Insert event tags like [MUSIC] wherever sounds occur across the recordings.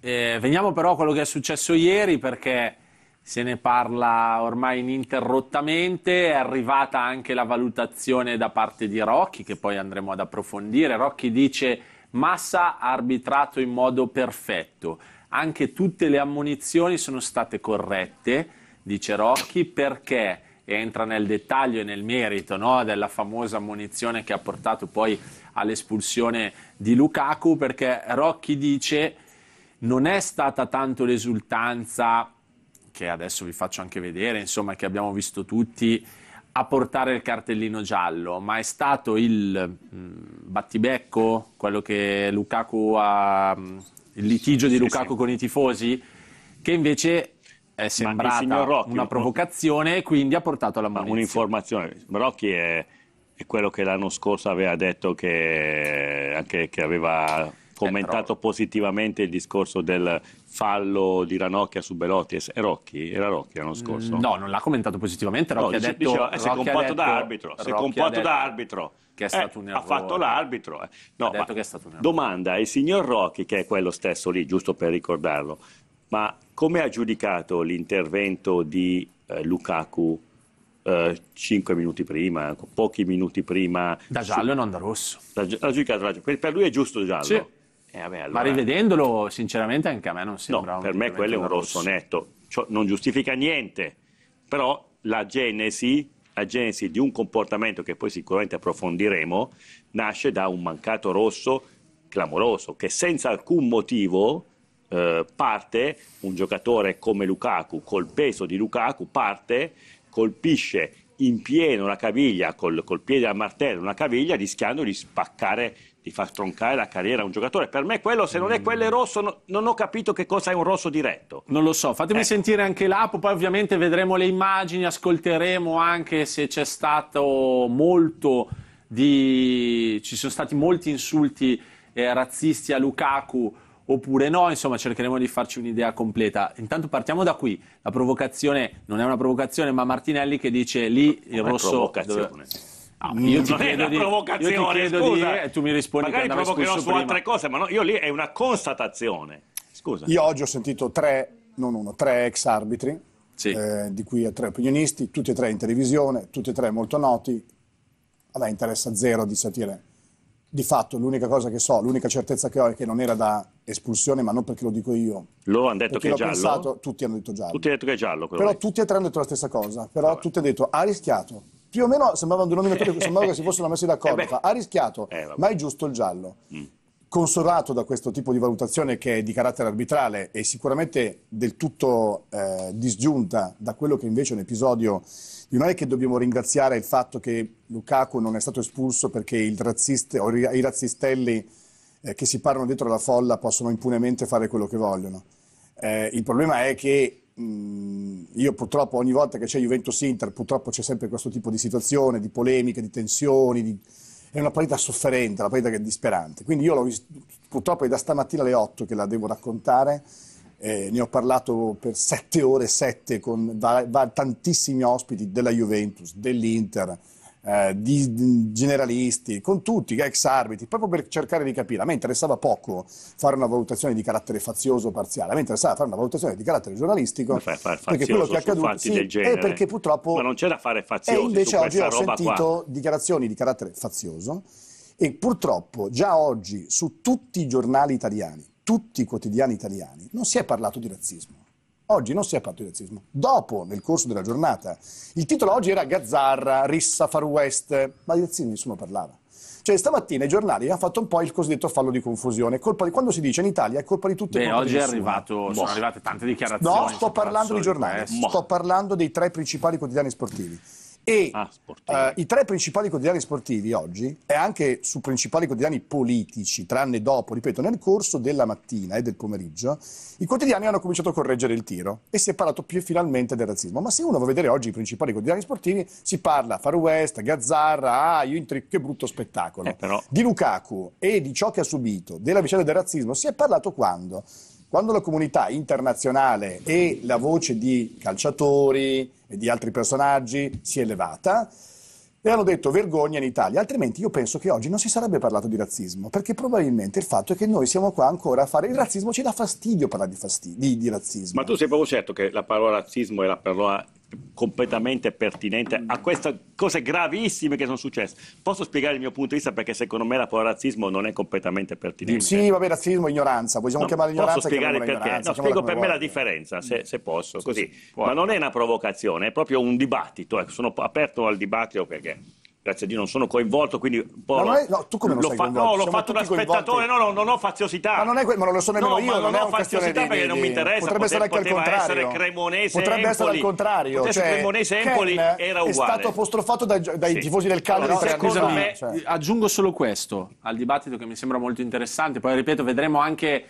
Eh, veniamo però a quello che è successo ieri perché se ne parla ormai ininterrottamente, è arrivata anche la valutazione da parte di Rocchi che poi andremo ad approfondire. Rocchi dice Massa ha arbitrato in modo perfetto, anche tutte le ammonizioni sono state corrette, dice Rocchi, perché entra nel dettaglio e nel merito no, della famosa ammonizione che ha portato poi all'espulsione di Lukaku, perché Rocchi dice non è stata tanto l'esultanza, che adesso vi faccio anche vedere, insomma, che abbiamo visto tutti, a portare il cartellino giallo, ma è stato il mh, mm, battibecco, quello che Lukaku ha, il litigio di Lukaku sì, con i tifosi, che invece è sembrata Rocchi, una provocazione e quindi ha portato alla munizione. Un'informazione, Rocchi è, è quello che l'anno scorso aveva detto che, anche, che aveva commentato eh, positivamente il discorso del fallo di Ranocchia su Belotti e Rocchi, era Rocchi l'anno mm, scorso? No, non l'ha commentato positivamente, Rocchi no, ha detto... Diceva, eh, si è comportato da arbitro, si è comportato da arbitro. Che è stato eh, un errore. Ha fatto l'arbitro. Eh. No, ha Domanda, il signor Rocchi, che è quello stesso lì, giusto per ricordarlo, ma come ha giudicato l'intervento di eh, Lukaku 5 eh, minuti prima, pochi minuti prima. Da giallo su... e non da rosso. Da, da giudicato, per lui è giusto giallo. Sì. Eh, vabbè, allora... Ma rivedendolo, sinceramente, anche a me non sembra no, Per me quello è un rosso, rosso netto. Cioè, non giustifica niente, però la genesi, la genesi di un comportamento che poi sicuramente approfondiremo nasce da un mancato rosso clamoroso che senza alcun motivo eh, parte un giocatore come Lukaku col peso di Lukaku parte colpisce in pieno la caviglia col, col piede al martello una caviglia rischiando di spaccare ti fa troncare la carriera a un giocatore. Per me quello, se non è quello è rosso, no, non ho capito che cosa è un rosso diretto. Non lo so, fatemi eh. sentire anche l'Apo, poi ovviamente vedremo le immagini, ascolteremo anche se c'è stato molto di... ci sono stati molti insulti eh, razzisti a Lukaku oppure no, insomma cercheremo di farci un'idea completa. Intanto partiamo da qui, la provocazione non è una provocazione, ma Martinelli che dice lì il rosso... Provocazione. Dove... No, ah, mm. io non è una di, provocazione, io scusa. Di, eh, tu mi rispondi Magari provocherò su altre cose, ma no, io lì è una constatazione. Scusa. Io oggi ho sentito tre, non uno, tre ex arbitri, sì. eh, di cui tre opinionisti, tutti e tre in televisione, tutti e tre molto noti. A me interessa zero di sentire. Di fatto l'unica cosa che so, l'unica certezza che ho è che non era da espulsione, ma non perché lo dico io. Lo hanno detto perché che è giallo. Pensato, tutti hanno detto giallo. Tutti hanno detto che è giallo. Però lì. tutti e tre hanno detto la stessa cosa. Però Vabbè. tutti hanno detto ha rischiato più o meno sembrava un denominatore, sembrava che si fossero messi [LAUGHS] d'accordo, eh ha rischiato, eh, ma è giusto il giallo. Mm. Consolato da questo tipo di valutazione che è di carattere arbitrale e sicuramente del tutto eh, disgiunta da quello che invece è un episodio non è che dobbiamo ringraziare il fatto che Lukaku non è stato espulso perché razziste, i razzistelli eh, che si parlano dietro la folla possono impunemente fare quello che vogliono. Eh, il problema è che Mm, io purtroppo ogni volta che c'è Juventus-Inter purtroppo c'è sempre questo tipo di situazione, di polemiche, di tensioni, di... è una partita sofferente, una partita che è disperante. Quindi io l'ho vist... purtroppo è da stamattina alle 8 che la devo raccontare, eh, ne ho parlato per 7 ore, 7 con va... Va tantissimi ospiti della Juventus, dell'Inter, eh, di, di, generalisti, con tutti, ex arbitri, proprio per cercare di capire. A me interessava poco fare una valutazione di carattere fazioso o parziale, a me interessava fare una valutazione di carattere giornalistico far, far perché quello che è accaduto sì, è perché purtroppo... Ma non c'è da fare fazioso. E invece oggi ho sentito qua. dichiarazioni di carattere fazioso e purtroppo già oggi su tutti i giornali italiani, tutti i quotidiani italiani, non si è parlato di razzismo. Oggi non si è parlato di razzismo. Dopo, nel corso della giornata, il titolo oggi era Gazzarra, Rissa, Far West, ma di razzismo nessuno parlava. Cioè, stamattina i giornali hanno fatto un po' il cosiddetto fallo di confusione. Colpa di, quando si dice in Italia è colpa di tutte le oggi arrivato, sono boh. arrivate tante dichiarazioni. No, sto parlando di giornali, eh, boh. sto parlando dei tre principali quotidiani sportivi. E ah, uh, i tre principali quotidiani sportivi oggi, e anche su principali quotidiani politici, tranne dopo, ripeto, nel corso della mattina e del pomeriggio, i quotidiani hanno cominciato a correggere il tiro e si è parlato più finalmente del razzismo. Ma se uno va a vedere oggi i principali quotidiani sportivi, si parla Far West, Gazzarra, ah, Intri, che brutto spettacolo. Eh, però... Di Lukaku e di ciò che ha subito, della vicenda del razzismo, si è parlato quando? Quando la comunità internazionale e la voce di calciatori e di altri personaggi si è elevata, e hanno detto vergogna in Italia, altrimenti io penso che oggi non si sarebbe parlato di razzismo, perché probabilmente il fatto è che noi siamo qua ancora a fare il razzismo, ci dà fastidio parlare di, fastidio, di, di razzismo. Ma tu sei proprio certo che la parola razzismo è la parola completamente pertinente a queste cose gravissime che sono successe. Posso spiegare il mio punto di vista perché secondo me la parola razzismo non è completamente pertinente. Sì, vabbè, razzismo, ignoranza, possiamo no, chiamare ignoranza. Posso spiegare perché? Ignoranza. No, spiego per me vuole. la differenza, se, se posso, sì, così. Sì, Ma non è una provocazione, è proprio un dibattito, ecco, sono aperto al dibattito perché grazie a Dio non sono coinvolto, quindi un No, no, tu come non lo sei fa- No, l'ho fatto da spettatore, no, no, non ho faziosità. Ma non, è que- ma non lo sono nemmeno no, io, non, non ho faziosità perché di... non mi interessa. Potrebbe essere anche al contrario. Essere Cremonese Potrebbe Empoli. essere al contrario. Potrebbe cioè, Cremonese Empoli era uguale. è stato apostrofato dai, dai sì. tifosi del calcio allora, di tre anni cioè. Aggiungo solo questo al dibattito che mi sembra molto interessante, poi ripeto, vedremo anche...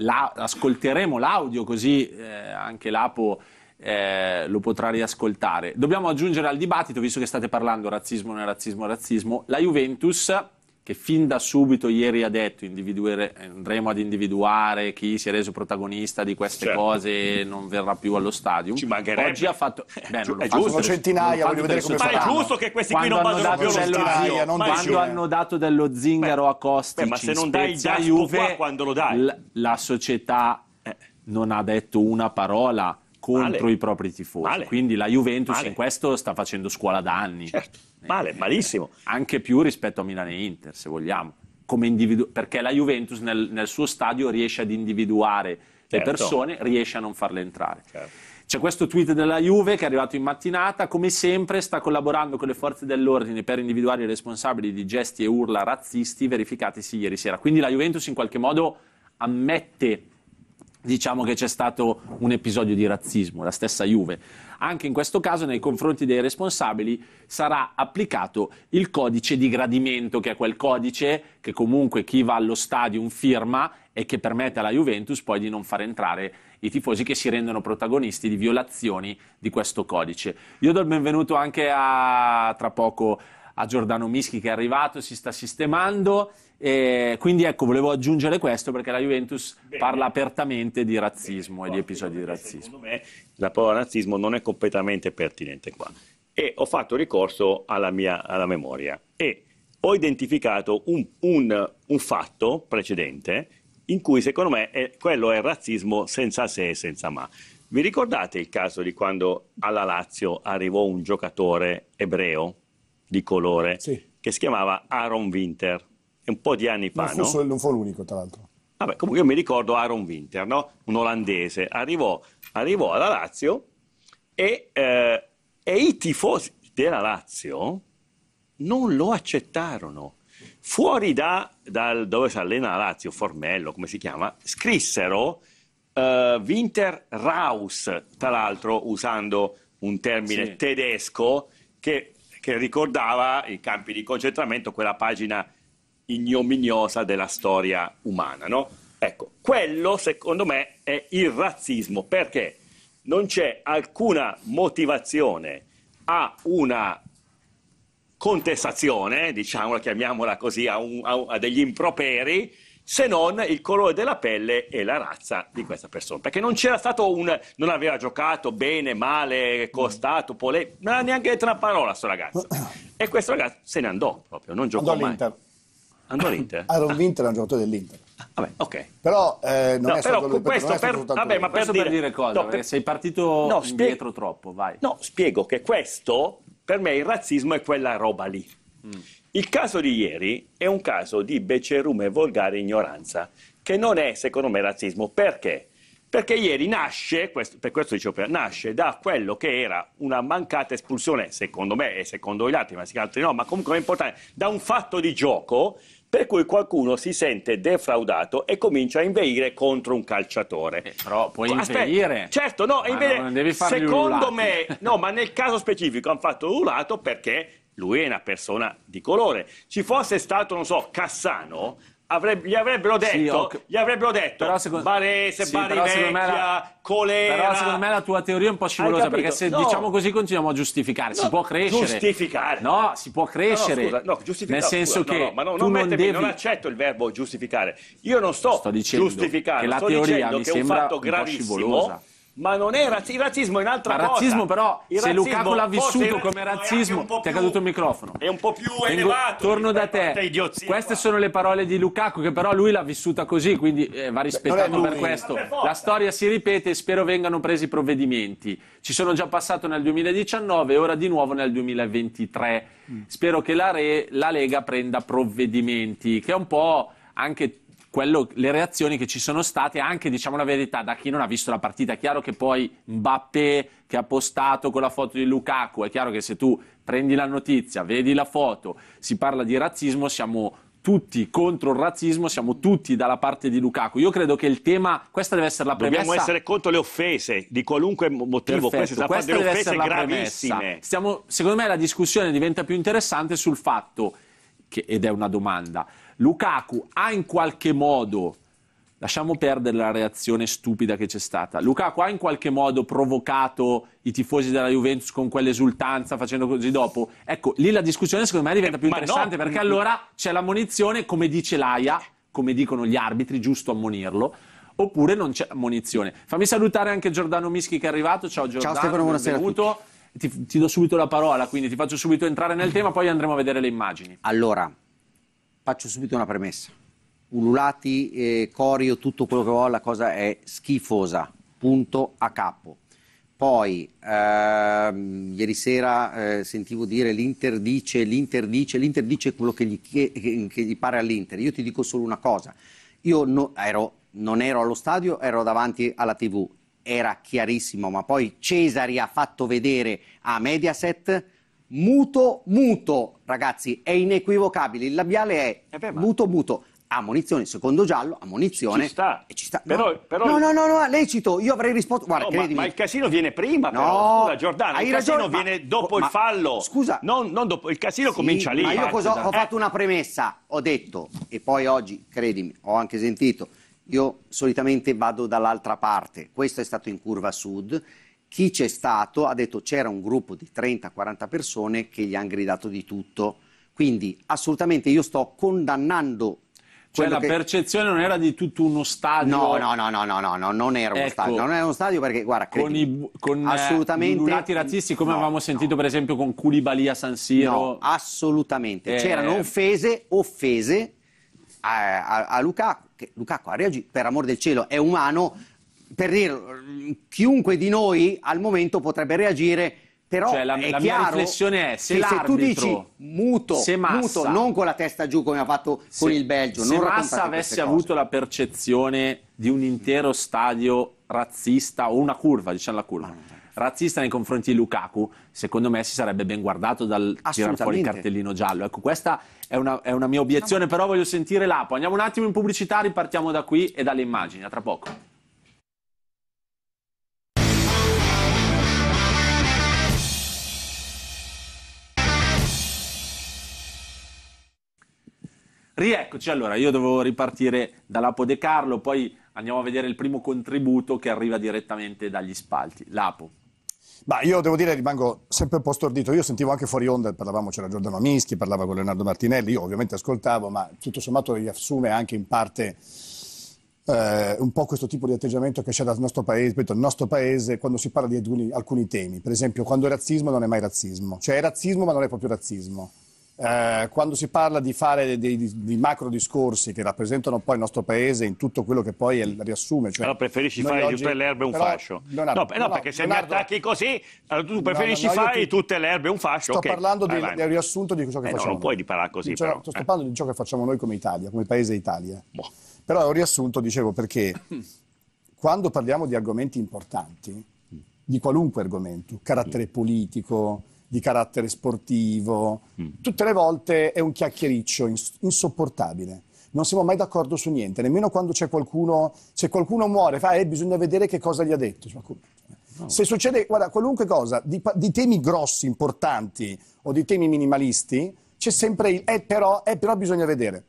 La, ascolteremo l'audio così eh, anche l'Apo eh, lo potrà riascoltare. Dobbiamo aggiungere al dibattito, visto che state parlando razzismo, non razzismo, razzismo, la Juventus che fin da subito ieri ha detto andremo ad individuare chi si è reso protagonista di queste certo. cose e non verrà più allo stadio. Ci mancherebbe. Oggi ha fatto... Beh, non è giusto. Sono centinaia, voglio vedere come faranno. Ma è giusto che questi quando qui non vadano più allo stadio. quando hanno dato dello zingaro beh, a Costa. ma se non dai il Juve, qua, quando lo dai? L- la società eh. non ha detto una parola contro male. i propri tifosi. Male. Quindi la Juventus male. in questo sta facendo scuola da anni. Certo. Eh, male, malissimo. Eh, anche più rispetto a Milano e Inter, se vogliamo. Individu- perché la Juventus nel, nel, suo stadio riesce ad individuare certo. le persone, riesce a non farle entrare. Certo. C'è questo tweet della Juve che è arrivato in mattinata, come sempre sta collaborando con le forze dell'ordine per individuare i responsabili di gesti e urla razzisti verificatisi ieri sera. Quindi la Juventus in qualche modo ammette diciamo che c'è stato un episodio di razzismo, la stessa Juve. Anche in questo caso nei confronti dei responsabili sarà applicato il codice di gradimento, che è quel codice che comunque chi va allo stadio firma e che permette alla Juventus poi di non far entrare i tifosi che si rendono protagonisti di violazioni di questo codice. Io do il benvenuto anche a tra poco a Giordano Mischi che è arrivato, si sta sistemando. E quindi ecco, volevo aggiungere questo perché la Juventus Bene. parla apertamente di razzismo Bene, e di episodi di razzismo. Secondo me la parola razzismo non è completamente pertinente qua. E ho fatto ricorso alla mia alla memoria e ho identificato un, un, un fatto precedente in cui secondo me è, quello è razzismo senza se e senza ma. Vi ricordate il caso di quando alla Lazio arrivò un giocatore ebreo di colore sì. che si chiamava Aaron Winter, un po' di anni fa. Non fu, no? non fu l'unico, tra l'altro. Vabbè, comunque io mi ricordo Aaron Winter, no? un olandese, arrivò, arrivò alla Lazio e, eh, e i tifosi della Lazio non lo accettarono fuori da dal, dove si allena la Lazio, Formello, come si chiama, scrissero uh, Winter Raus, tra l'altro usando un termine sì. tedesco che che ricordava i campi di concentramento, quella pagina ignominiosa della storia umana. No? Ecco, quello secondo me è il razzismo, perché non c'è alcuna motivazione a una contestazione, diciamola, chiamiamola così, a, un, a degli improperi se non il colore della pelle e la razza di questa persona. Perché non c'era stato un... non aveva giocato bene, male, costato, mm. pole... non ha neanche detto una parola questo ragazzo. [CLEARS THROAT] E questo ragazzo se ne andò proprio, non giocò andò mai. Andò all'Inter? Aaron [CLEARS THROAT] ah. Winter ah. è un giocatore dell'Inter. Ah, vabbè, ok. Però eh, non no, è però stato lui, questo per, stato vabbè, ma questo per, per dire cosa? No, per, sei partito no, indietro troppo, vai. No, spiego che questo per me il razzismo è quella roba lì. Mm. Il caso di ieri è un caso di becerume volgare ignoranza, che non è secondo me razzismo. Perché? Perché ieri nasce, per questo dicevo, nasce da quello che era una mancata espulsione, secondo me e secondo gli altri, ma altri no, ma comunque è importante, da un fatto di gioco per cui qualcuno si sente defraudato e comincia a inveire contro un calciatore. Eh, però puoi Aspetta, inveire. Certo, no, devi inveire. secondo me, no, ma nel caso specifico hanno fatto urlato perché lui è una persona di colore. Ci fosse stato, non so, Cassano, Avreb gli avrebbero detto, sì, ok. gli avrebbero detto però secondo, Barese, sì, Bari Vecchia, la, Colera. Però secondo me la tua teoria è un po' scivolosa perché se no. diciamo così continuiamo a giustificare. No. Si può crescere. Giustificare. No, si può crescere. No, no scusa, Nel senso scusa, che. ma tu non, mettermi, devi... non, accetto il verbo giustificare. Io non sto, sto giustificando. Che la sto teoria mi che è un sembra fatto un po' scivolosa ma non è razzismo, il razzismo è un'altra ma cosa. Razzismo però, il se Lukaku l'ha vissuto come razzismo, ti è caduto il microfono. È un po' più Vengo, elevato. Torno da te. Idiozia, Queste qua. sono le parole di Lukaku che però lui l'ha vissuta così, quindi eh, va rispettato per questo. La storia si ripete e spero vengano presi provvedimenti. Ci sono già passato nel 2019 e ora di nuovo nel 2023. Mm. Spero che la, Re, la Lega prenda provvedimenti, che è un po' anche quello, le reazioni che ci sono state, anche diciamo la verità, da chi non ha visto la partita. È chiaro che poi Mbappé che ha postato con la foto di Lukaku, è chiaro che se tu prendi la notizia, vedi la foto, si parla di razzismo, siamo tutti contro il razzismo, siamo tutti dalla parte di Lukaku. Io credo che il tema, questa deve essere la premessa. Dobbiamo essere contro le offese di qualunque motivo, Perfetto, questa, questa deve essere la gravissime. Premessa. Stiamo, secondo me la discussione diventa più interessante sul fatto che, ed è una domanda, Lukaku ha in qualche modo, lasciamo perdere la reazione stupida che c'è stata, Lukaku ha in qualche modo provocato i tifosi della Juventus con quell'esultanza facendo così dopo? Ecco, lì la discussione secondo me diventa eh, più interessante no. Mm, perché mm. allora c'è l'ammonizione, come dice l'AIA, come dicono gli arbitri, giusto ammonirlo oppure non c'è ammonizione. Fammi salutare anche Giordano Mischi che è arrivato. Ciao Giordano, Ciao Stefano, buonasera. Ti, ti do subito la parola, quindi ti faccio subito entrare nel tema, poi andremo a vedere le immagini. Allora, Faccio subito una premessa. Ululati, eh, Corio, tutto quello che vuoi, la cosa è schifosa, punto a capo. Poi, ehm, ieri sera eh, sentivo dire l'Inter dice, l'Inter dice, l'Inter dice quello che gli, che, che gli pare all'Inter. Io ti dico solo una cosa. Io no, ero, non ero allo stadio, ero davanti alla TV. Era chiarissimo, ma poi Cesari ha fatto vedere a Mediaset muto muto, ragazzi, è inequivocabile, il labiale è, eh muto muto. A secondo giallo, a Ci sta. E ci sta. Però, no. Però... no, no, no, no, lecito. Io avrei risposto. Guarda, no, ma, ma, il casino viene prima, no. Scusa, Giordano, Hai il casino ragione, viene ma... dopo il fallo. Scusa. Non, non dopo, il casino sì, comincia lì. Ma io cosa, ho eh. fatto una premessa, ho detto, e poi oggi, credimi, ho anche sentito, io solitamente vado dall'altra parte. Questo è stato in curva sud chi c'è stato ha detto c'era un gruppo di 30-40 persone che gli hanno gridato di tutto. Quindi assolutamente io sto condannando cioè la che... percezione non era di tutto uno stadio. No, no, no, no, no, no, no non era uno ecco. stadio. Non era uno stadio perché, guarda, con, i, con eh, assolutamente, eh, razzisti come no, avevamo sentito no. per esempio con Culibali a San Siro. No, assolutamente. Eh... C'erano offese, offese a, a, a Lukaku. Che Lukaku ha reagito, per amor del cielo, è umano, per dire, chiunque di noi al momento potrebbe reagire, però cioè, la, la mia riflessione è se, se tu dici muto, Massa, muto, non con la testa giù come ha fatto se, con il Belgio. Se Massa avesse avuto la percezione di un intero stadio razzista o una curva, diciamo la curva. Ah, razzista nei confronti di Lukaku, secondo me si sarebbe ben guardato dal tirare fuori il cartellino giallo. Ecco, questa è una, è una mia obiezione, no. però voglio sentire l'Apo. Andiamo un attimo in pubblicità, ripartiamo da qui e dalle immagini. A tra poco. Rieccoci, allora io dovevo ripartire dall'Apo De Carlo, poi andiamo a vedere il primo contributo che arriva direttamente dagli spalti. L'Apo. Ma io devo dire rimango sempre un po' stordito. Io sentivo anche fuori onda, parlavamo, c'era Giordano Mischi, parlava con Leonardo Martinelli, io ovviamente ascoltavo, ma tutto sommato riassume anche in parte eh, un po' questo tipo di atteggiamento che c'è dal nostro paese, ripeto, il nostro paese quando si parla di alcuni, alcuni temi. Per esempio, quando è razzismo non è mai razzismo. Cioè è razzismo ma non è proprio razzismo. Eh, quando si parla di fare dei, dei, dei, macro discorsi che rappresentano poi il nostro paese in tutto quello che poi è, riassume. Cioè, allora preferisci fare oggi, di tutte le erbe un fascio? Leonardo, no, no, no, perché se Leonardo, mi attacchi così, allora tu preferisci fare di tutte le erbe un fascio. Sto okay. parlando vai, vai. Di, del riassunto di ciò che eh, facciamo. No, non puoi riparare così. Cioè, però, sto eh. parlando di ciò che facciamo noi come Italia, come paese Italia. Boh. Però è un riassunto, dicevo, perché [COUGHS] quando parliamo di argomenti importanti, di qualunque argomento, carattere politico di carattere sportivo. Mm. Tutte le volte è un chiacchiericcio insopportabile. Non siamo mai d'accordo su niente, nemmeno quando c'è qualcuno, se qualcuno muore, fa, eh, bisogna vedere che cosa gli ha detto. Cioè, eh. Se succede, guarda, qualunque cosa, di, di, temi grossi, importanti o di temi minimalisti, c'è sempre il, eh però, eh, però bisogna vedere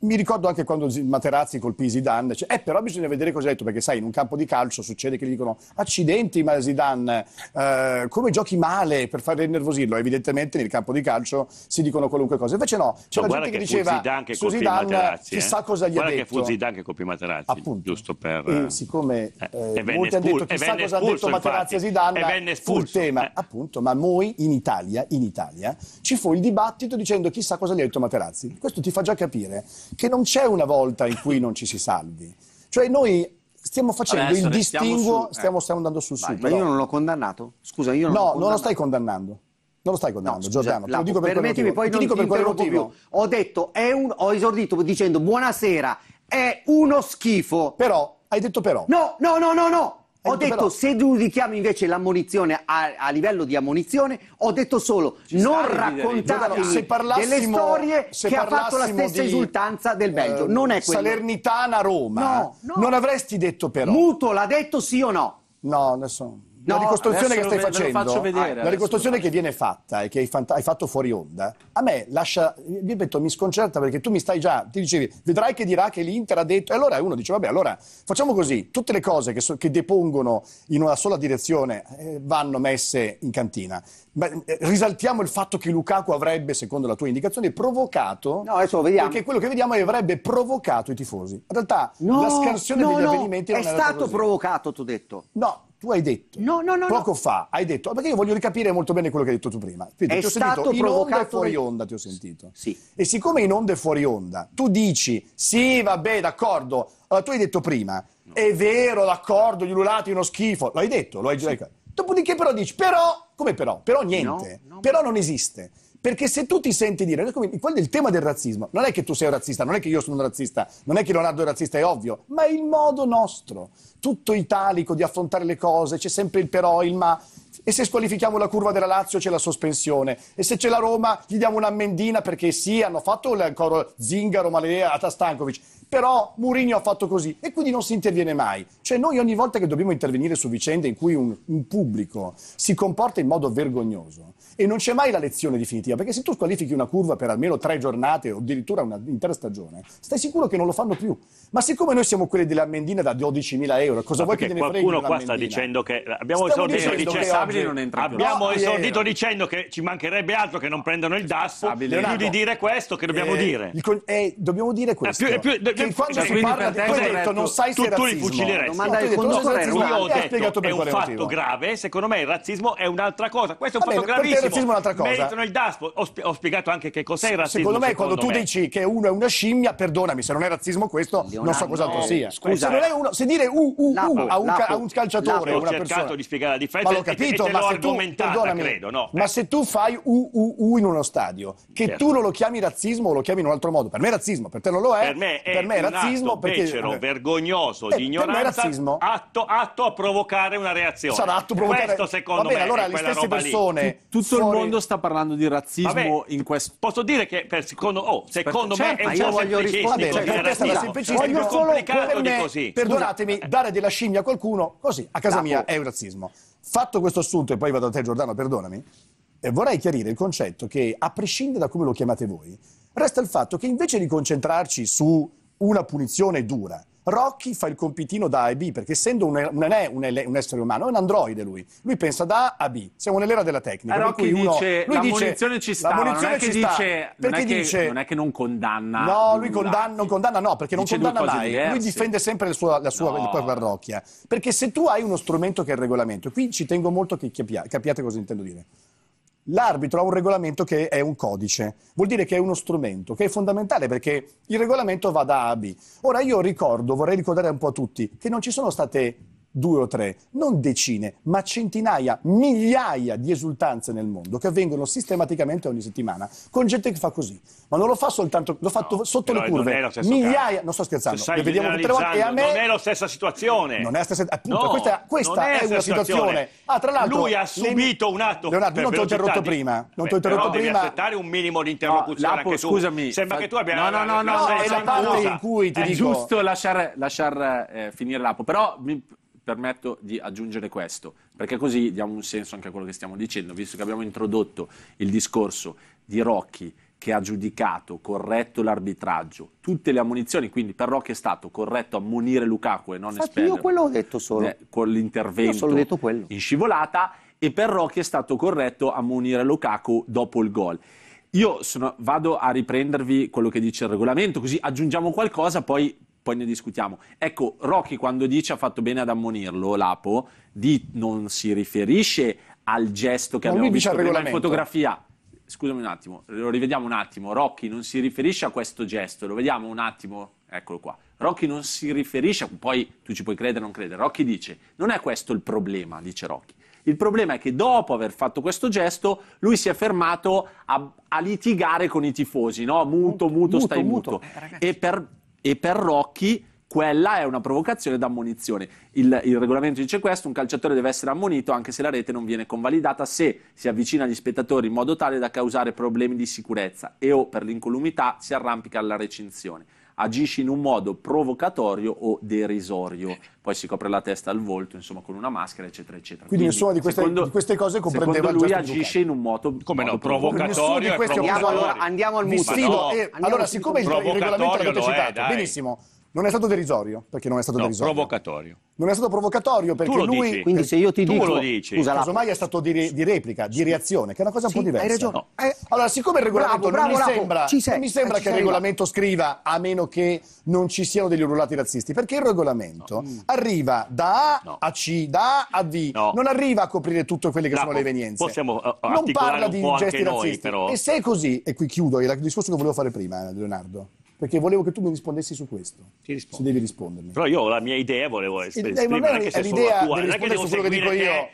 mi ricordo anche quando Materazzi colpì Zidane, cioè, eh, però bisogna vedere cosa ha detto, perché sai, in un campo di calcio succede che gli dicono accidenti ma Zidane, eh, come giochi male per fare innervosirlo? Evidentemente nel campo di calcio si dicono qualunque cosa, invece no, c'era no, gente che, che diceva Zidane che su Zidane Materazzi, chissà eh? cosa gli guarda ha detto. Guarda che fu Zidane che colpì Materazzi, Appunto. giusto per... E siccome eh, eh molti hanno detto chissà cosa ha detto Materazzi a Zidane, fu il tema, eh. appunto, ma noi in Italia, in Italia ci fu il dibattito dicendo chissà cosa gli ha detto Materazzi, questo ti fa già capire che non c'è una volta in cui non ci si salvi. Cioè noi stiamo facendo Adesso il distinguo, su, eh. stiamo, andando sul Vai, su. Ma però. io non l'ho condannato? Scusa, io non No, non lo stai condannando. Non lo stai condannando, no, Giordano. Scusa, te lo dico per permettimi, poi ti dico per quale motivo. Ho detto, un, ho esordito dicendo buonasera, è uno schifo. Però, hai detto però. No, no, no, no, no. Ho detto, però... se giudichiamo invece l'ammonizione a, a, livello di ammonizione, ho detto solo Ci non raccontare delle storie che ha fatto la stessa di, esultanza del Belgio. Eh, non è quello. Salernitana-Roma. No, no. Non avresti detto però. Muto l'ha detto sì o no? No, adesso... No, la ricostruzione che stai ve, facendo, ve vedere, ah, la ricostruzione che viene fatta e che hai, fant- hai, fatto fuori onda, a me lascia, ripeto, mi sconcerta perché tu mi stai già, ti dicevi, vedrai che dirà che l'Inter ha detto, e allora uno dice, vabbè, allora facciamo così, tutte le cose che, so- che depongono in una sola direzione eh, vanno messe in cantina. Beh, eh, risaltiamo il fatto che Lukaku avrebbe, secondo la tua indicazione, provocato, no, adesso vediamo. perché quello che vediamo è che avrebbe provocato i tifosi. In realtà no, la scansione no, degli no, avvenimenti non è, è stato così. provocato, tu hai detto. No, tu hai detto no, no, no, poco fa, hai detto, ah, perché io voglio ricapire molto bene quello che hai detto tu prima. Quindi, è ti ho stato sentito, provocato in onda e fuori onda, ti ho sentito. Sì. E siccome in onda e fuori onda, tu dici, sì, vabbè, d'accordo, allora, tu hai detto prima, è vero, d'accordo, gli ululati uno schifo, l'hai detto, lo hai sì. Dopodiché però dici, però, come però? Però niente, però non esiste. Perché se tu ti senti dire, quello è il tema del razzismo, non è che tu sei un razzista, non è che io sono un razzista, non è che Leonardo è razzista, è ovvio, ma è il modo nostro, tutto italico di affrontare le cose, c'è sempre il però, il ma, e se squalifichiamo la curva della Lazio c'è la sospensione, e se c'è la Roma gli diamo un'ammendina perché sì, hanno fatto ancora Zingaro, Malea, Atastankovic, però Mourinho ha fatto così e quindi non si interviene mai. Cioè noi ogni volta che dobbiamo intervenire su vicende in cui un, un pubblico si comporta in modo vergognoso e non c'è mai la lezione definitiva, perché se tu squalifichi una curva per almeno tre giornate o addirittura un'intera stagione, stai sicuro che non lo fanno più. Ma siccome noi siamo quelli della Mendina da 12.000 euro, cosa vuoi che te ne freghi? Qualcuno qua sta dicendo che abbiamo esordito, dicendo, che no, dicendo che ci mancherebbe altro che non prendano il DAS, più di dire questo che dobbiamo eh, dire. Il, eh, dobbiamo dire questo. Eh, più, più, perché quando cioè, si parla di questo detto, non sai tu, se è tu, tu li fucileresti. No, detto, non sai se io ho detto è un fatto grave, secondo me il razzismo è un'altra cosa. Questo è un fatto gravissimo. Meritano il DASPO. Ho spiegato anche che cos'è il razzismo. Secondo me quando tu dici che uno è una scimmia, perdonami, se non è razzismo questo, non so cos'altro sia. Eh, Scusa. Se dire u u u a un calciatore, una persona. Ho cercato di spiegare la differenza. Ma l'ho capito, ma se tu credo, Ma se tu fai u u u in uno stadio, che certo. tu non lo chiami razzismo o lo chiami in un altro modo, per me è razzismo, per te non lo è. Per me è me è razzismo perché... becero, eh, vergognoso, eh, di ignoranza, atto, atto, a provocare una reazione. Sarà atto a provocare... Questo secondo Vabbè, me allora, le stesse persone... Tutto fuori... il mondo sta parlando di razzismo Vabbè, in questo... Posso dire che per secondo, oh, secondo certo, me è certo, un po' certo semplicistico Vabbè, cioè, per te semplicistico, voglio solo per me, perdonatemi, dare della scimmia a qualcuno così, a casa mia, è un razzismo. Fatto questo assunto, e poi vado a te Giordano, perdonami, eh, vorrei chiarire il concetto che, a prescindere da come lo chiamate voi, resta il fatto che invece di concentrarci su una punizione dura. Rocky fa il compitino da A e B, perché essendo un, non è un, un, essere umano, è un androide lui. Lui pensa da A a B, siamo nell'era della tecnica. Rocky uno, dice, la dice, munizione ci sta, non è, ci dice, sta non, è che, dice, non è che non condanna. No, lui condanna, non condanna no, perché non condanna mai. Diverse. Lui difende sempre la sua, la sua no. parrocchia. Perché se tu hai uno strumento che è il regolamento, qui ci tengo molto che capia, capiate cosa intendo dire. L'arbitro ha un regolamento che è un codice, vuol dire che è uno strumento, che è fondamentale perché il regolamento va da A a B. Ora io ricordo, vorrei ricordare un po' a tutti, che non ci sono state due o tre, non decine, ma centinaia, migliaia di esultanze nel mondo che avvengono sistematicamente ogni settimana con gente che fa così. Ma non lo fa soltanto, l'ho fatto no, sotto le curve, migliaia, caso. non sto scherzando, le vediamo tutte le volte e a me... Non è la stessa situazione. Non è la stessa, appunto, no, questa, questa è, è, una situazione. situazione. Ah, tra l'altro... Lui ha subito le... un atto... Leonardo, non ti ho interrotto di... prima, non ti ho interrotto prima... devi aspettare un minimo di interlocuzione no, Lapo, scusami. Sembra fa... che tu abbia... No, no, no, no, è la parte in cui ti dico... È giusto lasciar eh, finire Lapo, però permetto di aggiungere questo, perché così diamo un senso anche a quello che stiamo dicendo, visto che abbiamo introdotto il discorso di Rocchi che ha giudicato corretto l'arbitraggio, tutte le ammonizioni, quindi per Rocchi è stato corretto ammonire Lukaku e non Infatti io quello ho detto solo. Eh, con l'intervento solo detto in scivolata e per Rocchi è stato corretto ammonire Lukaku dopo il gol. Io sono, vado a riprendervi quello che dice il regolamento, così aggiungiamo qualcosa, poi poi ne discutiamo. Ecco, Rocky quando dice ha fatto bene ad ammonirlo, Lapo, di, non si riferisce al gesto che no, abbiamo visto prima in fotografia. Scusami un attimo, lo rivediamo un attimo. Rocky non si riferisce a questo gesto, lo vediamo un attimo, eccolo qua. Rocky non si riferisce, poi tu ci puoi credere o non credere. Rocky dice, non è questo il problema, dice Rocky. Il problema è che dopo aver fatto questo gesto, lui si è fermato a, a litigare con i tifosi, no? Muto, muto, muto stai muto. muto. Eh, e per, e per Rocchi quella è una provocazione d'ammonizione. Il, il, regolamento dice questo, un calciatore deve essere ammonito anche se la rete non viene convalidata, se si avvicina agli spettatori in modo tale da causare problemi di sicurezza e o per l'incolumità si arrampica alla recinzione agisci in un modo provocatorio o derisorio. Poi si copre la testa al volto, insomma, con una maschera, eccetera, eccetera. Quindi, Quindi nessuno di queste, secondo, di queste cose comprendeva secondo lui agisce in un modo, Come modo no, provocatorio, provocatorio. Andiamo, allora, andiamo al mistero. No, eh, allora, siccome il, regolamento l'avete citato, è, benissimo, non è stato derisorio, perché non è stato no, derisorio. provocatorio. Non è stato provocatorio perché lui... Dici. Quindi se io ti tu dico... lo dici. Scusa, casomai è stato di, di, replica, di reazione, che è una cosa un po' diversa. hai ragione. No. Eh, allora, siccome il regolamento bravo, non, bravo, mi bravo. Sembra, non, mi sembra, eh, che il regolamento scriva a meno che non ci siano degli urlati razzisti, perché il regolamento no. Mm. arriva da A a C, da A a D, non arriva a coprire tutte quelle che sono le evenienze. Possiamo uh, non parla di gesti razzisti. Noi, e se è così, e qui chiudo il discorso che volevo fare prima, eh, Leonardo perché volevo che tu mi rispondessi su questo. Ti rispondo. Se devi rispondermi. Però io ho la mia idea volevo esprimere, non è che se sono la tua, non è che devo quello che dico io.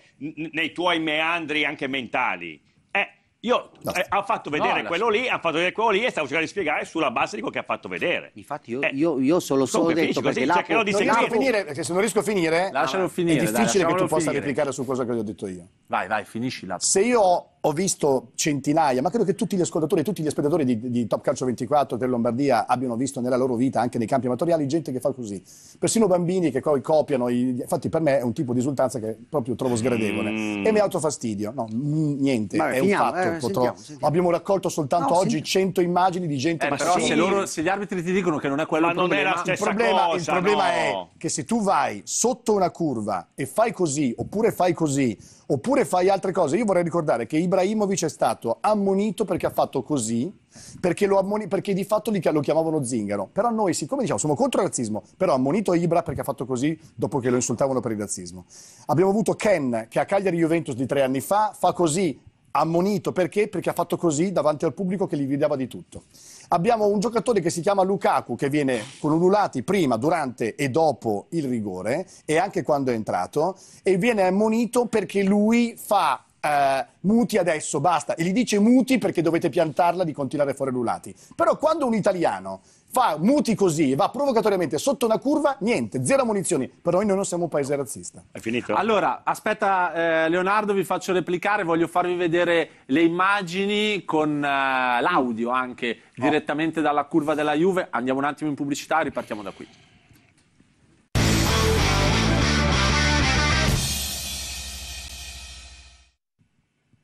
nei tuoi meandri anche mentali. Eh, io no. eh, ho fatto vedere no, quello lì, ha fatto vedere quello lì e stavo cercando di spiegare sulla base di quello che ha fatto vedere. Infatti io, eh, io, io solo so detto perché là non riesco finire, perché se non riesco a finire, Lascialo finire è difficile dai, che tu finire. possa replicare su cosa che gli ho detto io. Vai, vai, finisci là. Se io ho ho visto centinaia, ma credo che tutti gli ascoltatori, tutti gli spettatori di, di Top Calcio 24 per Lombardia abbiano visto nella loro vita, anche nei campi amatoriali, gente che fa così. Persino bambini che poi copiano, i... infatti per me è un tipo di risultanza che proprio trovo sgradevole. Mm. E mi ha dato fastidio. No, mm, niente, Vabbè, è finiamo, un fatto. Eh, sentiamo, sentiamo. Abbiamo raccolto soltanto no, oggi 100 immagini di gente... Eh, però se, loro, se, gli arbitri ti dicono che non è quello ma il problema... Non è il problema, cosa, il problema no. è che se tu vai sotto una curva e fai così, oppure fai così oppure fai altre cose. Io vorrei ricordare che Ibrahimovic è stato ammonito perché ha fatto così, perché, ammoni, perché di fatto lo chiamavano zingaro. Però noi, siccome diciamo, siamo contro il razzismo, però ha ammonito Ibra perché ha fatto così dopo che lo insultavano per il razzismo. Abbiamo avuto Ken, che a Cagliari Juventus di tre anni fa fa così, ammonito perché? Perché ha fatto così davanti al pubblico che gli gridava di tutto. Abbiamo un giocatore che si chiama Lukaku che viene con ululati prima, durante e dopo il rigore e anche quando è entrato e viene ammonito perché lui fa eh, muti adesso, basta. E gli dice muti perché dovete piantarla di continuare fuori l'ulati. Però quando un italiano fa muti così, va provocatoriamente sotto una curva, niente, zero munizioni. Però noi, non siamo un paese razzista. È finito? Allora, aspetta eh, Leonardo, vi faccio replicare, voglio farvi vedere le immagini con eh, l'audio anche oh. direttamente dalla curva della Juve. Andiamo un attimo in pubblicità e ripartiamo da qui.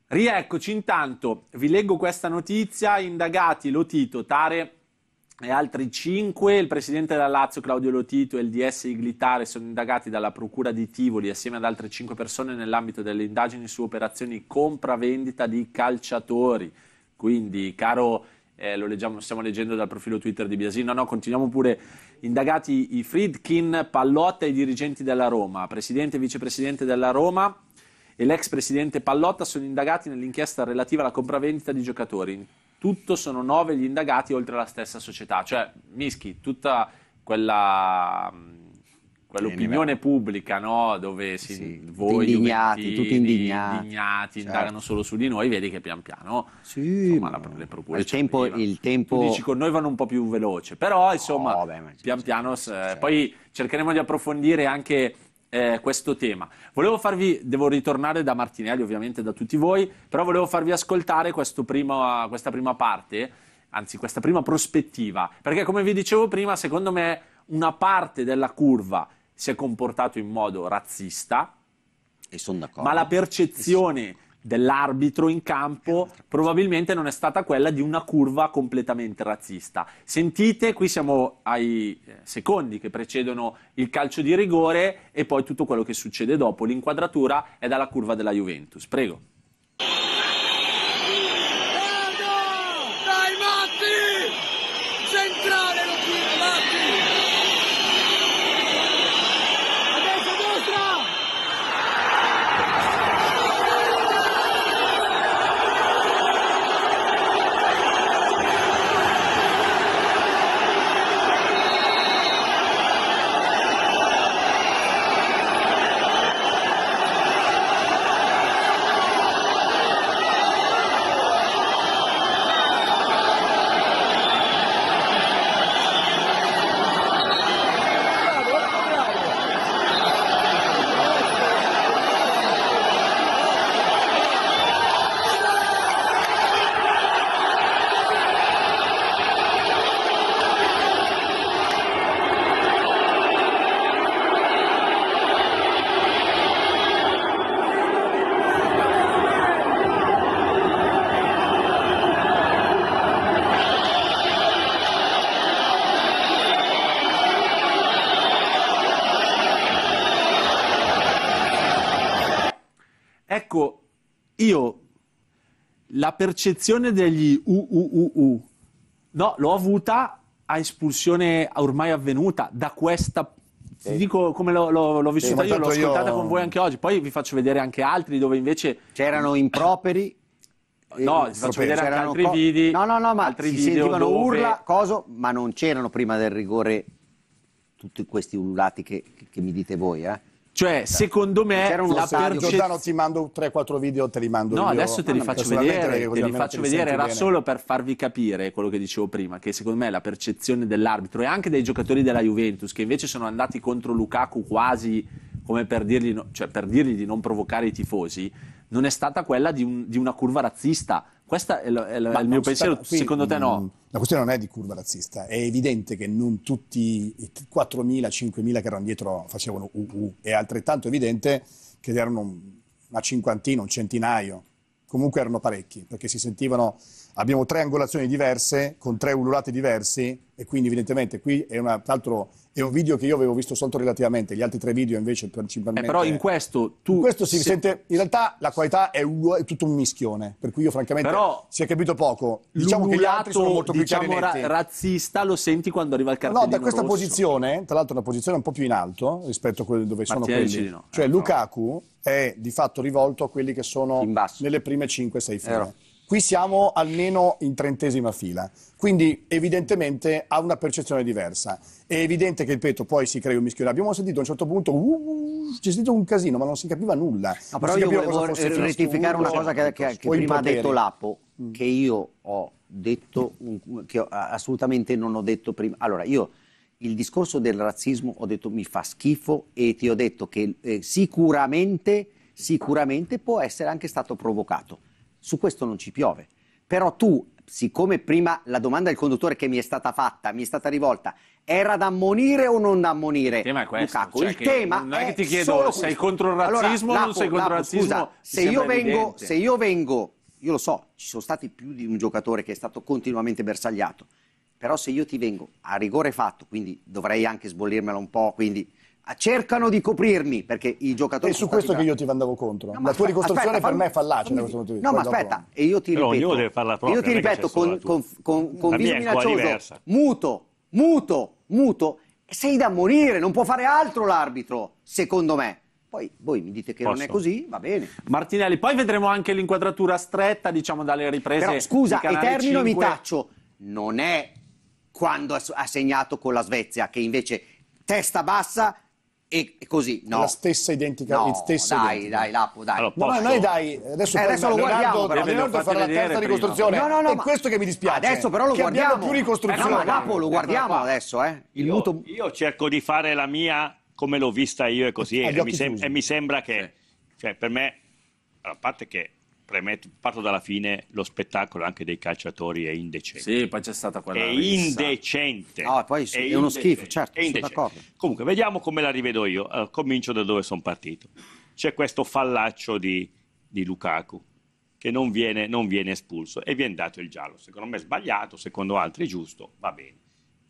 Rieccoci intanto, vi leggo questa notizia, indagati Lotito, Tare e altri cinque, il presidente della Lazio Claudio Lotito e il DS Iglitare sono indagati dalla procura di Tivoli assieme ad altre cinque persone nell'ambito delle indagini su operazioni compravendita di calciatori. Quindi, caro, eh, lo leggiamo, stiamo leggendo dal profilo Twitter di Biasino, no, no, continuiamo pure. Indagati i Friedkin, Pallotta e i dirigenti della Roma, presidente e vicepresidente della Roma e l'ex presidente Pallotta sono indagati nell'inchiesta relativa alla compravendita di giocatori tutto sono nove gli indagati oltre alla stessa società. Cioè, Mischi, tutta quella, mm, quell'opinione pubblica no? dove si, sì, voi indignati, tutti indignati, indignati certo. indagano solo su di noi, vedi che pian piano sì, insomma, la, le procure il tempo, il tempo... Tu dici con noi vanno un po' più veloce, però insomma oh, beh, pian piano... Eh, certo. Poi cercheremo di approfondire anche eh, questo tema. Volevo farvi, devo ritornare da Martinelli ovviamente, da tutti voi, però volevo farvi ascoltare prima, questa prima parte, anzi questa prima prospettiva, perché come vi dicevo prima, secondo me una parte della curva si è comportato in modo razzista, e sono d'accordo. ma la percezione dell'arbitro in campo probabilmente non è stata quella di una curva completamente razzista. Sentite, qui siamo ai eh, secondi che precedono il calcio di rigore e poi tutto quello che succede dopo. L'inquadratura è dalla curva della Juventus. Prego. percezione degli UUUU, no, l'ho avuta a espulsione ormai avvenuta da questa ti dico come l'ho, l'ho, l'ho vissuta sì, io, l'ho ascoltata io... con voi anche oggi, poi vi faccio vedere anche altri dove invece... C'erano improperi. No, vi faccio vedere anche altri co... video. No, no, no, ma altri si sentivano dove... urla, coso, ma non c'erano prima del rigore tutti questi ululati che, che mi dite voi, eh? Cioè, cioè, secondo me la percezione... Giordano ti mando 3-4 video, te li mando No, io. adesso te li ah, faccio vedere, te li faccio vedere, era bene. solo per farvi capire quello che dicevo prima, che secondo me la percezione dell'arbitro e anche dei giocatori della Juventus, che invece sono andati contro Lukaku quasi come per dirgli, cioè per dirgli di non provocare i tifosi, non è stata quella di, un, di una curva razzista, questo è, lo, è, lo, è il mio pensiero, qui, secondo te no? Mm, la questione non è di curva razzista, è evidente che non tutti i 4.000-5.000 che erano dietro facevano UU, è altrettanto evidente che erano una cinquantina, un centinaio, comunque erano parecchi, perché si sentivano abbiamo tre angolazioni diverse con tre ululati diversi e quindi evidentemente qui è, una, altro, è un video che io avevo visto soltanto relativamente, gli altri tre video invece principalmente... Eh però in questo tu... In questo si se... sente, in realtà la qualità è, è, tutto un mischione, per cui io francamente però si è capito poco. Diciamo che gli altri sono molto più diciamo ra- razzista lo senti quando arriva il cartellino No, da questa rosso. posizione, tra l'altro una posizione un po' più in alto rispetto a quelle dove Mattia sono quelli. No. Eh, cioè eh, Lukaku no. è di fatto rivolto a quelli che sono nelle prime 5-6 file. Eh, no. Qui siamo almeno in trentesima fila, quindi evidentemente ha una percezione diversa. È evidente che, ripeto, poi si crea un mischione. Abbiamo sentito a un certo punto, uh, c'è stato un casino, ma non si capiva nulla. No, però io volevo rettificare una cosa che, che, che prima ha detto Lapo, mm. che io ho detto, che assolutamente non ho detto prima. Allora, io il discorso del razzismo ho detto mi fa schifo e ti ho detto che eh, sicuramente, sicuramente può essere anche stato provocato su questo non ci piove. Però tu, siccome prima la domanda del conduttore che mi è stata fatta, mi è stata rivolta, era da ammonire o non da ammonire? Il tema è questo. Lukaku. Cioè il tema non è che ti chiedo se sei contro il razzismo allora, o non sei contro il razzismo. Scusa, se io, vengo, se io vengo, io lo so, ci sono stati più di un giocatore che è stato continuamente bersagliato, però se io ti vengo a rigore fatto, quindi dovrei anche sbollirmela un po', quindi cercano di coprirmi perché i giocatori. E su questo che io ti andavo contro. No, la tua ricostruzione aspetta, per me è fallace da punto di No, ma aspetta, e io ti ripeto. Però deve farla propria, io ti ripeto con, con, con, con viso minaccioso, muto, muto, muto, sei da morire, non può fare altro l'arbitro, secondo me. Poi voi mi dite che Posso? non è così, va bene. Martinelli, poi vedremo anche l'inquadratura stretta, diciamo, dalle riprese. Però scusa, e termino 5. mi taccio. Non è quando ha segnato con la Svezia, che invece testa bassa e così, no. La stessa identica, no, stessa dai, identica. dai, Lapo, dai. Allora, posso... no, noi dai, adesso, eh, adesso lo guardiamo, Leonardo, Leonardo la terza ricostruzione. No, no, no, è ma... questo che mi dispiace. Adesso però lo che guardiamo. più ricostruzione. Eh, no, ma Lapo lo eh, guardiamo adesso, eh. Il io, muto... io cerco di fare la mia come l'ho vista io e così, eh, e mi, sem e mi, sembra che, cioè, per me, a parte che premetto, parto dalla fine, lo spettacolo anche dei calciatori è indecente. Sì, poi c'è stata quella È rissa. indecente. No, ah, poi è, è, uno schifo, certo, è d'accordo. Comunque, vediamo come la rivedo io. Uh, comincio da dove sono partito. C'è questo fallaccio di, di Lukaku che non viene, non viene, espulso e viene dato il giallo. Secondo me è sbagliato, secondo altri è giusto, va bene.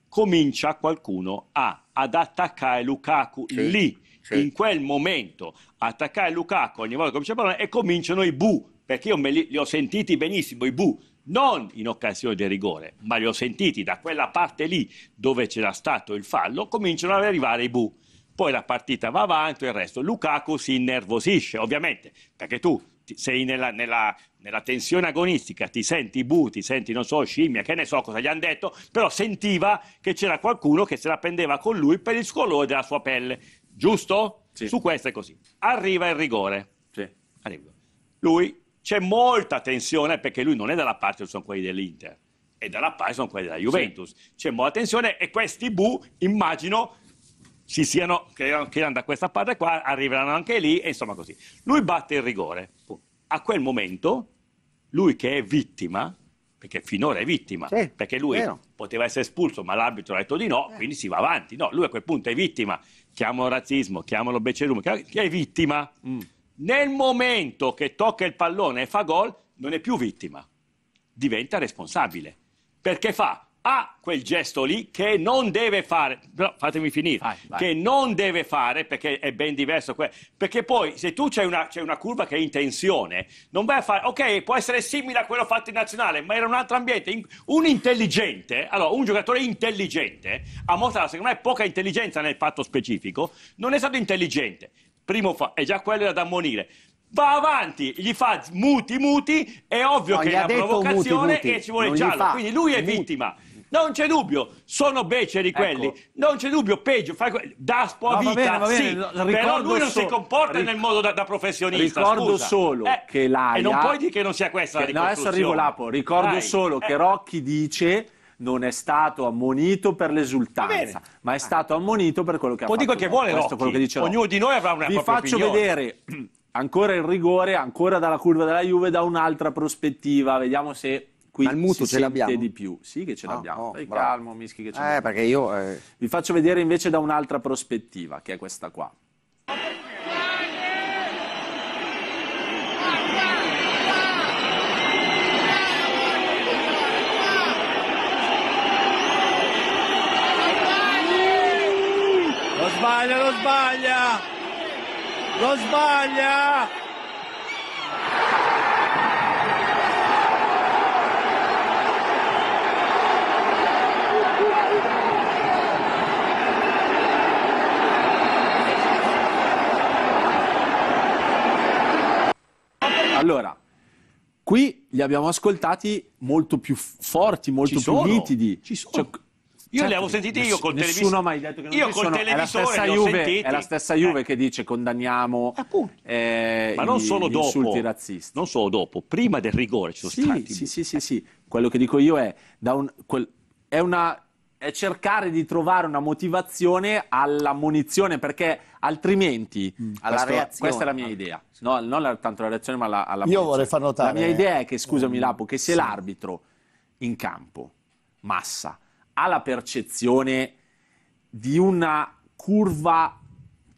Comincia qualcuno a, ad attaccare Lukaku sì. lì. Sì. in quel momento attaccare Lukaku ogni volta che comincia a parlare e cominciano i bu perché io li, li, ho sentiti benissimo, i bu, non in occasione del rigore, ma li ho sentiti da quella parte lì dove c'era stato il fallo, cominciano ad arrivare i bu. Poi la partita va avanti e il resto. Lukaku si innervosisce, ovviamente, perché tu sei nella, nella, nella, tensione agonistica, ti senti bu, ti senti, non so, scimmia, che ne so cosa gli hanno detto, però sentiva che c'era qualcuno che se la prendeva con lui per il scolore della sua pelle. Giusto? Sì. Su questo è così. Arriva il rigore. Sì. Arriva. Lui c'è molta tensione perché lui non è dalla parte, sono quelli dell'Inter, è dalla parte, sono quelli della Juventus. Sì. C'è molta tensione e questi bu, immagino, ci siano, che erano da questa parte qua, arriveranno anche lì e insomma così. Lui batte il rigore. A quel momento, lui che è vittima, perché finora è vittima, sì, perché lui vero. poteva essere espulso ma l'arbitro ha detto di no, eh. quindi si va avanti. No, lui a quel punto è vittima, chiamalo razzismo, chiamalo becerume, chi è vittima. Mm nel momento che tocca il pallone e fa gol, non è più vittima, diventa responsabile. Perché fa A quel gesto lì che non deve fare, no, fatemi finire, vai, vai. che non deve fare perché è ben diverso. Perché poi se tu c'è una, una, curva che è in tensione, non vai a fare, ok, può essere simile a quello fatto in nazionale, ma era un altro ambiente. Un intelligente, allora un giocatore intelligente, ha mostrato secondo me poca intelligenza nel fatto specifico, non è stato intelligente primo fa, e già quello era da ammonire. Va avanti, gli fa muti, muti, è ovvio no, che è una provocazione muti, muti. e ci vuole non giallo. Quindi lui è muti. vittima. Non c'è dubbio, sono beceri ecco. quelli. Non c'è dubbio, peggio. Fai... Da spavita, no, sì, però lui non so... si comporta Ric... nel modo da, da professionista. Ricordo scusa. solo eh, che l'AIA... E non puoi dire che non sia questa che... la ricostruzione. No, adesso arrivo l'apo. Ricordo Dai. solo eh. che Rocchi dice non è stato ammonito per l'esultanza, ma è ah. stato ammonito per quello che Può ha fatto. Può che vuole, quello che dice Ognuno di noi avrà una Vi faccio opinione. vedere [CLEARS THROAT] ancora il rigore, ancora dalla curva della Juve, da un'altra prospettiva. Vediamo se qui ma il mutuo ce l'abbiamo. di più. Sì che ce ah, l'abbiamo. Oh, oh, Dai bravo. calmo, Mischi, che ce eh, l'abbiamo. Eh, perché io... Eh... Vi faccio vedere invece da un'altra prospettiva, che è questa qua. sbaglia, lo sbaglia! Lo sbaglia! Allora, qui li abbiamo ascoltati molto più forti, molto Ci più nitidi. Ci sono. Cioè, io certo, le avevo sentite io col televisore. Nessuno ha mai detto che non io col sono. È la stessa, Juve, è la stessa Juve eh. che dice condanniamo eh, Ma non gli, solo gli dopo, insulti razzisti. Non solo dopo, prima del rigore ci sono sì, stati. Sì, sì, sì, sì. Quello che dico io è, un, quel, è, una, è cercare di trovare una motivazione alla munizione perché altrimenti mm, questo, questa è la mia idea. No, non la, tanto la reazione ma la, alla io vorrei far notare la mia idea è che eh, scusami eh, Lapo che se sì. l'arbitro in campo massa ha la percezione di una curva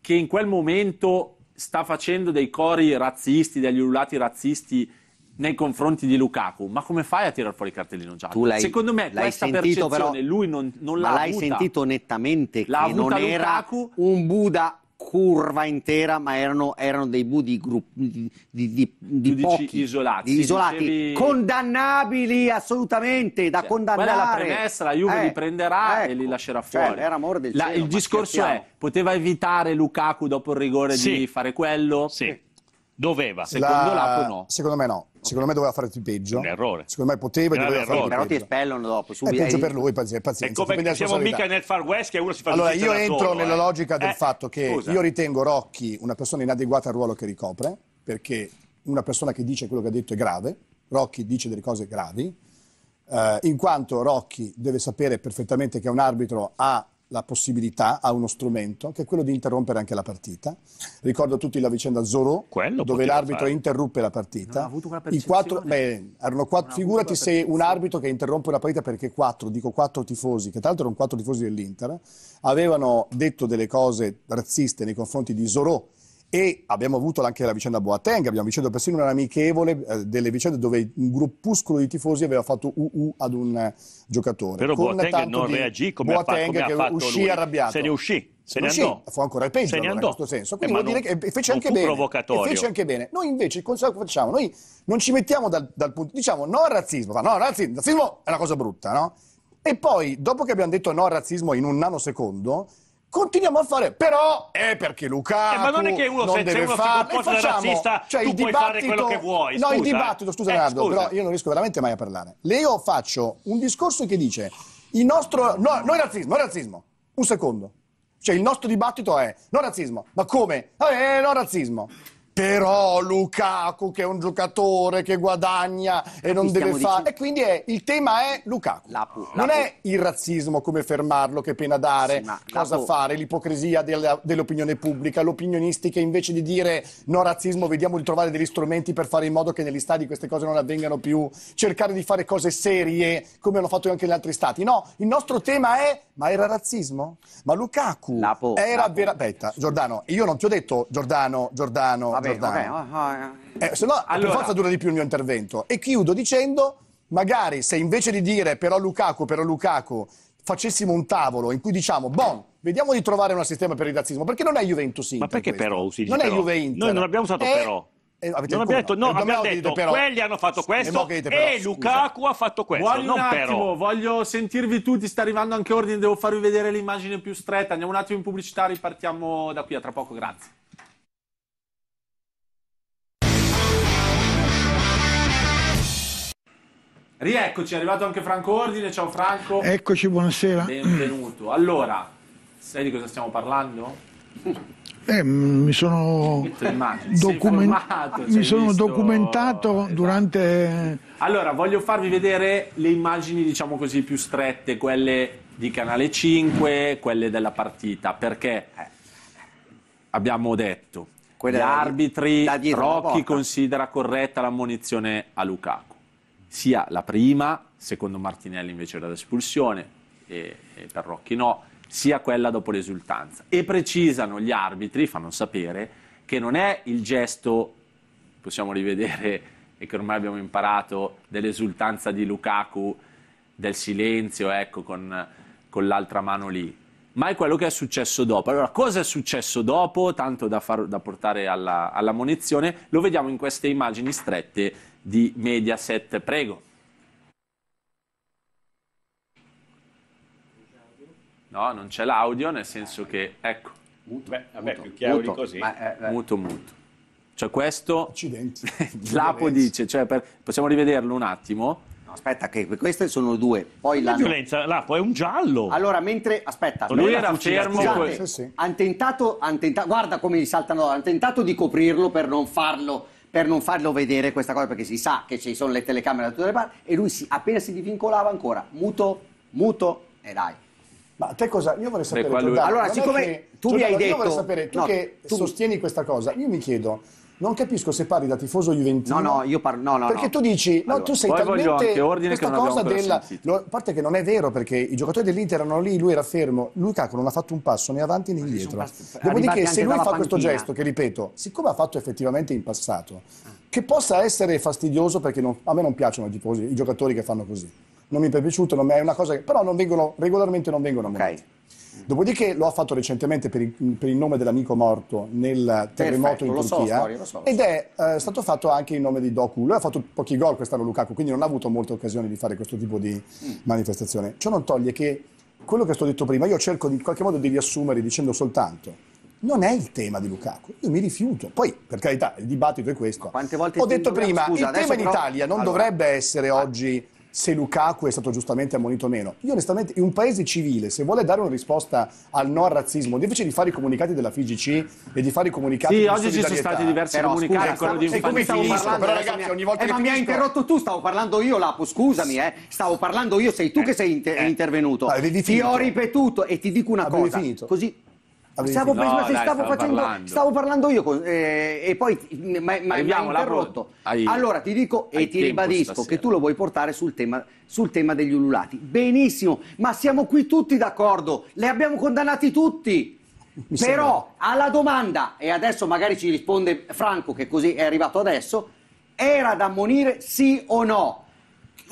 che in quel momento sta facendo dei cori razzisti, degli ululati razzisti nei confronti di Lukaku, ma come fai a tirar fuori il cartellino giallo? Secondo me l'hai questa sentito, percezione però, lui non, non l'ha ma l'hai avuta. sentito nettamente l'ha che non era un Buddha curva intera, ma erano, erano dei bu di, di, di, di pochi, isolati, isolati dicevi... condannabili assolutamente da cioè, condannare. Quella la premessa, la Juve eh, li prenderà ecco, e li ecco. Cioè, lascerà fuori. Cioè, la, cielo, il discorso è, poteva evitare Lukaku dopo il rigore sì. di fare quello? Sì. Doveva, secondo la... l'Apo no. Secondo me no, secondo me doveva fare più peggio. Un errore. Secondo me poteva e doveva errore. fare più Però ti espellono dopo, subito. È peggio per lui, pazienza. È come che siamo mica nel Far West che uno si fa Allora io entro solo, nella eh. logica del eh. fatto che Scusa. io ritengo Rocchi una persona inadeguata al ruolo che ricopre, perché una persona che dice quello che ha detto è grave, Rocchi dice delle cose gravi, eh, in quanto Rocchi deve sapere perfettamente che un arbitro ha la possibilità a uno strumento, che è quello di interrompere anche la partita. Ricordo tutti la vicenda Zorò, dove l'arbitro fare. interruppe la partita. I quattro, beh, erano quattro, non figurati se un arbitro che interrompe la partita perché quattro, dico quattro tifosi, che tra l'altro erano quattro tifosi dell'Inter, avevano detto delle cose razziste nei confronti di Zorò, e abbiamo avuto anche la vicenda Boateng, abbiamo visto persino un'amichevole eh, delle vicende dove un gruppuscolo di tifosi aveva fatto UU ad un eh, giocatore. Però Con Boateng non reagì come Boateng ha fatto, come che uscì lui. arrabbiato. Se ne uscì. Se ne andò. Sì, fu ancora il peggio se ne andò. in questo senso. Eh, Quindi eh, vuol dire che fece anche bene. E fece anche bene. Noi invece cosa facciamo? Noi non ci mettiamo dal, dal punto, diciamo no al razzismo, no, razzismo, razzismo è una cosa brutta, no? E poi, dopo che abbiamo detto no al razzismo in un nanosecondo, continuiamo a fare, però è eh, perché Luca eh, ma non è che uno se se deve uno fare, facciamo, razzista, cioè, il dibattito, che vuoi. Scusa, no, il eh. dibattito, scusa eh, Leonardo, scusa. però io non riesco veramente mai a parlare. Leo faccio un discorso che dice il nostro no, noi razzismo, noi razzismo. Un secondo. Cioè il nostro dibattito è non razzismo, ma come? Eh, non razzismo. Però Lukaku, che è un giocatore che guadagna e non deve fare. E quindi è, il tema è Lukaku. Lapu, non Lapu. è il razzismo come fermarlo, che pena dare, sì, cosa fare, l'ipocrisia della, dell'opinione pubblica, l'opinionisti che invece di dire no razzismo, vediamo di trovare degli strumenti per fare in modo che negli stadi queste cose non avvengano più, cercare di fare cose serie come hanno fatto anche gli altri stati. No, il nostro tema è ma era razzismo? Ma Lukaku era vera. Aspetta, Giordano, io non ti ho detto Giordano, Giordano. Vabbè, Giordano. Okay, okay. Eh, se no, allora. per forza dura di più il mio intervento. E chiudo dicendo, magari se invece di dire però Lukaku, però Lukaku, facessimo un tavolo in cui diciamo, boh, vediamo di trovare un sistema per il razzismo, perché non è Juventus Inter. Ma perché questo. però usi Non però. è Juventus. Noi non abbiamo usato è... Eh, però. Eh, non abbiamo detto, no, eh, abbiamo detto però. quelli hanno fatto eh, questo e, e Lukaku ha fatto questo. Voglio non un attimo, però. voglio sentirvi tutti, sta arrivando anche ordine, devo farvi vedere l'immagine più stretta. Andiamo un attimo in pubblicità, ripartiamo da qui a tra poco, grazie. Rieccoci, è arrivato anche Franco Ordine. Ciao Franco. Eccoci, buonasera. Benvenuto. Allora, sai di cosa stiamo parlando? Eh, mi sono, document mi sono visto... documentato esatto. durante... Allora, voglio farvi vedere le immagini, diciamo così, più strette, quelle di Canale 5, quelle della partita, perché eh, abbiamo detto, Quella gli arbitri, Rocchi considera corretta l'ammonizione a Lukaku sia la prima, secondo Martinelli invece era l'espulsione, e, e Rocchi no, sia quella dopo l'esultanza. E precisano gli arbitri, fanno sapere, che non è il gesto, possiamo rivedere [LAUGHS] e che ormai abbiamo imparato, dell'esultanza di Lukaku, del silenzio, ecco, con, con l'altra mano lì, ma è quello che è successo dopo. Allora, cosa è successo dopo, tanto da, far, da portare alla, alla munizione, lo vediamo in queste immagini strette di Mediaset. Prego. No, non c'è l'audio, nel senso che, ecco. Muto, Beh, vabbè, muto, più chiaro muto, di così. Ma, eh, eh, Muto, muto. Cioè questo... Accidenti. [LAUGHS] Lapo dice, cioè per, possiamo rivederlo un attimo? No, aspetta, che queste sono due. Poi la violenza, Lapo è un giallo. Allora, mentre... Aspetta. Lui era fermo. sì, sì. Hanno tentato, han tentato... Guarda come gli saltano. Hanno tentato di coprirlo per non farlo per non farlo vedere questa cosa, perché si sa che ci sono le telecamere da tutte le parti, e lui si, appena si divincolava ancora, muto, muto, e dai. Ma te cosa? Io vorrei sapere. Beh, lui... Allora, siccome che... tu cioè, mi hai detto. Io vorrei sapere, tu no, che tu... sostieni questa cosa, io mi chiedo non capisco se parli da tifoso juventino. No, no, io parlo. No, no, perché no. tu dici, allora, no, tu sei talmente. Ordine questa cosa della. Lo, a parte che non è vero, perché i giocatori dell'Inter erano lì, lui era fermo. Lukaku non ha fatto un passo né avanti né indietro. Dopodiché, se lui fa panchina. questo gesto, che ripeto, siccome ha fatto effettivamente in passato, che possa essere fastidioso, perché non, a me non piacciono tifosi, i giocatori che fanno così. Non mi è piaciuto, non mi è una cosa che. però non vengono, regolarmente non vengono a okay. Momenti. Dopodiché lo ha fatto recentemente per il, per il nome dell'amico morto nel terremoto Perfetto, in Turchia. So, lo so, ed so. è eh, stato fatto anche in nome di Doku. Lui ha fatto pochi gol quest'anno Lukaku, quindi non ha avuto molte occasioni di fare questo tipo di mm. manifestazione. Ciò non toglie che quello che sto detto prima, io cerco in qualche modo di riassumere dicendo soltanto non è il tema di Lukaku. Io mi rifiuto. Poi, per carità, il dibattito è questo. Quante volte Ho detto prima, scusa, il tema in Italia non allora, dovrebbe essere oggi se Lukaku è stato giustamente ammonito o meno. Io onestamente, in un paese civile, se vuole dare una risposta al no al razzismo, invece di fare i comunicati della FIGC e di fare i comunicati sì, oggi ci sono stati diversi però, comunicati, scusa, quello di infanzia. Stavo finisco, parlando, però ragazzi, ogni volta eh, che ma finisco... mi hai interrotto tu, stavo parlando io, Lapo, scusami, eh. Stavo parlando io, sei tu eh, che sei inter- eh. intervenuto. ti ho ripetuto e ti dico una Avevi cosa, finito. così Stavo, no, ma dai, stavo, facendo, parlando. stavo, parlando. io con, eh, e poi mi hai interrotto. Ai, allora ti dico e ti ribadisco stasera. che tu lo vuoi portare sul tema, sul tema degli ululati. Benissimo, ma siamo qui tutti d'accordo, le abbiamo condannati tutti. Mi Però sembra. alla domanda, e adesso magari ci risponde Franco che così è arrivato adesso, era da ammonire sì o no?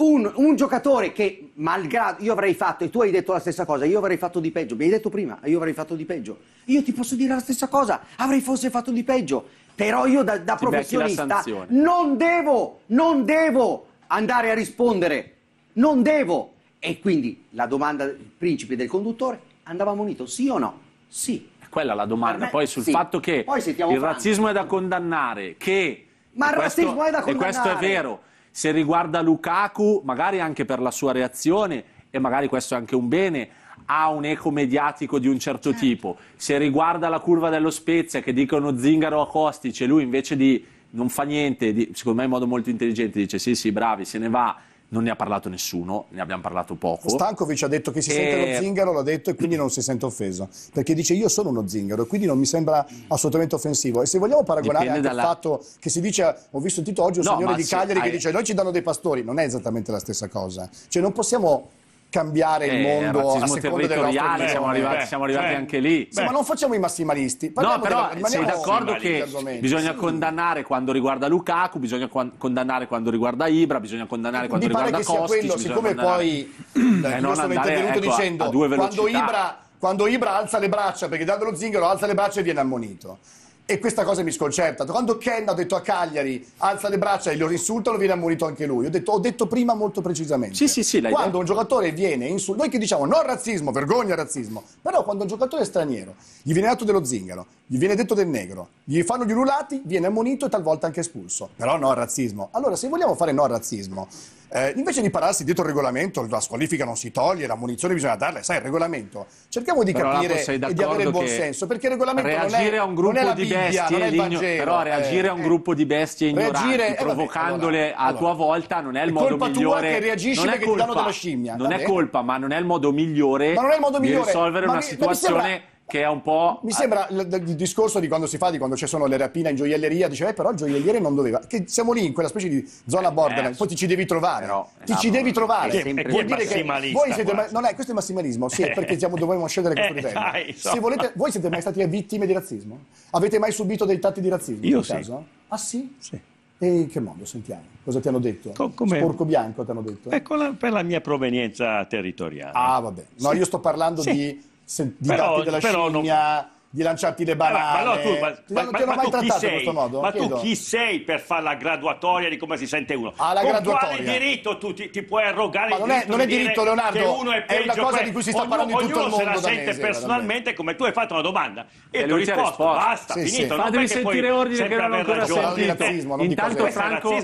un, un, giocatore che, malgrado, io avrei fatto, e tu hai detto la stessa cosa, io avrei fatto di peggio, mi hai detto prima, io avrei fatto di peggio, io ti posso dire la stessa cosa, avrei forse fatto di peggio, però io da, da professionista non devo, non devo andare a rispondere, non devo. E quindi la domanda principe del conduttore, andava munito, sì o no? Sì. Quella è la domanda, me, poi sul sì. fatto che il franco. razzismo è da condannare, che... Ma il razzismo è da condannare. E questo è vero se riguarda Lukaku, magari anche per la sua reazione, e magari questo è anche un bene, ha un eco mediatico di un certo certo. tipo. Se riguarda la curva dello Spezia, che dicono zingaro a Costice, lui invece di non fa niente, di, secondo me in modo molto intelligente, dice sì sì bravi, se ne va non ne ha parlato nessuno, ne abbiamo parlato poco. Stankovic ha detto che si e... sente lo eh, zingaro, l'ha detto e quindi non si sente offeso, perché dice io sono uno zingaro, quindi non mi sembra assolutamente offensivo. E se vogliamo paragonare Dipende anche dalla... il fatto che si dice, ho visto il titolo oggi, un no, signore di Cagliari hai... che dice noi ci danno dei pastori, non è esattamente la stessa cosa. Cioè non possiamo cambiare il eh, mondo a seconda territoriale, eh, siamo arrivati, siamo eh. arrivati anche lì. Sì, ma non facciamo i massimalisti. no, però della, sei d'accordo che bisogna sì. condannare quando riguarda Lukaku, bisogna condannare quando riguarda Ibra, bisogna condannare quando Mi riguarda Costi. Quello, siccome poi eh, il nostro intervenuto ecco, dicendo a, a quando Ibra quando Ibra alza le braccia, perché dando lo zingaro alza le braccia e viene ammonito. E questa cosa mi sconcerta. Quando Ken ha detto a Cagliari alza le braccia e lo insultano, viene ammonito anche lui. Ho detto, ho detto prima molto precisamente. Sì, sì, sì. Quando detto. un giocatore viene insultato, noi che diciamo no al razzismo, vergogna al razzismo, però quando un giocatore è straniero gli viene dato dello zingaro, gli viene detto del negro, gli fanno gli ululati, viene ammonito e talvolta anche espulso. Però no al razzismo. Allora, se vogliamo fare no al razzismo, eh, invece di pararsi dietro il regolamento, la squalifica non si toglie, la munizione bisogna darla, sai, il regolamento. Cerchiamo di però capire e di avere il buon senso, perché il regolamento reagire non è, non è la di Bibbia, non è il Vangelo. Però eh, reagire eh, a un eh. gruppo di bestie ignoranti, reagire, provocandole eh, vabbè, allora, a tua volta, non è il è modo colpa migliore. colpa tua che reagisci perché ti danno della scimmia. Non è colpa, ma non è il modo migliore, il modo migliore. di risolvere ma una mi, situazione che è un po'... Mi sembra ah, il, il, discorso di quando si fa, di quando ci sono le rapine in gioielleria, dice, eh, però il gioielliere non doveva... Che siamo lì in quella specie di zona eh, borderline, eh, poi ti ci devi trovare, però, ti no, ci no, devi trovare. Che, vuol dire che voi siete... Ma, non è, questo è massimalismo, sì, [LAUGHS] perché siamo, dobbiamo scegliere questo livello. Eh, dai, Se volete, voi siete mai stati vittime di razzismo? Avete mai subito dei tatti di razzismo? Io sì. Caso? Ah sì? Sì. E in che modo, sentiamo? Cosa ti hanno detto? Come... Sporco bianco ti hanno detto? Eh? La, per la mia provenienza territoriale. Ah, vabbè. No, sì. io sto parlando sì. di se, di darti della però scimmia, non... di lanciarti le banane. Eh, ma, ma, tu, ma, ma, ma, ma, ma, tu, chi sei? Modo, ma tu chi sei per fare la graduatoria di come si sente uno? Ah, la Con graduatoria. quale diritto tu ti, ti puoi arrogare ma non è, non è di diritto, Leonardo, uno è peggio? È una cosa cioè, di cui si sta parlando in tutto il mondo. Ognuno se la sente danese, personalmente come tu hai fatto una domanda. E, e ho risposto, basta, finito. Fatemi sentire ordine che non ho ancora sentito. Intanto Franco,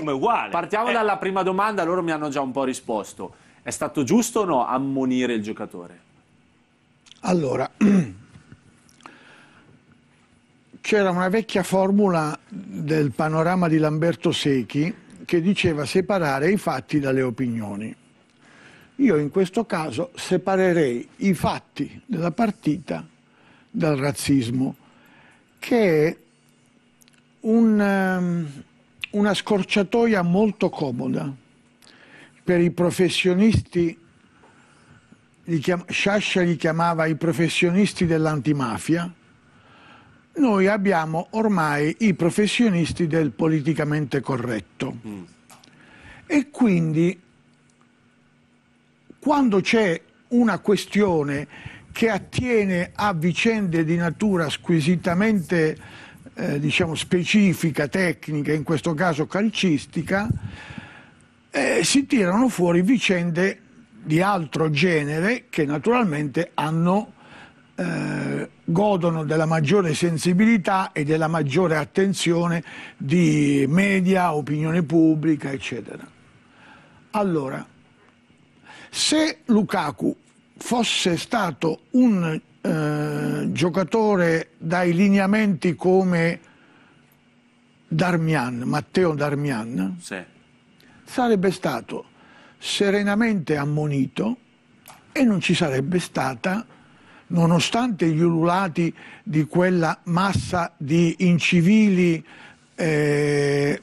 partiamo eh. dalla prima domanda, loro mi hanno già un po' risposto. È stato giusto o no ammonire il giocatore? Allora, [CLEARS THROAT] c'era una vecchia formula del panorama di Lamberto Secchi che diceva separare i fatti dalle opinioni. Io in questo caso separerei i fatti della partita dal razzismo, che è un, ehm, una scorciatoia molto comoda per i professionisti li chiam- Sciascia li chiamava i professionisti dell'antimafia, noi abbiamo ormai i professionisti del politicamente corretto. Mm. E quindi quando c'è una questione che attiene a vicende di natura squisitamente eh, diciamo specifica, tecnica, in questo caso calcistica, eh, si tirano fuori vicende di altro genere che naturalmente hanno, eh, godono della maggiore sensibilità e della maggiore attenzione di media, opinione pubblica, eccetera. Allora, se Lukaku fosse stato un eh, giocatore dai lineamenti come Darmian, Matteo Darmian, sì. sarebbe stato serenamente ammonito e non ci sarebbe stata, nonostante gli ululati di quella massa di incivili, eh,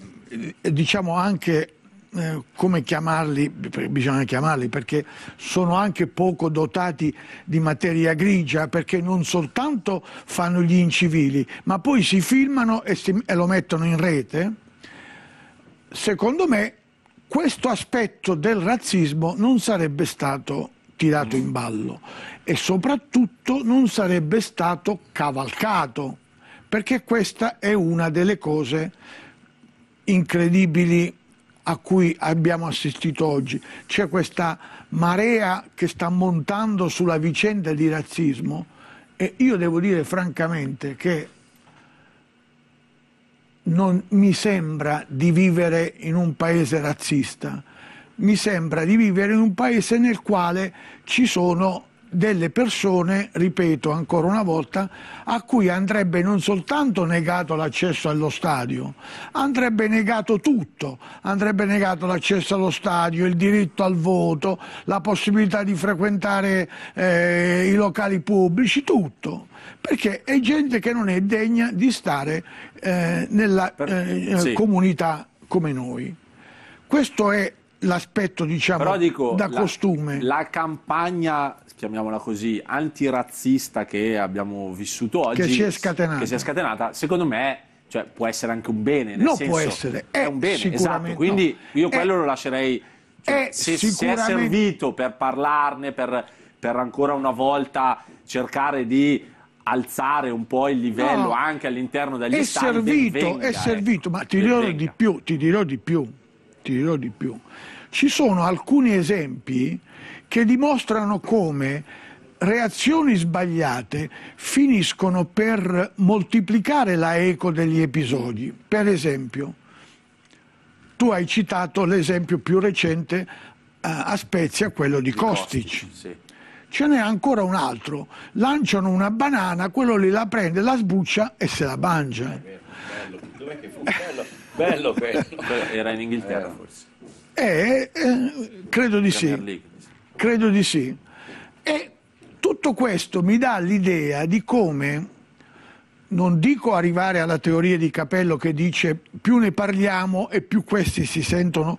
diciamo anche eh, come chiamarli, bisogna chiamarli perché sono anche poco dotati di materia grigia perché non soltanto fanno gli incivili ma poi si filmano e, si, e lo mettono in rete, secondo me questo aspetto del razzismo non sarebbe stato tirato in ballo e soprattutto non sarebbe stato cavalcato, perché questa è una delle cose incredibili a cui abbiamo assistito oggi. C'è questa marea che sta montando sulla vicenda di razzismo e io devo dire francamente che non mi sembra di vivere in un paese razzista, mi sembra di vivere in un paese nel quale ci sono delle persone, ripeto ancora una volta, a cui andrebbe non soltanto negato l'accesso allo stadio, andrebbe negato tutto, andrebbe negato l'accesso allo stadio, il diritto al voto, la possibilità di frequentare eh, i locali pubblici, tutto, perché è gente che non è degna di stare eh, nella eh, eh, sì. comunità come noi. Questo è l'aspetto diciamo, dico, da la, costume. La campagna chiamiamola così, antirazzista che abbiamo vissuto oggi, che si è scatenata, si è scatenata secondo me cioè, può essere anche un bene. Nel no, senso, può essere, è, è eh, un bene, esatto. Quindi no. io eh, quello è, lo lascerei. Cioè, è eh, se, se, è servito per parlarne, per, per ancora una volta cercare di alzare un po' il livello no, anche all'interno degli è stati, servito, venga, è ecco, servito, ecco, ma ti dirò, più, ti dirò di più, ti dirò di più, Ci sono alcuni esempi che dimostrano come reazioni sbagliate finiscono per moltiplicare la eco degli episodi. Per esempio, tu hai citato l'esempio più recente eh, a Spezia, quello di, di Kostic. Kostic sì. Ce n'è ancora un altro. Lanciano una banana, quello lì la prende, la sbuccia e se la mangia. È bello. Che bello, bello, bello. [LAUGHS] Era in Inghilterra eh, forse. Eh, eh, credo di sì. Credo di sì. E tutto questo mi dà l'idea di come, non dico arrivare alla teoria di Capello che dice più ne parliamo e più questi si sentono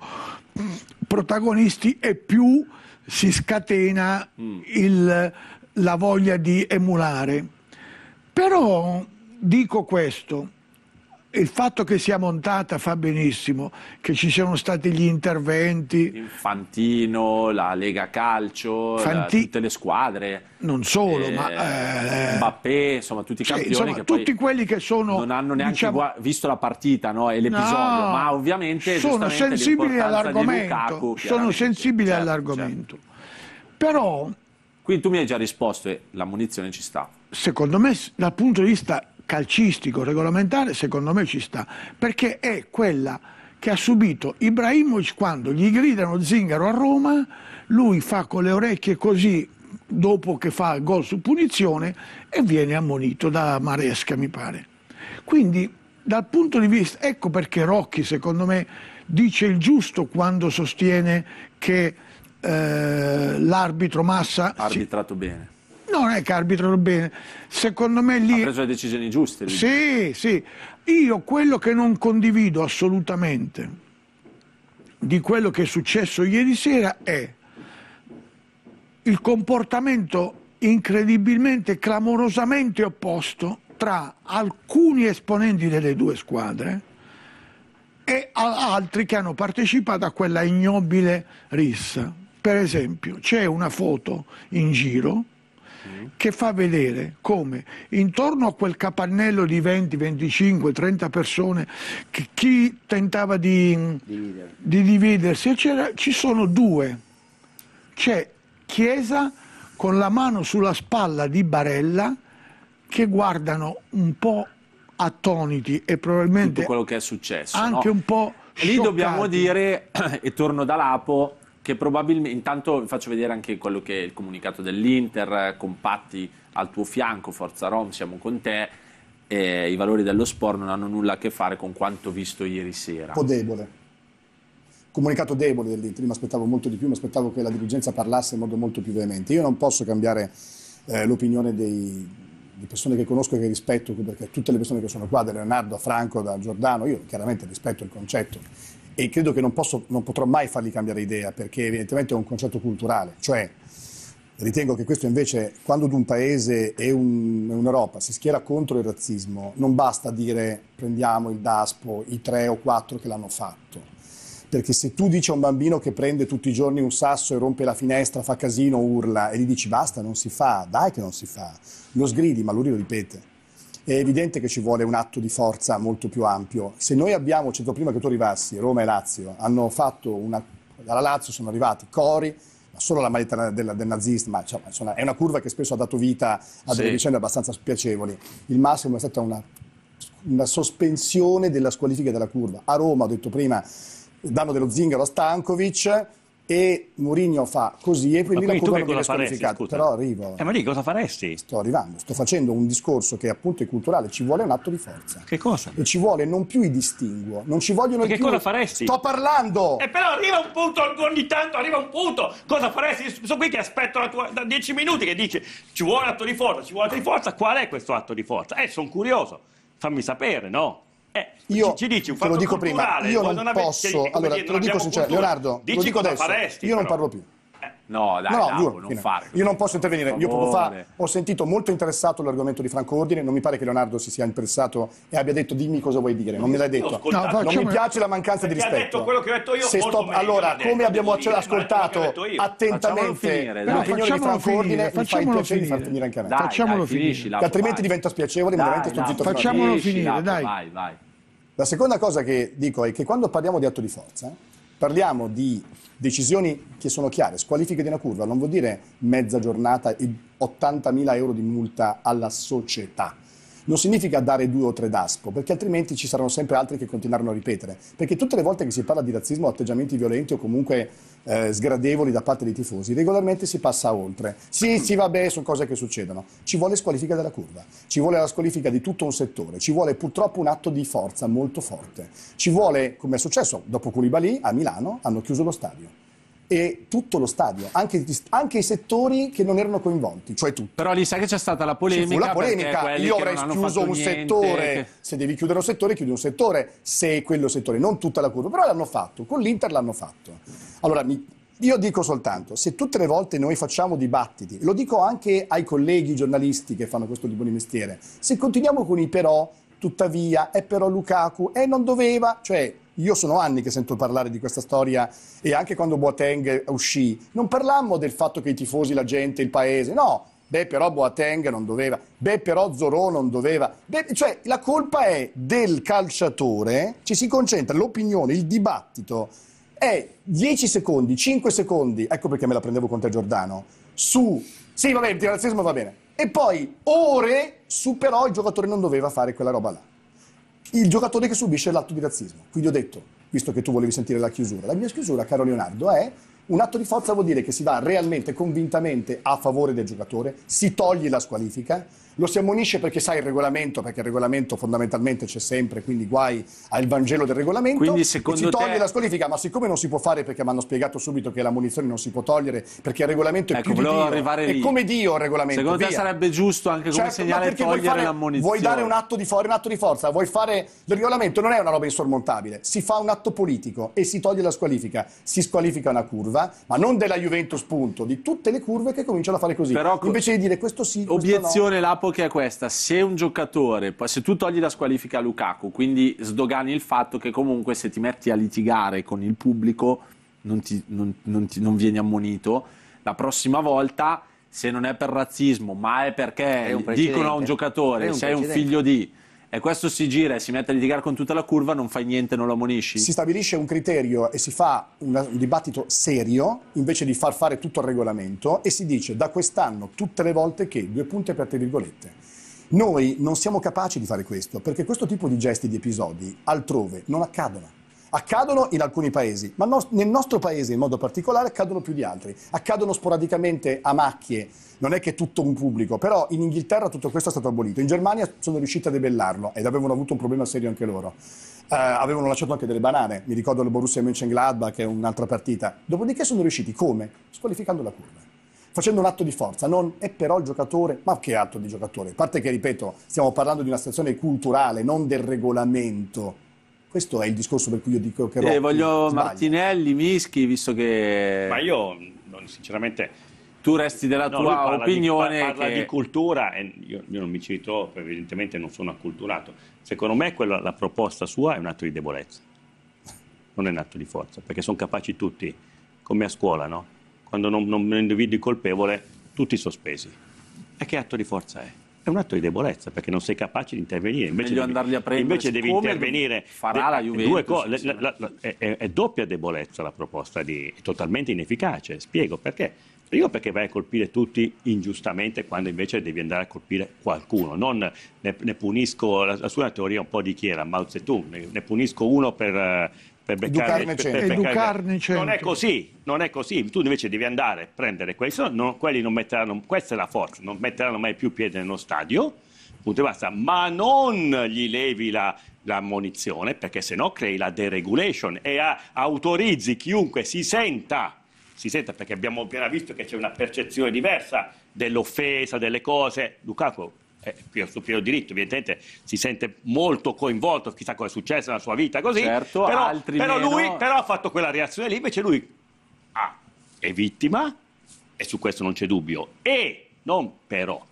protagonisti e più si scatena mm. il, la voglia di emulare. Però dico questo, il fatto che sia montata fa benissimo, che ci siano stati gli interventi. Fantino, la Lega Calcio, Fanti... tutte le squadre. Non solo, eh, ma... Eh... Mbappé, insomma tutti i cioè, campioni insomma, che tutti quelli che sono... Non hanno neanche diciamo... visto la partita no? e l'episodio, no, ma ovviamente... Sono sensibili all'argomento. Lukaku, sono sensibili certo, all'argomento. Certo. Però... Quindi tu mi hai già risposto e la munizione ci sta. Secondo me dal punto di vista calcistico, regolamentare, secondo me ci sta, perché è quella che ha subito Ibrahimovic quando gli gridano Zingaro a Roma, lui fa con le orecchie così dopo che fa il gol su punizione e viene ammonito da Maresca, mi pare. Quindi dal punto di vista, ecco perché Rocchi secondo me dice il giusto quando sostiene che eh, l'arbitro Massa... Ha arbitrato sì, bene non è che arbitrano bene. Secondo me lì... Ha preso le decisioni giuste. Lì. Sì, sì. Io quello che non condivido assolutamente di quello che è successo ieri sera è il comportamento incredibilmente, clamorosamente opposto tra alcuni esponenti delle due squadre e altri che hanno partecipato a quella ignobile rissa. Per esempio, c'è una foto in giro che fa vedere come intorno a quel capannello di 20, 25, 30 persone, chi tentava di, di dividersi, ci sono due. C'è Chiesa con la mano sulla spalla di Barella che guardano un po' attoniti e probabilmente... Tutto quello che è successo. Anche no? un po'... Lì dobbiamo dire, [CLEARS THROAT] e torno da Lapo, che probabilmente, intanto vi faccio vedere anche quello che è il comunicato dell'Inter, compatti al tuo fianco, Forza Rom, siamo con te, eh, i valori dello sport non hanno nulla a che fare con quanto visto ieri sera. Un po' debole comunicato debole dell'Inter, mi aspettavo molto di più, mi aspettavo che la dirigenza parlasse in modo molto più veemente. Io non posso cambiare eh, l'opinione dei, di persone che conosco e che rispetto, perché tutte le persone che sono qua, da Leonardo a Franco, da Giordano, io chiaramente rispetto il concetto e credo che non, posso, non potrò mai fargli cambiare idea perché evidentemente è un concetto culturale, cioè ritengo che questo invece quando un paese e un, un'Europa si schiera contro il razzismo non basta dire prendiamo il DASPO, i tre o quattro che l'hanno fatto. Perché se tu dici a un bambino che prende tutti i giorni un sasso e rompe la finestra, fa casino, urla e gli dici basta, non si fa, dai che non si fa, lo sgridi, ma lui lo ripete è evidente che ci vuole un atto di forza molto più ampio. Se noi abbiamo, certo prima che tu arrivassi, Roma e Lazio, hanno fatto una, dalla Lazio sono arrivati Cori, solo la maledetta del, del nazismo, ma insomma, è una curva che spesso ha dato vita a delle sì. vicende abbastanza spiacevoli. Il massimo è stata una, una sospensione della squalifica della curva. A Roma, ho detto prima, danno dello zingaro a Stankovic, e Mourinho fa così e quindi, quindi la Roma non viene squalificata. Però arrivo. Eh, ma lì cosa faresti? Sto arrivando, sto facendo un discorso che appunto è culturale, ci vuole un atto di forza. Che cosa? E ci vuole non più i distinguo, non ci vogliono più. Che cosa faresti? Sto parlando! E eh, però arriva un punto, ogni tanto arriva un punto. Cosa faresti? Sono qui che aspetto la tua, da dieci minuti che dici ci vuole un atto di forza, ci vuole un atto di forza. Qual è questo atto di forza? Eh, sono curioso. Fammi sapere, no? Eh, io ci, ci dici un te lo dico prima, io non, non posso, avessi, allora te lo dico sinceramente, Leonardo, dici lo dico adesso, faresti, io non parlo più. Eh, no, dai, no, Lago, non farlo. Io non posso intervenire. Io poco fa ho sentito molto interessato l'argomento di Franco Ordine. Non mi pare che Leonardo si sia interessato e abbia detto dimmi cosa vuoi dire. Non me l'hai detto. No, non mi piace la mancanza di rispetto. Ha detto quello che ho detto io. Se sto... meglio, allora, come abbiamo dire, ascoltato attentamente finire, l'opinione di Franco finire, Ordine, mi fa il piacere di far finire anche a me. Dai, facciamolo dai, finisci, Lago, altrimenti diventa spiacevole. Facciamolo finire, dai. Vai, vai. La seconda cosa che dico è che quando parliamo di atto di forza, parliamo di decisioni che sono chiare, squalifiche di una curva, non vuol dire mezza giornata e 80.000 euro di multa alla società non significa dare due o tre daspo, perché altrimenti ci saranno sempre altri che continueranno a ripetere. Perché tutte le volte che si parla di razzismo o atteggiamenti violenti o comunque eh, sgradevoli da parte dei tifosi, regolarmente si passa oltre. Sì, sì, vabbè, sono cose che succedono. Ci vuole squalifica della curva, ci vuole la squalifica di tutto un settore, ci vuole purtroppo un atto di forza molto forte. Ci vuole, come è successo dopo Koulibaly, a Milano hanno chiuso lo stadio e tutto lo stadio, anche, anche, i settori che non erano coinvolti, cioè tutto. Però lì sai che c'è stata la polemica. La polemica. io avrei chiuso un niente, settore, che... se devi chiudere un settore, chiudi un settore, se è quello settore, non tutta la curva, però l'hanno fatto, con l'Inter l'hanno fatto. Allora, io dico soltanto, se tutte le volte noi facciamo dibattiti, lo dico anche ai colleghi giornalisti che fanno questo tipo di mestiere, se continuiamo con i però, tuttavia, è però Lukaku, e non doveva, cioè io sono anni che sento parlare di questa storia e anche quando Boateng uscì, non parlammo del fatto che i tifosi, la gente, il paese, no. Beh, però Boateng non doveva, beh, però Zorò non doveva. Beh, cioè, la colpa è del calciatore, ci si concentra l'opinione, il dibattito. È 10 secondi, 5 secondi, ecco perché me la prendevo con te Giordano, su, sì, va bene, il razzismo va bene. E poi ore su però il giocatore non doveva fare quella roba là il giocatore che subisce l'atto di razzismo. Quindi ho detto, visto che tu volevi sentire la chiusura, la mia chiusura, caro Leonardo, è un atto di forza vuol dire che si va realmente, convintamente a favore del giocatore, si toglie la squalifica, lo si ammonisce perché sai il regolamento, perché il regolamento fondamentalmente c'è sempre, quindi guai al Vangelo del regolamento. Quindi secondo si toglie te... la squalifica, ma siccome non si può fare perché mi hanno spiegato subito che la munizione non si può togliere perché il regolamento è ecco, più di Dio, è come Dio il regolamento. Secondo via. te sarebbe giusto anche come certo, segnale togliere la munizione? Vuoi dare un atto, di for- un atto di forza, vuoi fare il regolamento, non è una roba insormontabile, si fa un atto politico e si toglie la squalifica, si squalifica una curva, ma non della Juventus punto, di tutte le curve che cominciano a fare così. Però, Invece di dire questo sì, questo Obiezione, questo no capo che è questa, se un giocatore, se tu togli la squalifica a Lukaku, quindi sdogani il fatto che comunque se ti metti a litigare con il pubblico non, ti, non, non, ti, non vieni ammonito, la prossima volta se non è per razzismo ma è perché è dicono a un giocatore un sei un figlio di e questo si gira e si mette a litigare con tutta la curva, non fai niente, non lo ammonisci? Si stabilisce un criterio e si fa un dibattito serio invece di far fare tutto il regolamento e si dice da quest'anno tutte le volte che, due punti aperte virgolette, noi non siamo capaci di fare questo perché questo tipo di gesti, di episodi altrove non accadono. Accadono in alcuni paesi, ma no, nel nostro paese in modo particolare accadono più di altri. Accadono sporadicamente a macchie, non è che tutto un pubblico, però in Inghilterra tutto questo è stato abolito. In Germania sono riusciti a debellarlo ed avevano avuto un problema serio anche loro. Uh, avevano lasciato anche delle banane, mi ricordo il Borussia Mönchengladbach che è un'altra partita. Dopodiché sono riusciti come? Squalificando la curva facendo un atto di forza, non è però il giocatore, ma che atto di giocatore? A parte che, ripeto, stiamo parlando di una situazione culturale, non del regolamento questo è il discorso per cui io dico che... eh, voglio sbaglia. Martinelli, Mischi, visto che... Ma io, non, sinceramente... Tu resti della no, tua opinione. Di, parla che... di cultura, e io, io non mi ci ritrovo, evidentemente non sono acculturato. Secondo me quella, la proposta sua è un atto di debolezza, non è un atto di forza, perché sono capaci tutti, come a scuola, no? Quando non, non individui colpevole, tutti sospesi. E che atto di forza è? è un atto di debolezza perché non sei capace di intervenire. Invece Meglio devi, andarli a prendere. Invece devi intervenire. Farà la eh, eh, Juventus. Due co- la, la, la, è, è, doppia debolezza la proposta, di, è totalmente inefficace. Spiego perché. Primo perché vai a colpire tutti ingiustamente quando invece devi andare a colpire qualcuno. Non ne, ne punisco, la, sua teoria è un po' di chi era, Mao Zedong, ne, ne punisco uno per eh, per beccarne, Educarne per, per Educarne non è così, non è così. Tu invece devi andare, a prendere questo. non, quelli non metteranno, questa è la forza, non metteranno mai più piede nello stadio, punto e basta, ma non gli levi la, la munizione perché se no crei la deregulation e a, autorizzi chiunque si senta si senta perché abbiamo appena visto che c'è una percezione diversa dell'offesa, delle cose. Lukaku è a suo pieno diritto, evidentemente si sente molto coinvolto, chissà cosa è successo nella sua vita, così, certo, però, però lui però ha fatto quella reazione lì, invece lui ah, è vittima, e su questo non c'è dubbio, e non però,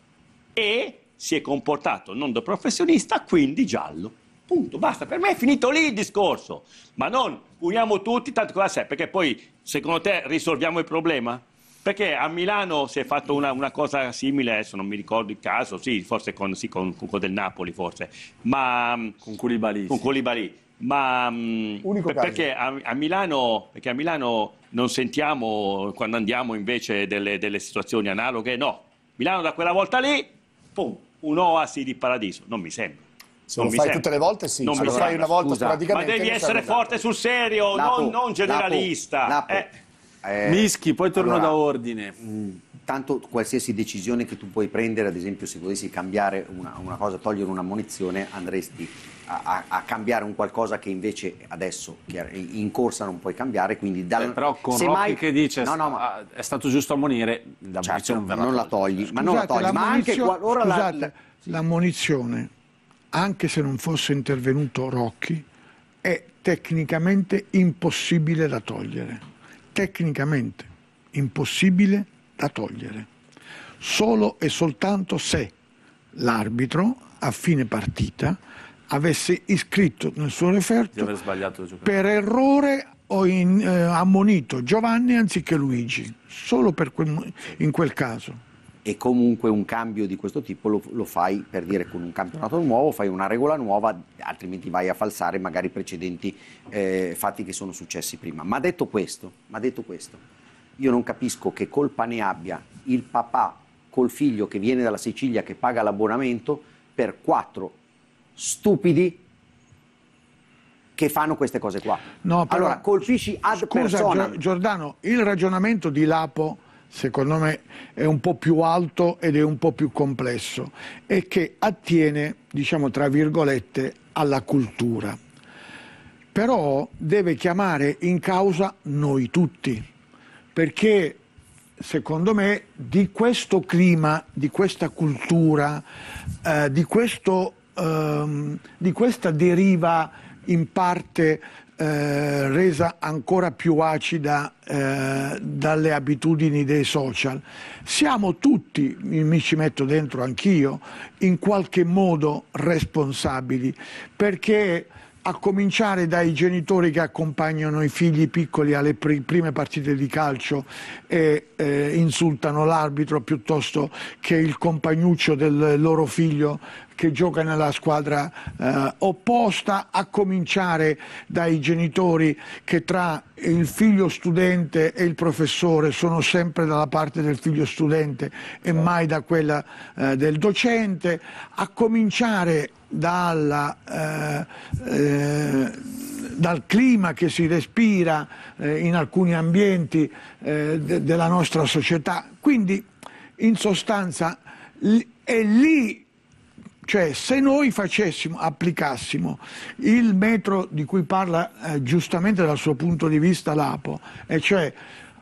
e si è comportato non da professionista, quindi giallo. Punto, basta, per me è finito lì il discorso. Ma non puniamo tutti, tanto cosa sei, perché poi secondo te risolviamo il problema? Perché a Milano si è fatto una, una, cosa simile, adesso non mi ricordo il caso, sì, forse con, sì, con, con del Napoli, forse, ma... Mm, con Koulibaly. Con Koulibaly. Ma mm, per, perché, a, a Milano, perché a Milano non sentiamo, quando andiamo invece, delle, delle situazioni analoghe? No. Milano da quella volta lì, pum, un'oasi di paradiso, non mi sembra. Se non lo fai sembra. tutte le volte, sì. Non Se lo sembra. fai una volta Scusa, sporadicamente... Ma devi essere forte sul serio, Lapo, non, non, generalista. Lapo, Lapo. Eh. Eh, Mischi, poi torno allora, da ordine. Mm, tanto qualsiasi decisione che tu puoi prendere, ad esempio se volessi cambiare una, una cosa, togliere una munizione, andresti a, a, a, cambiare un qualcosa che invece adesso in corsa non puoi cambiare. Quindi dal, eh, però con se mai, che dice no, no, ma, ah, è stato giusto ammonire, la certo, non, non, la togli, scusate, ma non la togli, la ma anche qualora scusate, la, la munizione, anche se non fosse intervenuto Rocchi, è tecnicamente impossibile da togliere tecnicamente impossibile da togliere, solo e soltanto se l'arbitro a fine partita avesse iscritto nel suo referto per errore ho in, eh, ammonito Giovanni anziché Luigi, solo quel, in quel caso e comunque un cambio di questo tipo lo, lo, fai per dire con un campionato nuovo, fai una regola nuova, altrimenti vai a falsare magari precedenti eh, fatti che sono successi prima. Ma detto, questo, ma detto questo, io non capisco che colpa ne abbia il papà col figlio che viene dalla Sicilia che paga l'abbonamento per quattro stupidi che fanno queste cose qua. No, però, allora colpisci ad scusa, persona. Giordano, il ragionamento di Lapo secondo me è un po' più alto ed è un po' più complesso e che attiene, diciamo tra virgolette, alla cultura. Però deve chiamare in causa noi tutti, perché secondo me di questo clima, di questa cultura, eh, di, questo, ehm, di questa deriva in parte eh, resa ancora più acida eh, dalle abitudini dei social. Siamo tutti, mi ci metto dentro anch'io, in qualche modo responsabili perché a cominciare dai genitori che accompagnano i figli piccoli alle prime partite di calcio e eh, insultano l'arbitro piuttosto che il compagnuccio del loro figlio che gioca nella squadra eh, opposta, a cominciare dai genitori che tra il figlio studente e il professore sono sempre dalla parte del figlio studente e mai da quella eh, del docente, a cominciare dalla, eh, eh, dal clima che si respira eh, in alcuni ambienti eh, de della nostra società. Quindi, in sostanza, è lì cioè se noi facessimo, applicassimo il metro di cui parla eh, giustamente dal suo punto di vista l'Apo, e cioè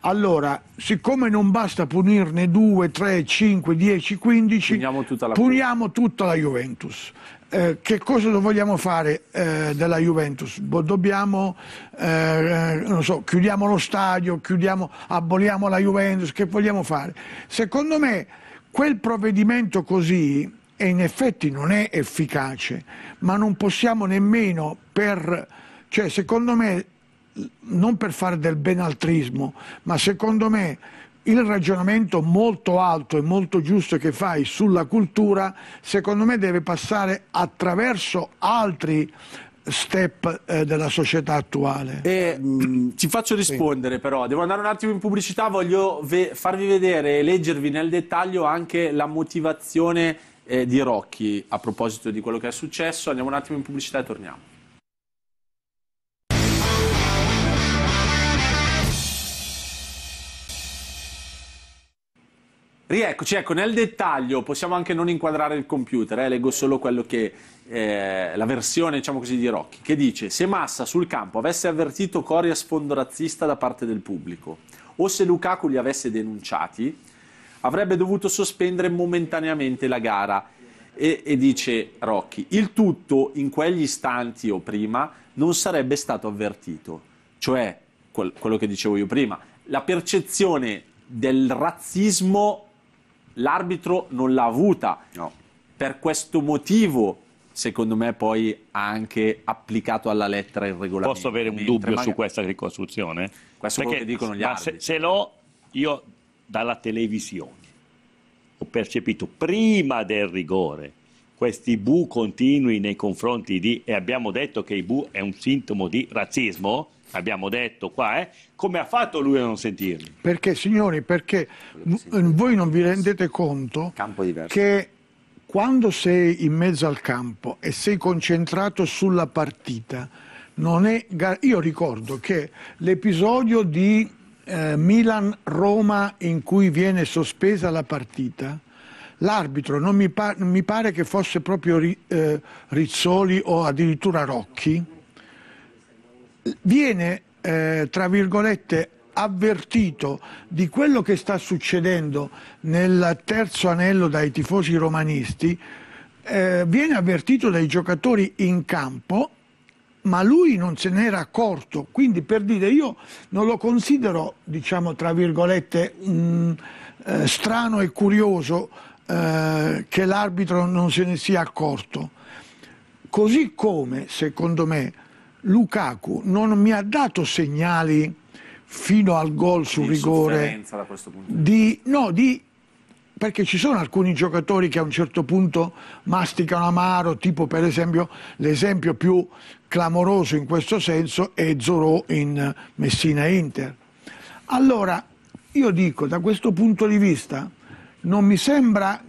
allora, siccome non basta punirne 2, 3, 5, 10, 15, puniamo tutta la, puniamo tutta la Juventus. Eh, che cosa vogliamo fare eh, della Juventus? Dobbiamo, eh, eh so, chiudiamo lo stadio, chiudiamo, aboliamo la Juventus, che vogliamo fare? Secondo me quel provvedimento così e in effetti non è efficace, ma non possiamo nemmeno per, cioè secondo me, non per fare del benaltrismo, ma secondo me il ragionamento molto alto e molto giusto che fai sulla cultura, secondo me deve passare attraverso altri step eh, della società attuale. E, mm, ti faccio rispondere sì. però, devo andare un attimo in pubblicità, voglio ve farvi vedere e leggervi nel dettaglio anche la motivazione eh, di Rocchi a proposito di quello che è successo. Andiamo un attimo in pubblicità e torniamo. Rieccoci, ecco, nel dettaglio possiamo anche non inquadrare il computer, eh, leggo solo quello che eh, la versione, diciamo così, di Rocchi, che dice se Massa sul campo avesse avvertito Cori a sfondo razzista da parte del pubblico o se Lukaku li avesse denunciati, avrebbe dovuto sospendere momentaneamente la gara. E, e, dice Rocchi, il tutto in quegli istanti o prima non sarebbe stato avvertito, cioè quel, quello che dicevo io prima, la percezione del razzismo l'arbitro non l'ha avuta. No. Per questo motivo, secondo me, poi ha anche applicato alla lettera il regolamento. Posso avere un dubbio Mentre su questa ricostruzione? Questo è quello che dicono gli altri. Se, se l'ho, io dalla televisione. Ho percepito prima del rigore questi bu continui nei confronti di, e abbiamo detto che i bu è un sintomo di razzismo, abbiamo detto qua, eh, come ha fatto lui a non sentirli? Perché signori, perché voi non vi rendete conto che quando sei in mezzo al campo e sei concentrato sulla partita, non è... Io ricordo che l'episodio di eh, Milan-Roma in cui viene sospesa la partita, l'arbitro non mi, pa mi, pare che fosse proprio eh, Rizzoli o addirittura Rocchi, viene, eh, tra virgolette, avvertito di quello che sta succedendo nel terzo anello dai tifosi romanisti, eh, viene avvertito dai giocatori in campo ma lui non se n'era accorto, quindi per dire io non lo considero, diciamo tra virgolette, mh, eh, strano e curioso eh, che l'arbitro non se ne sia accorto. Così come, secondo me, Lukaku non mi ha dato segnali fino al gol su di rigore di, no, di perché ci sono alcuni giocatori che a un certo punto masticano amaro, tipo per esempio l'esempio più clamoroso in questo senso è Zorò in Messina Inter. Allora, io dico, da questo punto di vista, non mi sembra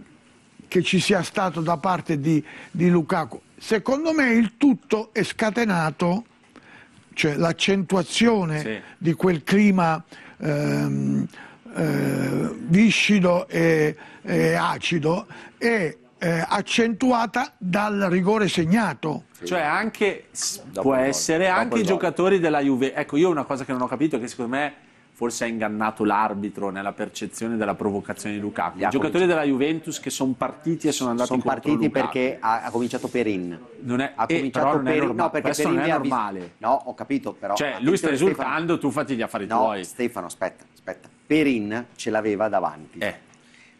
che ci sia stato da parte di, di Lukaku. Secondo me il tutto è scatenato, cioè l'accentuazione sì. di quel clima... Ehm, eh, viscido e, e, acido è eh, accentuata dal rigore segnato. Cioè anche, dopo può essere dopo anche i giocatori della Juve. Ecco, io una cosa che non ho capito è che secondo me forse ha ingannato l'arbitro nella percezione della provocazione di Lukaku. I giocatori della Juventus che sono partiti e sono andati sono contro Sono partiti Lukaku. perché ha, ha, cominciato Perin. Non è, ha cominciato non è Perin, no, perché Perin non è normale. No, ho capito, però... Cioè, lui sta risultando, Stefano. tu gli affari no, tuoi. Stefano, aspetta, aspetta. Perin ce l'aveva davanti. Eh.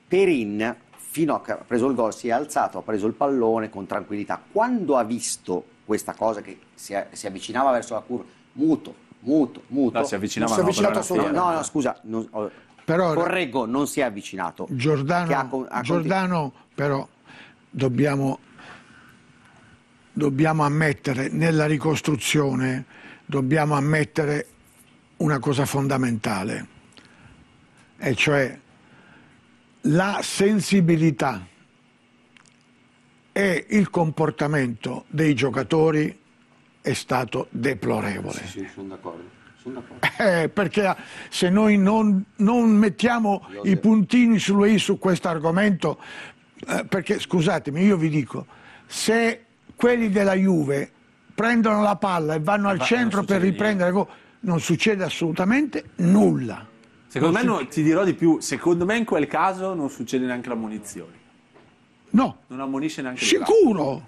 Perin, fino a che ha preso il gol, si è alzato, ha preso il pallone con tranquillità. Quando ha visto questa cosa che si, è, si avvicinava verso la curva, muto, muto, muto. No, si avvicinava, non si è avvicinato no, solo. No, no, scusa, non, però, correggo, non si è avvicinato. Giordano, ha, ha Giordano però dobbiamo, dobbiamo ammettere, nella ricostruzione, dobbiamo ammettere una cosa fondamentale e cioè la sensibilità e il comportamento dei giocatori è stato deplorevole. Sì, sì, sono d'accordo. Eh, perché se noi non, non mettiamo i puntini su, i su questo argomento, eh, perché scusatemi, io vi dico, se quelli della Juve prendono la palla e vanno eh, al Va, eh, centro per riprendere, niente. non succede assolutamente nulla. Secondo me, succede. no, ti dirò di più, secondo me in quel caso non succede neanche la munizione. No. Non ammonisce neanche Sicuro.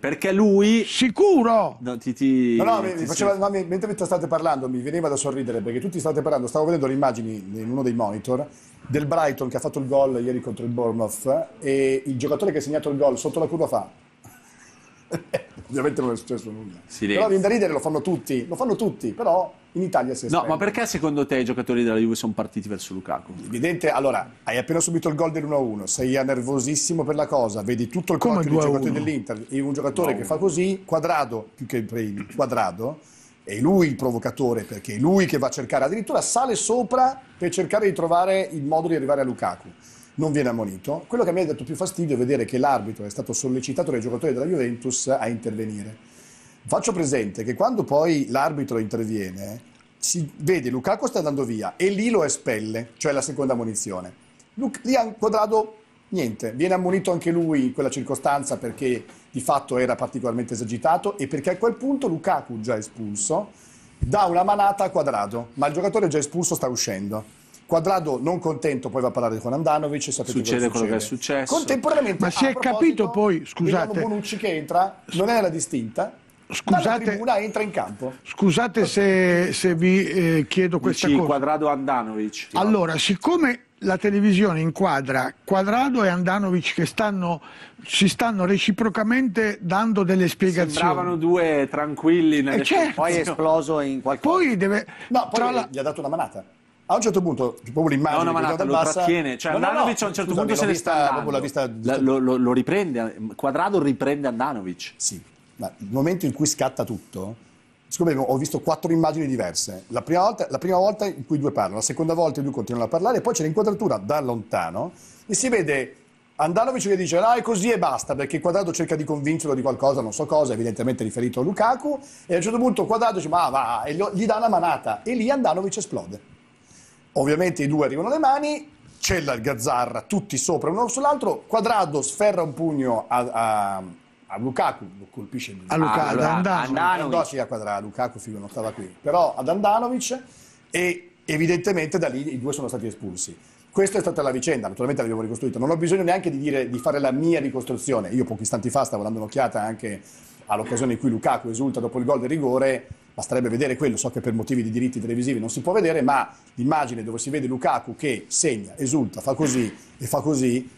Perché lui... Sicuro! No, ti, ti, no, no, ti mi faceva, no, mentre state parlando mi veniva da sorridere perché tutti state parlando, stavo vedendo le immagini in uno dei monitor del Brighton che ha fatto il gol ieri contro il Bournemouth e il giocatore che ha segnato il gol sotto la curva fa... [LAUGHS] Ovviamente non è successo nulla. Silenzio. Però viene da ridere, lo fanno tutti, lo fanno tutti, però in Italia si esprime. No, ma perché secondo te i giocatori della Juve sono partiti verso Lukaku? Evidente, allora, hai appena subito il gol dell'1-1, sei nervosissimo per la cosa, vedi tutto il corpo dei giocatori dell'Inter, e un giocatore no. che fa così, quadrado più che il quadrado, è lui il provocatore perché è lui che va a cercare, addirittura sale sopra per cercare di trovare il modo di arrivare a Lukaku. Non viene ammonito. Quello che mi ha dato più fastidio è vedere che l'arbitro è stato sollecitato dai giocatori della Juventus a intervenire Faccio presente che quando poi l'arbitro interviene, si vede Lukaku sta andando via e lì lo espelle, cioè la seconda munizione. Lì Lian Quadrado niente, viene ammonito anche lui in quella circostanza perché di fatto era particolarmente esagitato e perché a quel punto Lukaku già espulso dà una manata a Quadrado, ma il giocatore già espulso sta uscendo. Quadrado non contento, poi va a parlare con Andanovic. Sapete succede quello che è successo. Contemporaneamente, ma si è capito poi, scusate, Bonucci che entra, non è la distinta Scusate, entra in campo. Scusate se, se vi eh, chiedo questa Dici, cosa. Quadrado Andanovic. Allora, siccome la televisione inquadra Quadrado e Andanovic che stanno, si stanno reciprocamente dando delle spiegazioni. Sembravano due tranquilli. Nelle eh certo. Poi è esploso in qualche Poi deve... No, poi la... gli ha dato una manata. A un certo punto, proprio l'immagine no, no, manata, lo trattiene. Cioè, no, Andanovic no, a un certo scusami, punto se ne sta vista, lo, lo, lo riprende, Quadrado riprende Andanovic. Sì. Ma il momento in cui scatta tutto, siccome ho visto quattro immagini diverse, la prima, volta, la prima volta in cui i due parlano, la seconda volta i due continuano a parlare, poi c'è l'inquadratura da lontano e si vede Andanovic che dice no ah, è così e basta perché Quadrato cerca di convincerlo di qualcosa, non so cosa, evidentemente riferito a Lukaku e a un certo punto Quadrato dice ma va e gli dà una manata e lì Andanovic esplode. Ovviamente i due arrivano alle mani, c'è la Gazzarra tutti sopra uno sull'altro, Quadrado sferra un pugno a a Lukaku lo colpisce il Milan. A Lukaku, allora, ad Andanovic. a quadrà, Lukaku figo, non stava qui. Però ad Andanovic e evidentemente da lì i due sono stati espulsi. Questa è stata la vicenda, naturalmente l'abbiamo ricostruita. Non ho bisogno neanche di, dire, di fare la mia ricostruzione. Io pochi istanti fa stavo dando un'occhiata anche all'occasione in cui Lukaku esulta dopo il gol del rigore. Basterebbe vedere quello, so che per motivi di diritti televisivi non si può vedere, ma l'immagine dove si vede Lukaku che segna, esulta, fa così e fa così,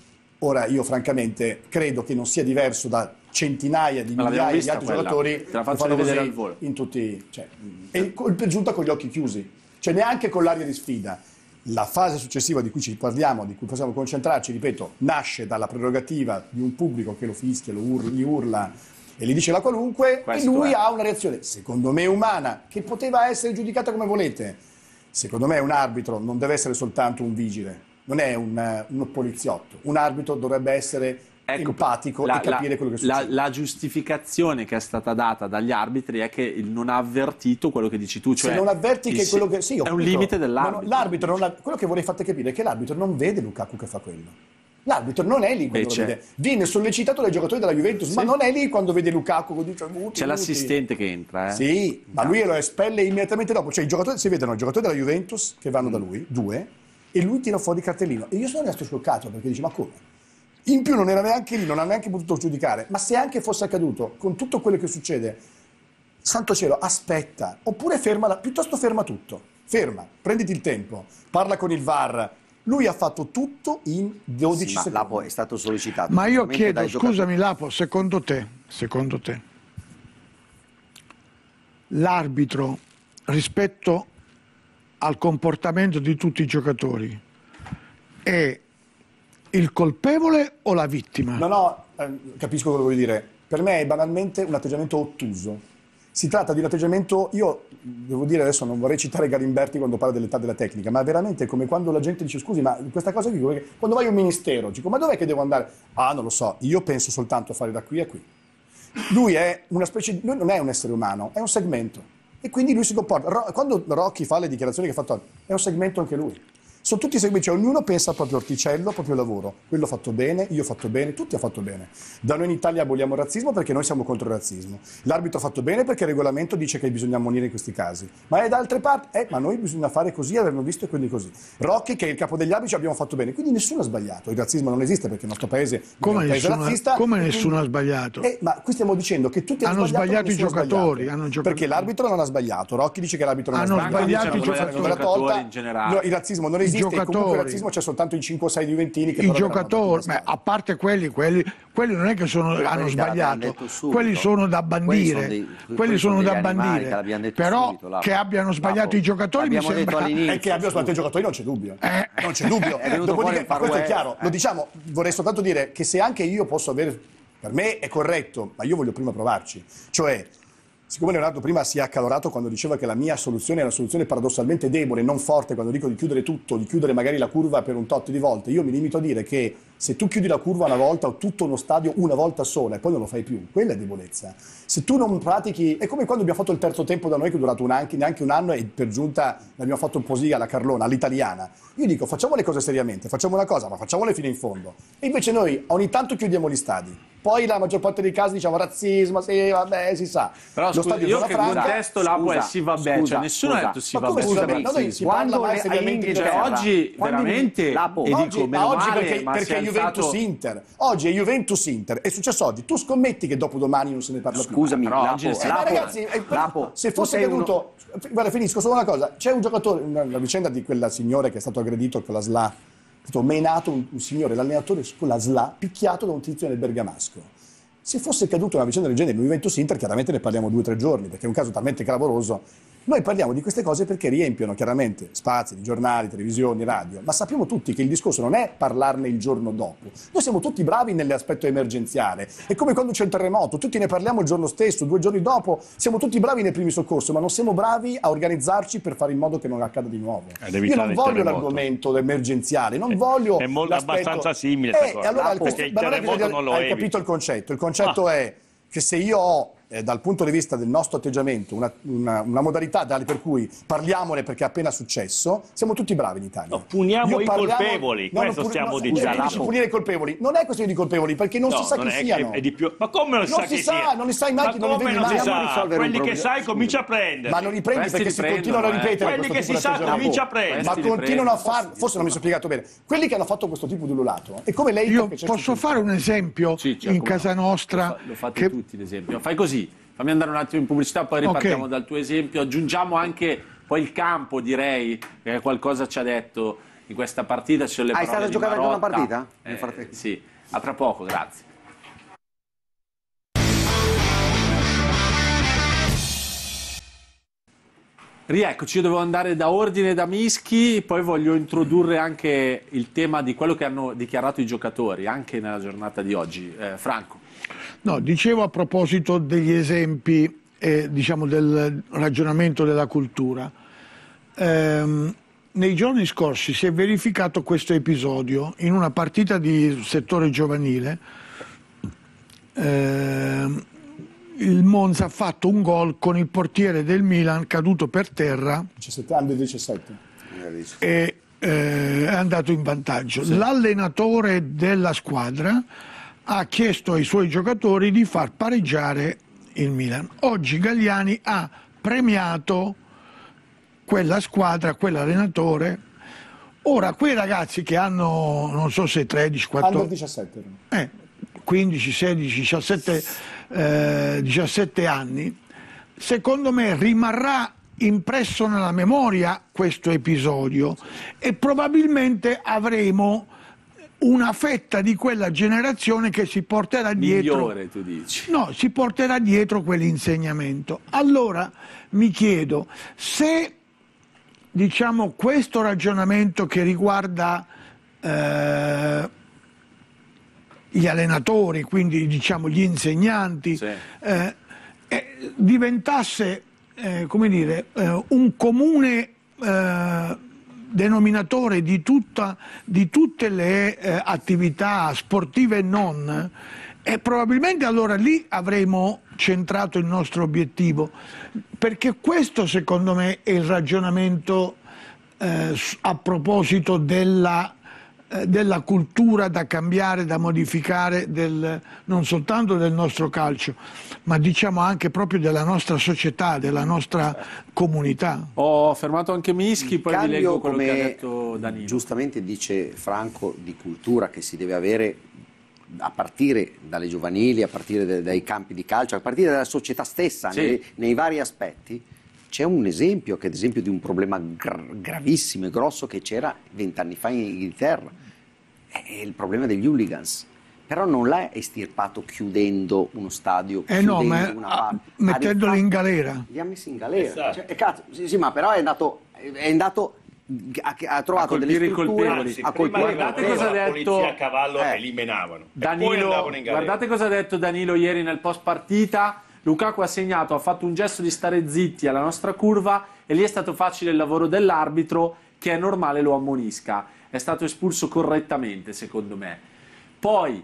ora io francamente credo che non sia diverso da centinaia di migliaia di altri quella. giocatori la fanno vedere al volo. in tutti cioè, mm. e per giunta con gli occhi chiusi cioè neanche con l'aria di sfida la fase successiva di cui ci parliamo, di cui possiamo concentrarci, ripeto, nasce dalla prerogativa di un pubblico che lo fischia, lo urla, gli urla e gli dice la qualunque Questo e lui è. ha una reazione, secondo me umana, che poteva essere giudicata come volete. Secondo me un arbitro non deve essere soltanto un vigile, non è un, un poliziotto. Un arbitro dovrebbe essere ecco, empatico la, e capire la, quello che succede. La, la, giustificazione che è stata data dagli arbitri è che non ha avvertito quello che dici tu. Cioè Se non avverti che quello che... Sì, è un limite dell'arbitro. Non, non, quello che vorrei farti capire è che l'arbitro non vede Lukaku che fa quello. L'arbitro non è lì quando Beh, lo vede. Viene sollecitato dai giocatori della Juventus, sì. ma non è lì quando vede Lukaku con 10 minuti. C'è l'assistente che entra, eh? Sì, ma lui lo espelle immediatamente dopo. Cioè, i giocatori si vedono, i giocatori della Juventus che vanno mm. da lui, due, e lui tira fuori il cartellino. E io sono rimasto scioccato perché dice, ma come? In più non era neanche lì, non ha neanche potuto giudicare, ma se anche fosse accaduto, con tutto quello che succede, santo cielo, aspetta, oppure fermala, piuttosto ferma tutto, ferma, prenditi il tempo, parla con il VAR, lui ha fatto tutto in 12 sì, secondi. Lapo è stato sollecitato. Ma io chiedo, scusami Lapo, secondo te, secondo te l'arbitro rispetto al comportamento di tutti i giocatori è il colpevole o la vittima? No, no, eh, capisco quello che vuoi dire. Per me è banalmente un atteggiamento ottuso. Si tratta di un atteggiamento, io devo dire adesso non vorrei citare Garimberti quando parla dell'età della tecnica, ma veramente come quando la gente dice scusi ma questa cosa qui, quando vai a un ministero, dico ma dov'è che devo andare? Ah non lo so, io penso soltanto a fare da qui a qui. Lui è una specie, lui non è un essere umano, è un segmento. E quindi lui si comporta. Quando Rocchi fa le dichiarazioni che ha fatto, è un segmento anche lui. Sono tutti semplici, ognuno pensa al proprio orticello, al proprio lavoro. Quello ha fatto bene, io ho fatto bene, tutti hanno fatto bene. Da noi in Italia aboliamo il razzismo perché noi siamo contro il razzismo. L'arbitro ha fatto bene perché il regolamento dice che bisogna ammonire in questi casi. Ma è da altre parti, eh, ma noi bisogna fare così, avevano visto e quindi così. Rocchi, che è il capo degli abici, abbiamo fatto bene. Quindi nessuno ha sbagliato. Il razzismo non esiste perché il nostro paese come è un nessuna, paese razzista. Come nessuno quindi, ha sbagliato? Eh, ma qui stiamo dicendo che tutti hanno, hanno sbagliato, i giocatori. Sbagliato. Hanno perché l'arbitro non ha sbagliato. Rocchi dice che l'arbitro non ha sbagliato. Hanno sbagliato i diciamo, giocatori in generale. No, il razzismo non esiste esiste, giocatori, il razzismo c'è soltanto in 5 6 Juventini che I giocatori, beh, a parte quelli, quelli, quelli non è che sono, hanno da, sbagliato, quelli sono da bandire, quelli sono, dei, quelli sono, sono da bandire, però subito, [LAUGHS] che abbiano sbagliato i giocatori mi sembra... E che abbiano sbagliato i giocatori non c'è dubbio, eh. non c'è dubbio, [LAUGHS] dopodiché questo è chiaro, eh. lo diciamo, vorrei soltanto dire che se anche io posso avere per me è corretto, ma io voglio prima provarci. Cioè, Siccome Leonardo prima si è accalorato quando diceva che la mia soluzione è una soluzione paradossalmente debole, non forte, quando dico di chiudere tutto, di chiudere magari la curva per un tot di volte, io mi limito a dire che se tu chiudi la curva una volta o tutto uno stadio una volta sola e poi non lo fai più, quella è debolezza. Se tu non pratichi, è come quando abbiamo fatto il terzo tempo da noi che è durato un anche, neanche un anno e per giunta l'abbiamo fatto un po' così alla Carlona, all'italiana. Io dico facciamo le cose seriamente, facciamo una cosa, ma facciamole fino in fondo. E invece noi ogni tanto chiudiamo gli stadi. Poi la maggior parte dei casi diciamo razzismo, sì, vabbè, si sa. Però lo scusa, io che franca, contesto là poi cioè si va bene, cioè nessuno scusa, ha detto si va bene. Scusa, no, noi si quando parla mai seriamente. oggi veramente, e dico, oggi, perché, perché Juventus-Inter. Oggi è Juventus-Inter. È successo oggi. Tu scommetti che dopo domani non se ne parla Scusami, più. Scusami, no, eh, Lapo, ragazzi, eh, Lapo, se fosse caduto... Uno... Guarda, finisco solo una cosa. C'è un giocatore, la vicenda di quella signora che è stato aggredito con la SLA, è stato menato un, un signore, l'allenatore con la SLA, picchiato da un tizio del Bergamasco. Se fosse caduto una vicenda del genere in Juventus-Inter, chiaramente ne parliamo due o tre giorni, perché è un caso talmente clamoroso noi parliamo di queste cose perché riempiono chiaramente spazi di giornali, televisioni, radio, ma sappiamo tutti che il discorso non è parlarne il giorno dopo. Noi siamo tutti bravi nell'aspetto emergenziale. È come quando c'è un terremoto, tutti ne parliamo il giorno stesso, due giorni dopo, siamo tutti bravi nei primi soccorso, ma non siamo bravi a organizzarci per fare in modo che non accada di nuovo. Io non voglio l'argomento emergenziale, non è, voglio... È molto, abbastanza simile. Eh, allora, questo, perché il terremoto non lo hai evita. capito il concetto. Il concetto ah. è che se io ho eh, dal punto di vista del nostro atteggiamento una, una, una modalità tale per cui parliamone perché è appena successo, siamo tutti bravi in Italia. No, puniamo Io i parliamo... colpevoli, no, questo pur... stiamo no, dicendo. Dici punire i colpevoli, non è questione di colpevoli perché non no, si sa non chi è, siano. È, è più... Ma come non, non si, si sa? Non li sai mai, ma non li vedi non mai. Si sa? Quelli che sai comincia a prendere. Ma non li prendi perché si continuano a eh. ripetere. Quelli che si sa comincia a prendere. Ma continuano a farlo, forse non mi sono spiegato bene. Quelli che hanno fatto questo tipo di ululato, e come lei... Io posso fare un esempio in casa nostra? Lo fate tutti l'esempio. Fai così. Fammi andare un attimo in pubblicità, poi ripartiamo okay. dal tuo esempio. Aggiungiamo anche poi il campo, direi, che qualcosa ci ha detto in questa partita. Ci sono le Hai stato giocando anche una partita? Eh, sì, a tra poco, grazie. Rieccoci, io dovevo andare da Ordine da Mischi, poi voglio introdurre anche il tema di quello che hanno dichiarato i giocatori, anche nella giornata di oggi. Eh, Franco. No, dicevo a proposito degli esempi e eh, diciamo, del ragionamento della cultura. Ehm, nei giorni scorsi si è verificato questo episodio in una partita di settore giovanile. Ehm, il Monza ha fatto un gol con il portiere del Milan caduto per terra. 17, anni 17. E eh, è andato in vantaggio. Sì. L'allenatore della squadra ha chiesto ai suoi giocatori di far pareggiare il Milan. Oggi Gagliani ha premiato quella squadra, quell'allenatore. Ora, quei ragazzi che hanno, non so se 13, 14... 17. Eh, 15, 16, 17, eh, 17 anni, secondo me rimarrà impresso nella memoria questo episodio e probabilmente avremo una fetta di quella generazione che si porterà dietro. Migliore, tu dici. No, si porterà dietro quell'insegnamento. Allora mi chiedo se diciamo questo ragionamento che riguarda eh, gli allenatori, quindi diciamo gli insegnanti, sì. eh, eh, diventasse eh, come dire, eh, un comune eh, denominatore di, tutta, di tutte le eh, attività sportive e non, e probabilmente allora lì avremo centrato il nostro obiettivo, perché questo secondo me è il ragionamento eh, a proposito della eh, della cultura da cambiare, da modificare del, non soltanto del nostro calcio, ma diciamo anche proprio della nostra società, della nostra comunità. Ho fermato anche Mischi, poi vi leggo quello che ha detto Danilo. Giustamente dice Franco di cultura che si deve avere a partire dalle giovanili, a partire dai campi di calcio, a partire dalla società stessa, sì. nei, nei vari aspetti c'è un esempio, che è ad esempio, di un problema gra- gravissimo e grosso che c'era vent'anni fa in Inghilterra, è il problema degli hooligans però non l'ha estirpato chiudendo uno stadio, eh chiudendo no, ma, una ah, parte. Mettendoli in galera. Li ha messi in galera. Esatto. Cioè, eh, cazzo, sì, sì, ma però è andato, è andato ha, ha, trovato a delle strutture anzi, a colpire guardate cosa ha detto a cavallo eh. eliminavano Danilo, guardate cosa ha detto Danilo ieri nel post partita Lukaku ha segnato, ha fatto un gesto di stare zitti alla nostra curva e lì è stato facile il lavoro dell'arbitro che è normale lo ammonisca. È stato espulso correttamente, secondo me. Poi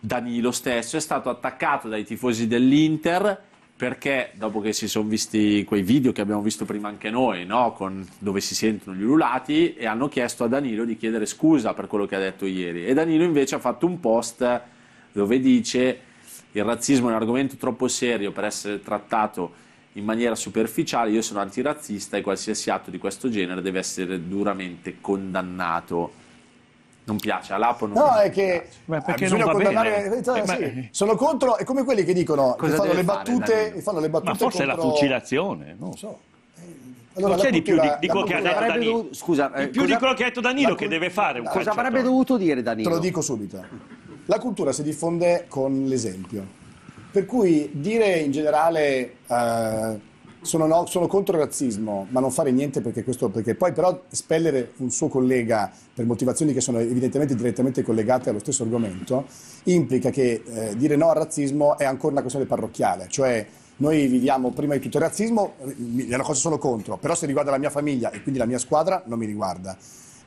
Danilo stesso è stato attaccato dai tifosi dell'Inter perché dopo che si sono visti quei video che abbiamo visto prima anche noi, no? Con, dove si sentono gli ululati, e hanno chiesto a Danilo di chiedere scusa per quello che ha detto ieri. E Danilo invece ha fatto un post dove dice il razzismo è un argomento troppo serio per essere trattato in maniera superficiale, io sono antirazzista e qualsiasi atto di questo genere deve essere duramente condannato. Non piace, all'Apo non No, è che Beh, perché non va condannare... bene. Eh, eh sì, Sono contro, è come quelli che dicono che fanno, le battute, che fanno, le battute, Ma forse contro... è la fucilazione, no? non so. Eh, allora, non c'è di più di, eh, di quello che ha detto Danilo. scusa, eh, di più cosa, di quello che ha detto Danilo che deve fare. cosa avrebbe dovuto dire Danilo? Te lo dico subito. La cultura si diffonde con l'esempio. Per cui dire in generale eh, sono, no, sono, contro il razzismo, ma non fare niente perché questo perché poi però spellere un suo collega per motivazioni che sono evidentemente direttamente collegate allo stesso argomento implica che eh, dire no al razzismo è ancora una questione parrocchiale, cioè noi viviamo prima di tutto il razzismo, è una cosa sono contro, però se riguarda la mia famiglia e quindi la mia squadra non mi riguarda.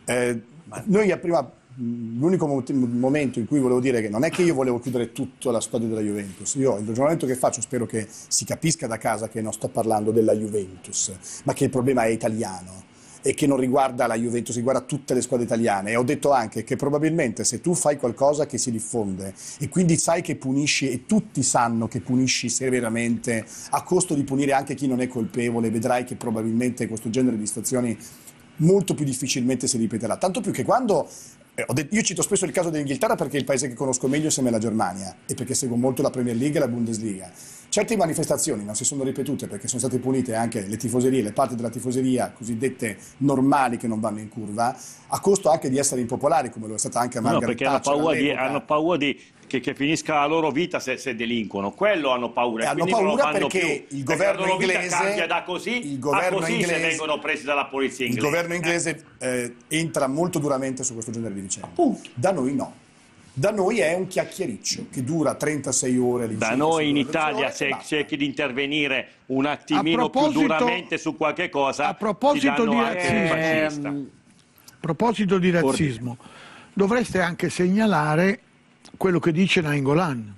Eh, noi prima l'unico momento in cui volevo dire che non è che io volevo chiudere tutta la storia della Juventus, io il ragionamento che faccio spero che si capisca da casa che non sto parlando della Juventus, ma che il problema è italiano e che non riguarda la Juventus, riguarda tutte le squadre italiane. E ho detto anche che probabilmente se tu fai qualcosa che si diffonde e quindi sai che punisci e tutti sanno che punisci severamente a costo di punire anche chi non è colpevole, vedrai che probabilmente questo genere di situazioni molto più difficilmente si ripeterà. Tanto più che quando eh, io cito spesso il caso dell'Inghilterra perché è il paese che conosco meglio insieme alla Germania e perché seguo molto la Premier League e la Bundesliga. Certe manifestazioni non si sono ripetute perché sono state punite anche le tifoserie, le parti della tifoseria cosiddette normali che non vanno in curva, a costo anche di essere impopolari, come lo è stata anche a Margaret no, perché hanno paura, di, hanno paura, di, che, che, finisca la loro vita se, se delinquono. Quello hanno paura. E eh, hanno paura perché più. il governo perché inglese cambia da così il governo così inglese, vengono presi dalla polizia inglese. Il governo inglese eh. eh, entra molto duramente su questo genere di vicende. Appunto. Da noi no. Da noi è un chiacchiericcio che dura 36 ore. Da noi in Italia cioè, se cerchi di intervenire un attimino più duramente su qualche cosa. A proposito di razzismo, ehm, proposito di razzismo dovreste anche segnalare quello che dice Nainggolan.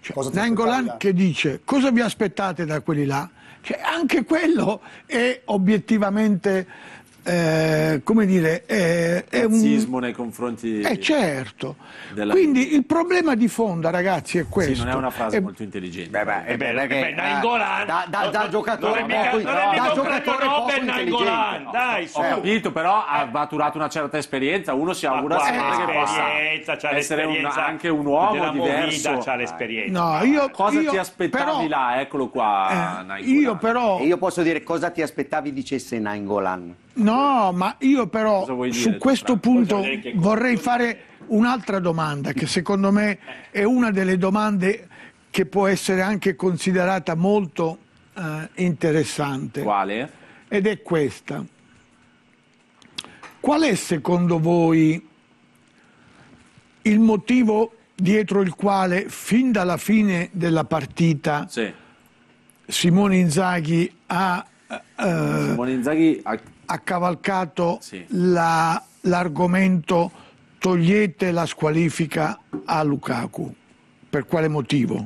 Cioè, Nainggolan che dice cosa vi aspettate da quelli là? Cioè, anche quello è obiettivamente eh, come dire, è, è razzismo un... nei confronti eh, certo. Della... Quindi il problema di fondo, ragazzi, è questo. Sì, non è una frase è... molto intelligente. Beh, beh, è bella eh, che beh, da, da, da giocatore, non è mica, poi, non è da giocatore Nobel Nangolan, no, dai, su. Ho capito, però ha maturato una certa esperienza, uno si augura sempre che possa c'ha essere un, anche un uomo diverso. Movida, c'ha l'esperienza. No, io, cosa io, ti aspettavi però, là? Eccolo qua, eh, Io però Io posso dire cosa ti aspettavi dicesse Nangolan. No, ma io però su questo punto vorrei fare un'altra domanda che secondo me è una delle domande che può essere anche considerata molto eh, interessante. Quale? Ed è questa. Qual è secondo voi il motivo dietro il quale fin dalla fine della partita sì. Simone Inzaghi ha... Eh, Simone Inzaghi ha ha cavalcato sì. l'argomento togliete la squalifica a Lukaku. Per quale motivo?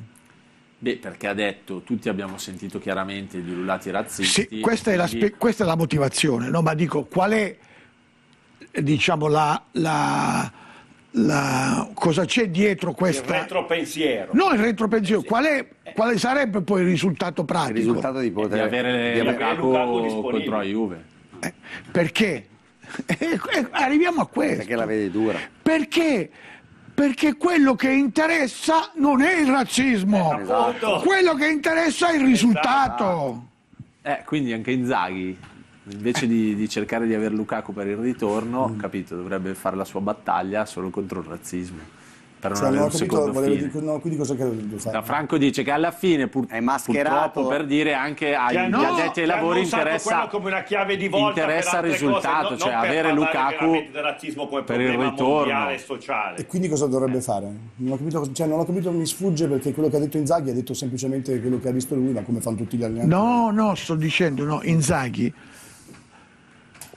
Beh, perché ha detto, tutti abbiamo sentito chiaramente gli ululati razzisti. Sì, questa, è quindi... la, questa è la motivazione, no? ma dico, qual è, diciamo, la, la la... cosa c'è dietro questa... Il retropensiero. No, il retropensiero. Qual è, eh. quale sarebbe poi il risultato pratico? Il risultato di poter eh, di avere, di avere Lukaku, Lukaku contro la Juve. Perché? Eh, arriviamo a questo. Perché la vedi dura? Perché? Perché quello che interessa non è il razzismo, eh, esatto. quello che interessa è il risultato. Esatto. Eh, quindi anche Inzaghi invece di, di, cercare di avere Lukaku per il ritorno, mm. capito, dovrebbe fare la sua battaglia solo contro il razzismo per cioè, non cioè, avere non un capito, secondo fine. Dire, no, quindi cosa credo sai? Da Franco dice che alla fine pur, è mascherato per dire anche agli no, addetti ai lavori interessa come una chiave di volta interessa il risultato, cose, no, cioè avere Lukaku per il ritorno e sociale. E quindi cosa dovrebbe fare? Non ho capito, cioè, non ho capito mi sfugge perché quello che ha detto Inzaghi ha detto semplicemente quello che ha visto lui, ma come fanno tutti gli allenatori. No, no, sto dicendo no, Inzaghi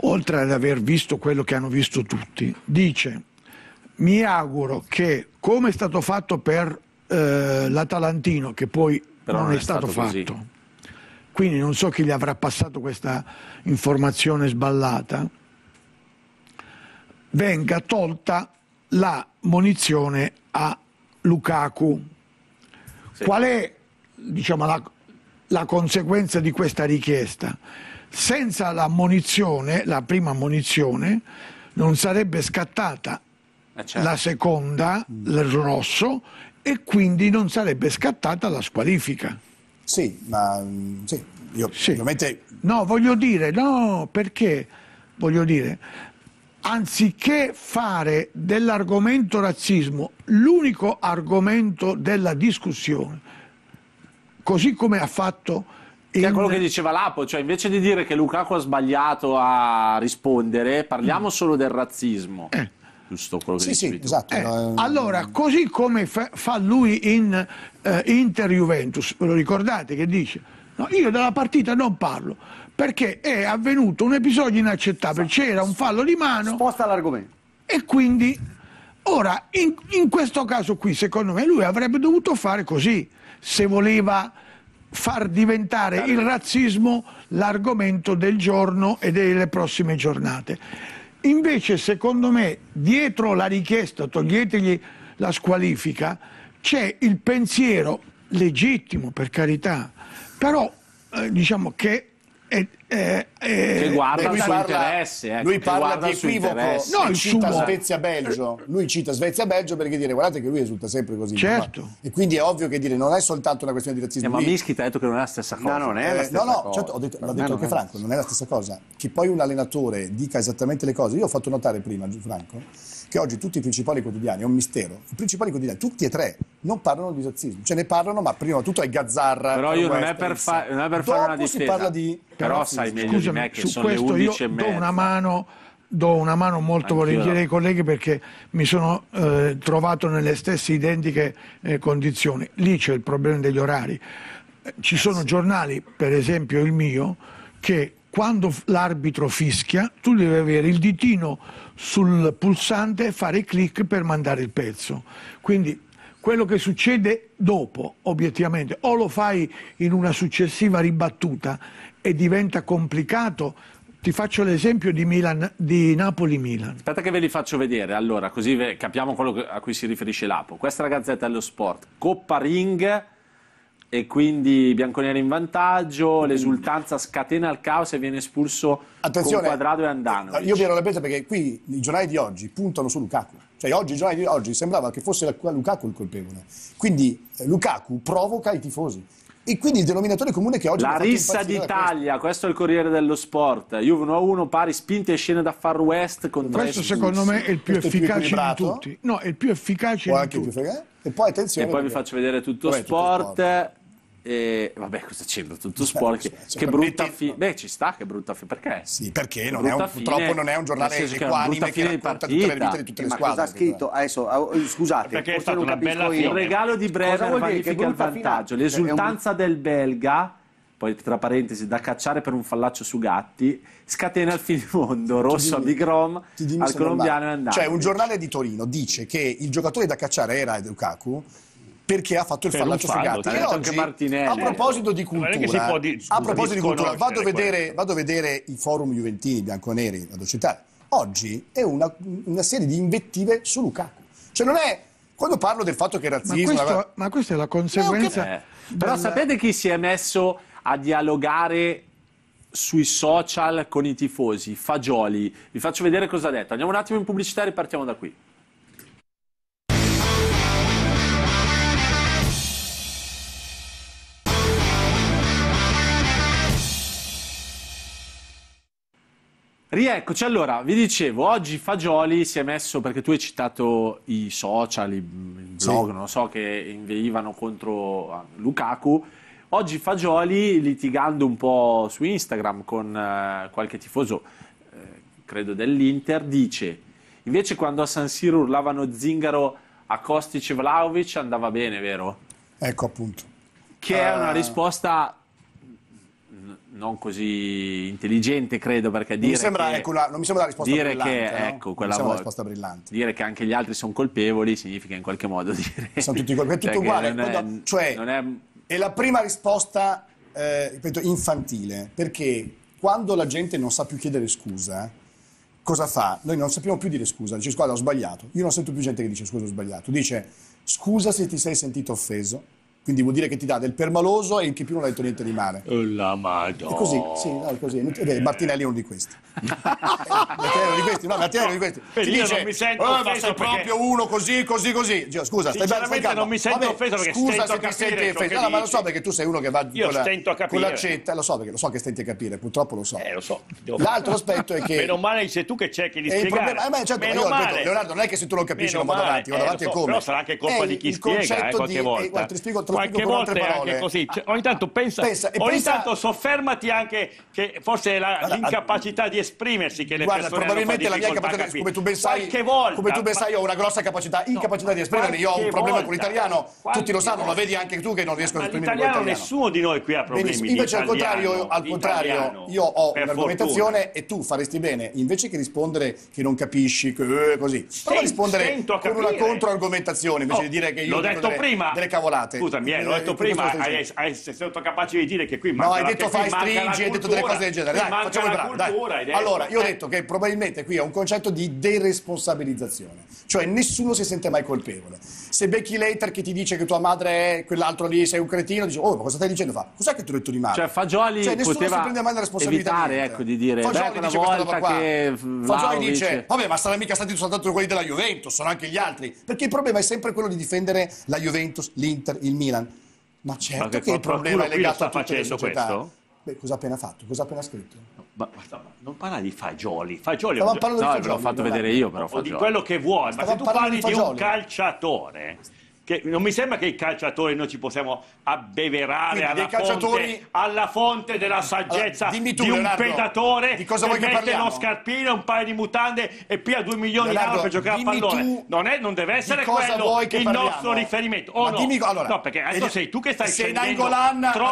oltre ad aver visto quello che hanno visto tutti, dice mi auguro che, come è stato fatto per eh, l'Atalantino, che poi non, non, è, è stato, stato fatto, così. quindi non so chi gli avrà passato questa informazione sballata, venga tolta la munizione a Lukaku. Sì. Qual è diciamo, la, la conseguenza di questa richiesta? Senza la munizione, la prima munizione, non sarebbe scattata eh, certo. la seconda, mm. il rosso, e quindi non sarebbe scattata la squalifica. Sì, ma mm, sì, io sì. ovviamente... No, voglio dire, no, perché, voglio dire, anziché fare dell'argomento razzismo l'unico argomento della discussione, così come ha fatto... Che è quello che diceva Lapo, cioè invece di dire che Lukaku ha sbagliato a rispondere, parliamo mm. solo del razzismo. Eh giusto quello che sì, sì, esatto. Eh, eh, allora, così come fa, fa lui in eh, Inter-Juventus, ve lo ricordate che dice? No, io dalla partita non parlo, perché è avvenuto un episodio inaccettabile, esatto. c'era un fallo di mano... Sposta l'argomento. E quindi, ora, in, in questo caso qui, secondo me, lui avrebbe dovuto fare così, se voleva far diventare il razzismo l'argomento del giorno e delle prossime giornate. Invece, secondo me, dietro la richiesta, toglietegli la squalifica, c'è il pensiero legittimo, per carità, però eh, diciamo che eh, eh, eh, che guarda il suo interesse eh, lui parla eh, di equivoco no, cita suo... Svezia-Belgio lui cita Svezia-Belgio perché dire guardate che lui risulta sempre così certo. e quindi è ovvio che dire non è soltanto una questione di razzismo eh, ma Mischi ti ha detto che non è la stessa cosa no non è la stessa no, no, cosa certo, ho detto, l'ha detto anche Franco non è la stessa cosa che poi un allenatore dica esattamente le cose io ho fatto notare prima Franco che oggi tutti i principali quotidiani, è un mistero, i principali quotidiani, tutti e tre, non parlano di razzismo. Ce ne parlano, ma prima di tutto è Gazzarra. Però io non è per, fa- non è per fare una difesa. si parla di... Però razzismo. sai meglio Scusami, di me che sono le 11 e mezza. do una mano do una mano molto Anch'io. volentieri ai colleghi perché mi sono eh, trovato nelle stesse identiche eh, condizioni. Lì c'è il problema degli orari. Ci eh, sono giornali, per esempio il mio, che quando l'arbitro fischia tu devi avere il ditino sul pulsante e fare clic per mandare il pezzo. Quindi quello che succede dopo, obiettivamente, o lo fai in una successiva ribattuta e diventa complicato. Ti faccio l'esempio di, di Napoli-Milan. Aspetta che ve li faccio vedere, allora, così capiamo quello a cui si riferisce l'Apo. Questa è la Gazzetta dello Sport, Coppa Ring e quindi bianconeri in vantaggio, mm. l'esultanza scatena il caos e viene espulso Attenzione, con Quadrado e Andano. Io vi ero la presa perché qui i giornali di oggi puntano su Lukaku. Cioè oggi, i giornali di oggi sembrava che fosse Lukaku il colpevole. Quindi eh, Lukaku provoca i tifosi. E quindi il denominatore comune che oggi... La rissa d'Italia, questo è il Corriere dello Sport. Juve 1-1, pari, spinte e scene da Far West con Questo secondo me è il più questo efficace più di tutti. No, è il più efficace di tutti. E poi attenzione... E poi perché... vi faccio vedere tutto Vabbè, sport. Tutto sport. E, vabbè, cosa c'entra? Tutto sport. Che, che brutta fine. Beh, ci sta, che brutta fine. Perché? Sì, perché non un, purtroppo non è un giornale equanime che racconta tutte le vite di tutte le ma squadre. Cosa ha scritto? Esatto. Adesso, ah, oh, scusate, perché è stata una bella Il regalo di Bremer vanifica il vantaggio. Cioè, L'esultanza del belga poi tra parentesi, da cacciare per un fallaccio su gatti, scatena il finimondo, rosso a Bigrom, al colombiano è andato. Cioè un giornale di Torino dice che il giocatore da cacciare era Lukaku, perché ha fatto il per fallacio fallo, fregata. Certo, cioè, oggi, Martinelli. a eh. proposito di cultura, di, scusa, a proposito di cultura vado, a cioè, vedere, vado a vedere i forum juventini bianconeri, vado a citare. Oggi è una, una serie di invettive su Lukaku. Cioè non è quando parlo del fatto che è razzismo. Ma, questo, ma questa è la conseguenza. No, della... Però sapete chi si è messo a dialogare sui social con i tifosi? Fagioli. Vi faccio vedere cosa ha detto. Andiamo un attimo in pubblicità e ripartiamo da qui. Rieccoci, allora, vi dicevo, oggi Fagioli si è messo, perché tu hai citato i social, i blog, sì. non so, che inveivano contro ah, Lukaku, oggi Fagioli, litigando un po' su Instagram con eh, qualche tifoso, eh, credo dell'Inter, dice, invece quando a San Siro urlavano Zingaro a Kostic e Vlaovic andava bene, vero? Ecco appunto. Che uh... è una eh. risposta non così intelligente, credo, perché non dire mi sembra, che, ecco, la, non mi sembra la risposta dire brillante. Che, no? ecco, quella vo- risposta brillante. Dire che anche gli altri sono colpevoli significa in qualche modo [LAUGHS] dire... Sono tutti colpevoli, è tutto cioè uguale. Non è, cioè, non è... è... la prima risposta, eh, ripeto, infantile, perché quando la gente non sa più chiedere scusa, cosa fa? Noi non sappiamo più dire scusa, dice squadra ho sbagliato. Io non sento più gente che dice scusa ho sbagliato, dice scusa se ti sei sentito offeso, quindi vuol dire che ti dà del permaloso e in che più non hai detto niente di male. Oh, la madonna. È così, sì, no, è così. Beh, Martinelli è uno di questi. [LAUGHS] Eh, Martinelli è uno di questi, no, Martinelli è uno di questi. Ti io dice, non mi sento oh, offeso perché... proprio uno così, così, così. Gio, scusa, stai bene, stai calmo. non mi sento Vabbè, offeso perché scusa se ti senti offeso. No, ma lo so perché tu sei uno che va io con, la, con l'accetta. Lo so perché lo so che stenti a capire, purtroppo lo so. Eh, lo so. L'altro aspetto è [LAUGHS] che... Meno male sei tu che cerchi di spiegare. Problema... Eh, ma certo, Meno io ripeto, Leonardo, non è che se tu non capisci non vado avanti, vado avanti eh, come. Però sarà anche colpa eh, di chi spiega, eh, qualche volta. Ti spiego qualche volta è anche così. Cioè, ogni tanto pensa, pensa, ogni pensa... tanto soffermati anche che forse è l'incapacità di esprimersi che le guarda, persone probabilmente la mia capacità, capire. come tu ben sai, volta, come tu ben sai, ho una grossa capacità, incapacità no, di esprimermi, io ho un problema volta, con l'italiano, tutti lo sanno, volta. lo vedi anche tu che non riesco a esprimere l'italiano. Nessuno di noi qui ha problemi Benissimo. Invece al contrario, al contrario io ho un'argomentazione e tu faresti bene, invece che rispondere che non capisci, che eh, così, prova a rispondere con una controargomentazione invece di dire che io ho detto prima delle cavolate. Scusami, cambiare. Eh, l'ho detto eh, prima, hai, hai, sei stato capace di dire che qui manca No, hai detto fai stringi, hai detto delle cose del genere. Dai, facciamo il bravo. Allora, io ho detto che probabilmente qui è un concetto di deresponsabilizzazione. Cioè nessuno si sente mai colpevole. Se Becky Later che ti dice che tua madre è quell'altro lì, sei un cretino, dici, "Oh, ma cosa stai dicendo?" Fa. "Cos'è che ti ho detto di male?" Cioè Fagioli cioè, poteva prende mai la responsabilità. Evitare, ecco, di dire Fagioli dice questa roba qua. Fagioli dice "Vabbè, ma saranno mica stati soltanto quelli della Juventus, sono anche gli altri", perché il problema è sempre quello di difendere la Juventus, l'Inter, il Milan Milan. Ma certo ma che, che il problema è legato sta facendo questo? Beh, cosa ha appena fatto? Cosa ha appena scritto? No, ma, ma, non parla di fagioli. Fagioli Stavamo no, di fagioli, l'ho fatto vedere io, però. O di quello che vuoi, ma se tu parli di, di un calciatore che non mi sembra che i calciatori noi ci possiamo abbeverare alla, calciatori... fonte, alla, fonte, della saggezza allora, tu, di un Leonardo, pedatore di cosa che mette uno scarpino, un paio di mutande e pia 2 milioni Leonardo, di euro per giocare a pallone. non, è, non, deve essere quello il parliamo? nostro riferimento. Oh, no. Dimmi, allora, no, perché adesso sei tu che stai se troppo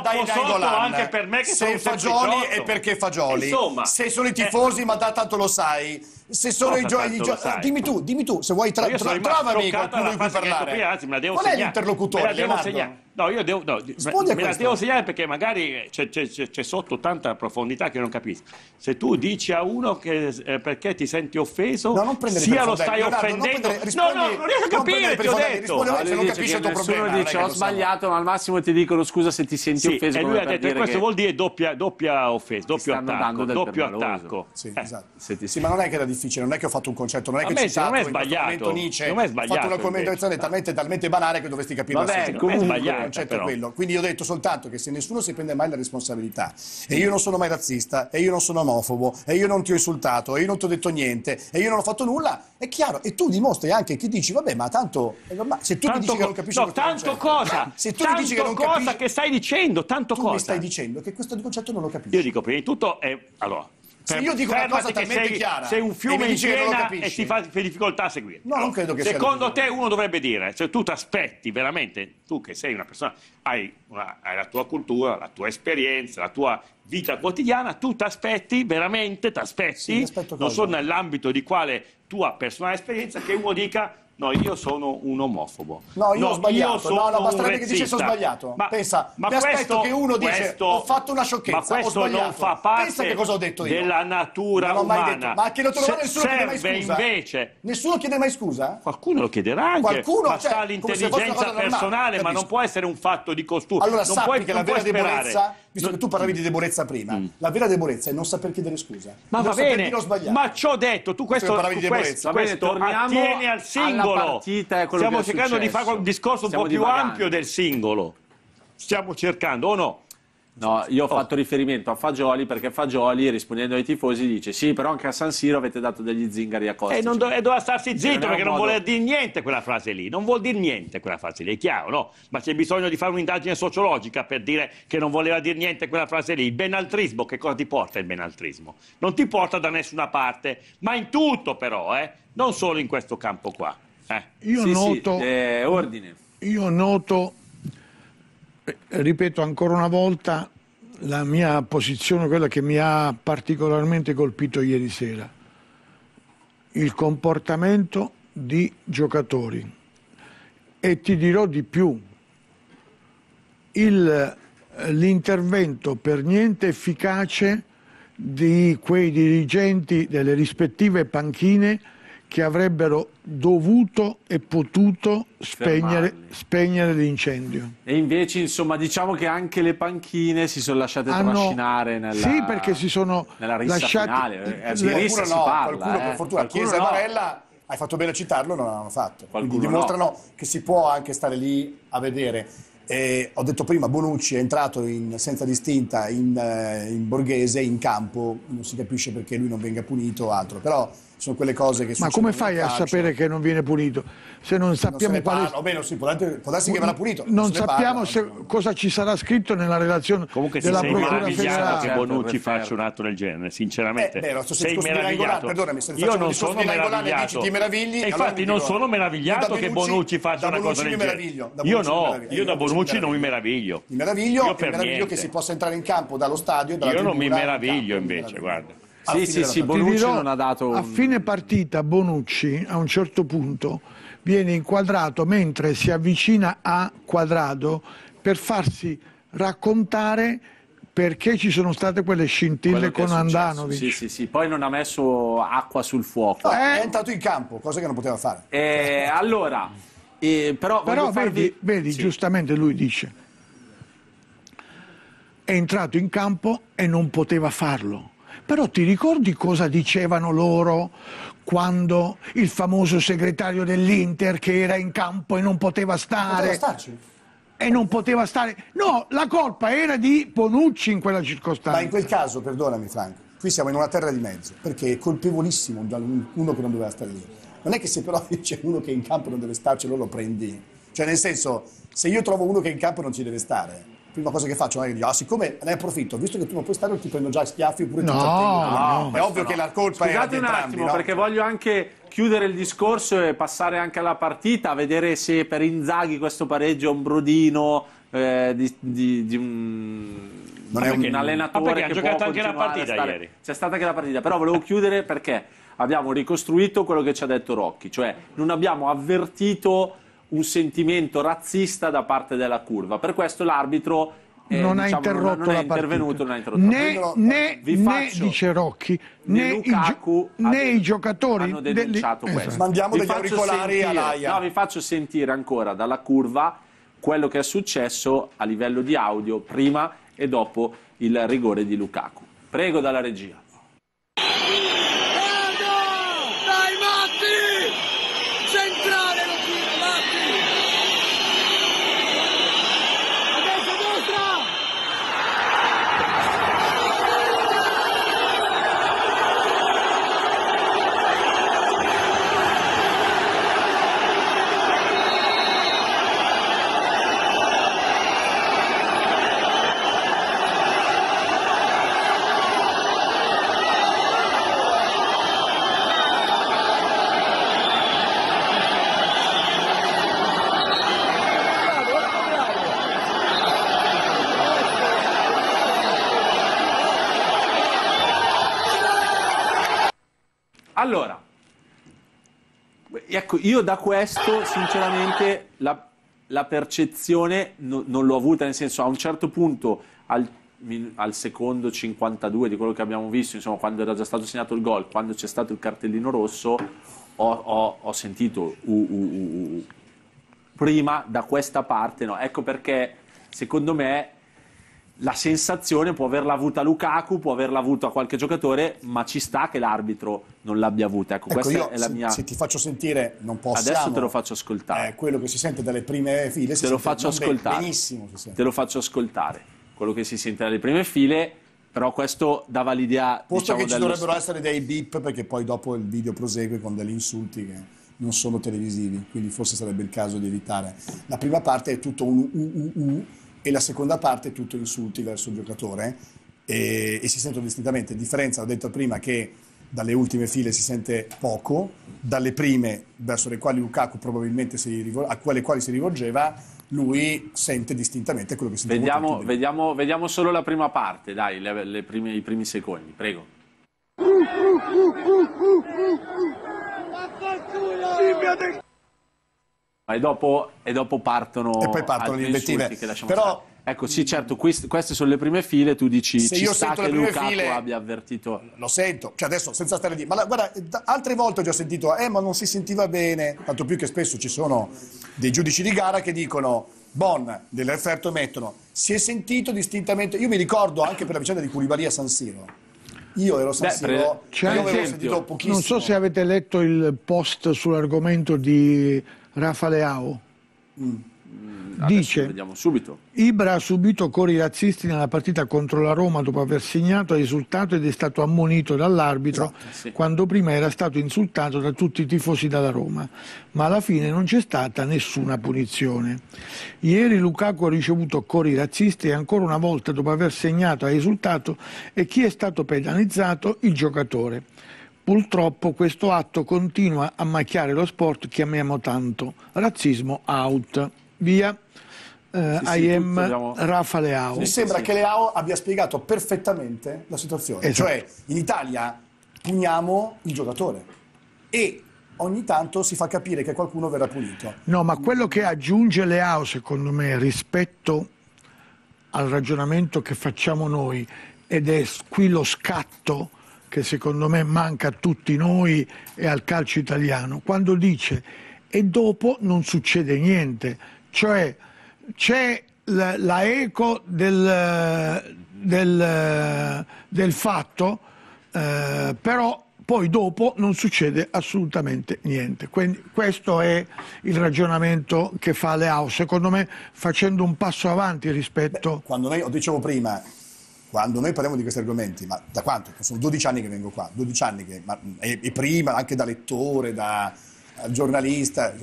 dai, sotto anche per me che se sono Fagioli è perché Fagioli. Insomma, se sono i eh, tifosi, eh, ma da tanto lo sai se sono no, i giochi gio... dimmi tu dimmi tu se vuoi tra... trovami qualcuno di cui parlare qual è l'interlocutore Leonardo? No, io devo, no, me la devo segnare perché magari c'è, c'è, c'è, sotto tanta profondità che non capisco. Se tu dici a uno che, eh, perché ti senti offeso, no, sia lo stai Leonardo, offendendo. Prendere, rispondi, no, no, non riesco a capire, ti ho detto. se non capisci il tuo problema. dice ho sbagliato, ma al massimo ti dicono scusa se ti senti sì, offeso. E lui ha detto, questo che... vuol dire doppia, doppia offesa, doppio attacco. Doppio attacco. Sì, eh. esatto. sì, ma non è che era difficile, non è che ho fatto un concetto, non è che ho citato in questo momento Nietzsche, ho fatto una commentazione talmente banale che dovresti capire. Vabbè, comunque eh, concetto però. è quello. Quindi io ho detto soltanto che se nessuno si prende mai la responsabilità e io non sono mai razzista e io non sono omofobo e io non ti ho insultato e io non ti ho detto niente e io non ho fatto nulla, è chiaro. E tu dimostri anche che dici, vabbè, ma tanto... Eh, ma se tu tanto mi dici che non capisci... No, tanto concetto, cosa! [LAUGHS] Se tu mi dici che non cosa capisci... che stai dicendo, tanto cosa! mi stai dicendo che questo concetto non lo capisci. Io dico, prima di tutto, è... allora, se io dico una cosa talmente sei, chiara sei un fiume in piena e ti fa difficoltà a seguire no, non credo che secondo te uno dovrebbe dire se tu ti aspetti veramente tu che sei una persona hai, una, hai la tua cultura la tua esperienza la tua vita quotidiana tu ti aspetti veramente ti aspetti sì, non so nell'ambito di quale tua personale esperienza che uno dica No, io sono un omofobo. No, io no, ho sbagliato. Io no, no, basterebbe che dicesse ho sbagliato. Ma, Pensa, ma mi questo, che uno dice questo, ho fatto una sciocchezza, ma questo non fa parte della natura non umana. Ma che lo troverà nessuno Serve chiede mai scusa. invece. Nessuno chiede mai scusa? Qualcuno lo chiederà anche. Qualcuno ma cioè, sa l'intelligenza personale, ma non può essere un fatto di costume. Allora, non sappi puoi, che la vera debolezza visto non... che tu parlavi di mm. debolezza prima, mm. la vera debolezza è non saper chiedere scusa. Ma non va bene, ma ci ho detto, tu questo, tu di questo, questo, questo attiene al singolo. Partita, Stiamo cercando successo. di fare un discorso Siamo un po' più ampio del singolo. Stiamo cercando, o no? No, io ho oh. fatto riferimento a Fagioli perché Fagioli, rispondendo ai tifosi, dice sì, però anche a San Siro avete dato degli zingari a Costa. E, non cioè". do- e doveva starsi cioè, zitto non perché non modo... vuole dire niente quella frase lì, non vuol dire niente quella frase lì, è chiaro, no? Ma c'è bisogno di fare un'indagine sociologica per dire che non voleva dire niente quella frase lì. Il benaltrismo, che cosa ti porta il benaltrismo? Non ti porta da nessuna parte, ma in tutto però, eh? Non solo in questo campo qua. Eh. Io sì, noto... Sì, eh, ordine. Io noto eh, ripeto ancora una volta la mia posizione, quella che mi ha particolarmente colpito ieri sera, il comportamento di giocatori e ti dirò di più, eh, l'intervento per niente efficace di quei dirigenti delle rispettive panchine che avrebbero dovuto e potuto spegnere, spegnere l'incendio. E invece, insomma, diciamo che anche le panchine si sono lasciate Hanno... trascinare nella Sì, perché si sono nella rissa lasciate... finale. Eh, eh, di rissa no, si parla, qualcuno, eh. per fortuna, qualcuno Chiesa no. Barella, hai fatto bene a citarlo, non l'hanno fatto. Qualcuno Quindi dimostrano no. che si può anche stare lì a vedere. E ho detto prima, Bonucci è entrato in, senza distinta in, eh, in borghese, in campo, non si capisce perché lui non venga punito o altro, però sono quelle cose che Ma come fai a sapere eh? che non viene punito? Se non sappiamo non quale... Parla, bene, sì, può, può darsi che verrà punito. Non, non sappiamo parla, se, no. cosa ci sarà scritto nella relazione Comunque della se sei meravigliato che Bonucci faccia un atto del genere, sinceramente. Eh, beh, se sei meravigliato. Perdonami, se Io non sono meravigliato. Dici, meravigli, e infatti allora non sono meravigliato che Bonucci faccia una cosa del genere. Io no, io da Bonucci non mi meraviglio. Mi meraviglio che si possa entrare in campo dallo stadio. Io non mi meraviglio invece, guarda. Sì, sì, sì, Bonucci dirò, non ha dato... Un... A fine partita Bonucci a un certo punto viene inquadrato mentre si avvicina a Quadrado per farsi raccontare perché ci sono state quelle scintille con Andanovic. Sì, sì, sì, poi non ha messo acqua sul fuoco. eh. È entrato in campo, cosa che non poteva fare. Eh, allora, eh, però... però vedi, farvi... vedi sì. giustamente lui dice, è entrato in campo e non poteva farlo però ti ricordi cosa dicevano loro quando il famoso segretario dell'Inter che era in campo e non poteva stare? Poteva e non poteva stare. No, la colpa era di Bonucci in quella circostanza. Ma in quel caso, perdonami Franco, qui siamo in una terra di mezzo, perché è colpevolissimo uno che non doveva stare lì. Non è che se però [LAUGHS] c'è uno che in campo non deve starci, lo prendi. Cioè, nel senso, se io trovo uno che in campo non ci deve stare, prima cosa che faccio, magari dico, ah, siccome ne approfitto, visto che tu non puoi stare, ti prendo già a schiaffi oppure no, ti attendo. no, È ovvio no. che la colpa Scusate è un attimo, no? perché voglio anche chiudere il discorso e passare anche alla partita, a vedere se per Inzaghi questo pareggio è un brodino eh, di, di, di un... Non è un... un allenatore che ha giocato anche la partita stare... ieri. C'è stata anche la partita, però volevo chiudere perché abbiamo ricostruito quello che ci ha detto Rocchi, cioè non abbiamo avvertito un sentimento razzista da parte della curva. Per questo l'arbitro eh, non, diciamo, ha interrotto non, non, è intervenuto, non ha interrotto né, Quindi, né, vi né dice Rocchi, né, Lukaku né i giocatori hanno denunciato degli... questo. Esatto. Esatto. Mandiamo vi degli auricolari sentire, No, vi faccio sentire ancora dalla curva quello che è successo a livello di audio prima e dopo il rigore di Lukaku. Prego dalla regia. io da questo, sinceramente, la, la percezione no, non l'ho avuta, nel senso a un certo punto, al, al, secondo 52 di quello che abbiamo visto, insomma, quando era già stato segnato il gol, quando c'è stato il cartellino rosso, ho, ho, ho sentito uh, uh, uh, prima da questa parte, no? ecco perché secondo me la sensazione può averla avuta Lukaku, può averla avuta qualche giocatore, ma ci sta che l'arbitro non l'abbia avuta. Ecco, ecco questa io, è la se, mia. Se ti faccio sentire, non posso. Adesso te lo faccio ascoltare. È quello che si sente dalle prime file. Te si lo faccio ascoltare. Benissimo. Te lo faccio ascoltare. Quello che si sente dalle prime file. Però questo dava l'idea. Posto diciamo, che ci dovrebbero essere dei beep, perché poi dopo il video prosegue con degli insulti che non sono televisivi. Quindi forse sarebbe il caso di evitare. La prima parte è tutto un, un, un, un e la seconda parte tutto insulti verso il giocatore e, eh, e si sentono distintamente. A differenza, ho detto prima, che dalle ultime file si sente poco, dalle prime verso le quali Lukaku probabilmente si, a quelle quali si rivolgeva, lui sente distintamente quello che si vediamo, vediamo, vediamo solo la prima parte, dai, le, le prime, i primi secondi, prego. Uh, uh, uh, uh, uh, uh. E dopo, e dopo partono... E poi partono le invettive. Però... Ecco, sì, certo, queste sono le prime file, tu dici se ci sta che Lukaku file, abbia avvertito. Lo sento, cioè adesso senza stare lì. Ma la, guarda, altre volte ho già sentito, eh, ma non si sentiva bene. Tanto più che spesso ci sono dei giudici di gara che dicono, Bon, dell'Efferto mettono, si è sentito distintamente. Io mi ricordo anche per la vicenda di Curibali a San Siro. Io ero San Siro, Beh, pre... io avevo sentito pochissimo. Non so se avete letto il post sull'argomento di Rafa Leao. Mm. Dice, Ibra ha subito cori razzisti nella partita contro la Roma dopo aver segnato il risultato ed è stato ammonito dall'arbitro esatto, sì. quando prima era stato insultato da tutti i tifosi dalla Roma, ma alla fine non c'è stata nessuna punizione. Ieri Lukaku ha ricevuto cori razzisti e ancora una volta dopo aver segnato ha risultato e chi è stato penalizzato? Il giocatore. Purtroppo questo atto continua a macchiare lo sport che amiamo tanto. Razzismo out. Via. Eh, sì, sì, am abbiamo... Rafa Leao. Mi sembra sì. che Leao abbia spiegato perfettamente la situazione. Esatto. Cioè, in Italia puniamo il giocatore e ogni tanto si fa capire che qualcuno verrà punito. No, ma quello che aggiunge Leao, secondo me, rispetto al ragionamento che facciamo noi, ed è qui lo scatto che secondo me manca a tutti noi e al calcio italiano, quando dice e dopo non succede niente, cioè c'è la, la eco del, del, del fatto, eh, però poi dopo non succede assolutamente niente. Quindi questo è il ragionamento che fa Leao, secondo me facendo un passo avanti rispetto... Beh, quando lei, lo dicevo prima, quando noi parliamo di questi argomenti, ma da quanto? Sono 12 anni che vengo qua, 12 anni che, ma, e, e, prima anche da lettore, da eh, giornalista,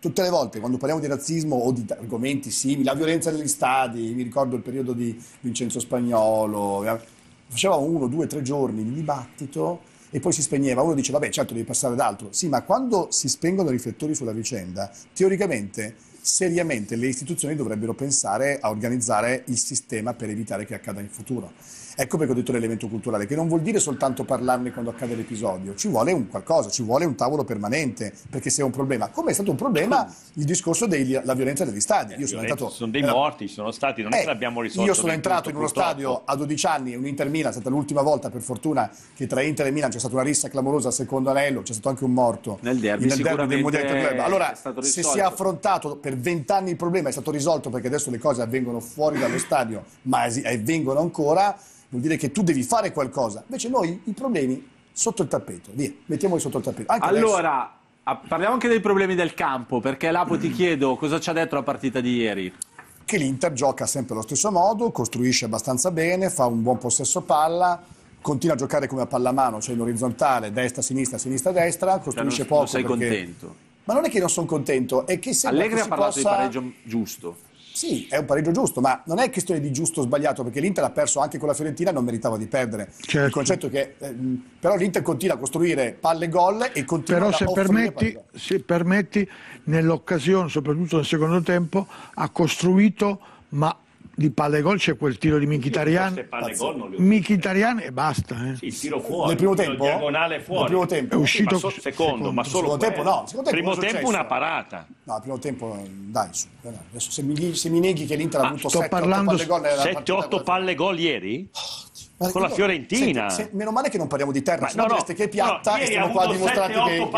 tutte le volte quando parliamo di razzismo o di argomenti simili, la violenza negli stadi, mi ricordo il periodo di Vincenzo Spagnolo, eh, facevamo uno, due, tre giorni di dibattito e poi si spegneva, uno dice vabbè certo devi passare ad altro, sì ma quando si spengono i riflettori sulla vicenda, teoricamente seriamente le istituzioni dovrebbero pensare a organizzare il sistema per evitare che accada in futuro. Ecco perché ho detto l'elemento culturale, che non vuol dire soltanto parlarne quando accade l'episodio, ci vuole un qualcosa, ci vuole un tavolo permanente, perché se è un problema, come è stato un problema il discorso della violenza degli stadi. Eh, io sono entrato, sono dei eh, morti, ci sono stati, non eh, è che l'abbiamo risolto. Io sono entrato in uno purtroppo. stadio a 12 anni, un Inter Milan, è stata l'ultima volta per fortuna che tra Inter e Milan c'è stata una rissa clamorosa al secondo anello, c'è stato anche un morto. Nel derby, nel derby del Allora, se si è affrontato per 20 anni il problema, è stato risolto perché adesso le cose avvengono fuori dallo stadio, ma avvengono ancora vuol dire che tu devi fare qualcosa. Invece noi i problemi sotto il tappeto, via, mettiamoli sotto il tappeto. Anche allora, adesso. parliamo anche dei problemi del campo, perché Lapo ti chiedo cosa ci ha detto la partita di ieri. Che l'Inter gioca sempre allo stesso modo, costruisce abbastanza bene, fa un buon possesso palla, continua a giocare come a pallamano, cioè in orizzontale, destra-sinistra, sinistra-destra, costruisce cioè non, poco. Non sei perché... contento? Ma non è che non sono contento, è che se Allegri che ha parlato possa... di pareggio giusto. Sì, è un pareggio giusto, ma non è questione di giusto o sbagliato, perché l'Inter ha perso anche con la Fiorentina, non meritava di perdere. Certo. Il concetto è che ehm, però l'Inter continua a costruire palle e gol e continua però se a permetti, se permetti, nell'occasione, soprattutto nel secondo tempo, ha costruito ma di palle gol c'è quel tiro di Michitarian. Michitarian e basta eh. il tiro fuori eh? nel primo tempo diagonale fuori primo tempo. è uscito sì, ma so, secondo, secondo, ma solo secondo tempo no secondo tempo primo tempo una parata no il primo tempo dai su adesso se mi, se mi neghi che l'Inter ha ah, avuto 7-8 palle gol 7-8 palle gol ieri oh, con la Fiorentina. Senti, se, meno male che non parliamo di terra, no, no, no, che è piatta no, e stiamo qua a dimostrare che,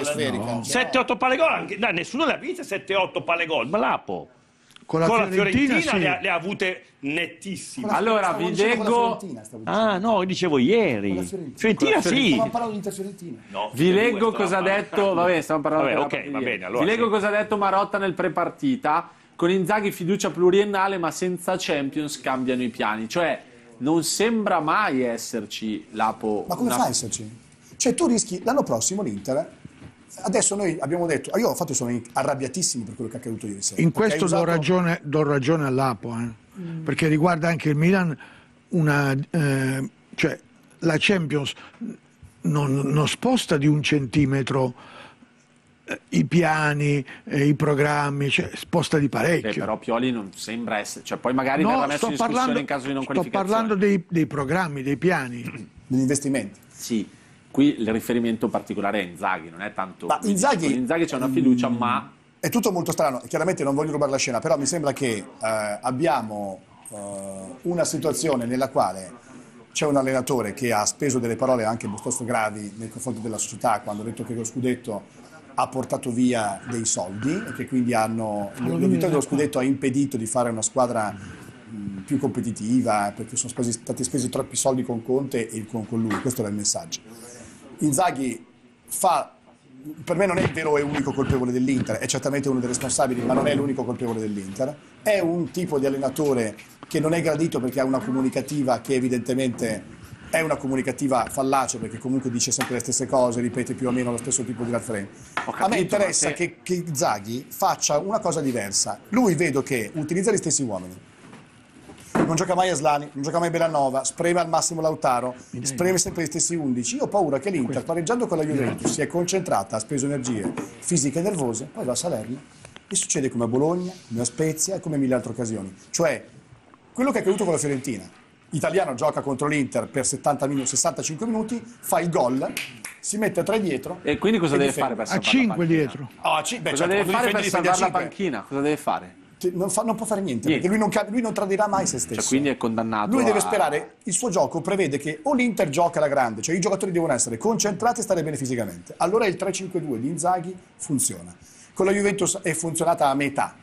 è sferica. 7-8 palle gol, nessuno le ha viste 7-8 palle gol, ma l'Apo con la, con Fiorentina, Fiorentina sì. le, ha, le, ha, avute nettissime. Allora vi leggo. Ah, no, dicevo ieri. Fiorentina, Fiorentina, Fiorentina sì. No, vi leggo cosa ha detto. Vabbè, stiamo parlando vabbè, okay, va bene, allora, Vi leggo cosa ha detto Marotta nel prepartita. Con Inzaghi fiducia pluriennale, ma senza Champions cambiano i piani. Cioè, non sembra mai esserci l'Apo. Ma come una... fa a esserci? Cioè, tu rischi l'anno prossimo l'Inter Adesso noi abbiamo detto, io ho fatto sono arrabbiatissimo per quello che è accaduto ieri sera. In questo usato... do, ragione, do ragione all'Apo, eh? mm. perché riguarda anche il Milan, una, eh, cioè la Champions non, non, sposta di un centimetro eh, i piani, eh, i programmi, cioè, sposta di parecchio. Beh, però Pioli non sembra essere, cioè, poi magari no, verrà messo in parlando, in caso di non qualificazione. Sto parlando dei, dei programmi, dei piani. Degli investimenti. Sì. Qui il riferimento particolare è Inzaghi, non è tanto... Ma Inzaghi... Con Inzaghi c'è una fiducia, mm, ma... È tutto molto strano, chiaramente non voglio rubare la scena, però mi sembra che eh, abbiamo eh, una situazione nella quale c'è un allenatore che ha speso delle parole anche piuttosto gravi nei confronti della società quando ha detto che lo scudetto ha portato via dei soldi e che quindi hanno, la vittoria dello scudetto ha impedito di fare una squadra più competitiva perché sono spesi, stati spesi troppi soldi con Conte e con, con lui, questo era il messaggio. Inzaghi fa per me non è il vero e unico colpevole dell'Inter, è certamente uno dei responsabili, ma non è l'unico colpevole dell'Inter. È un tipo di allenatore che non è gradito perché ha una comunicativa che evidentemente è una comunicativa fallace perché comunque dice sempre le stesse cose, ripete più o meno lo stesso tipo di refrain. a me interessa se... che, che Zaghi faccia una cosa diversa. Lui vedo che utilizza gli stessi uomini non gioca mai Aslani, non gioca mai Belanova, spreme al massimo Lautaro, spreme sempre gli stessi 11. Io ho paura che l'Inter, pareggiando con la Juventus, si è concentrata, ha speso energie fisiche e nervose, poi va a Salerno e succede come a Bologna, come a Spezia e come mille altre occasioni. Cioè, quello che è accaduto con la Fiorentina, italiano gioca contro l'Inter per 70 minuti, 65 minuti, fa il gol, si mette a tre dietro. E quindi cosa e deve difende. fare per salvare ah, A cinque dietro. Oh, a 5, beh, cosa certo, deve fare per salvare la panchina? Cosa deve fare? Cioè, non, fa, non, può fare niente, niente. Lui, non, lui non, tradirà mai se cioè, stesso. Cioè, quindi è condannato. Lui a... deve sperare, il suo gioco prevede che o l'Inter gioca alla grande, cioè i giocatori devono essere concentrati e stare bene fisicamente. Allora il 3-5-2 di Inzaghi funziona. Con la Juventus è funzionata a metà.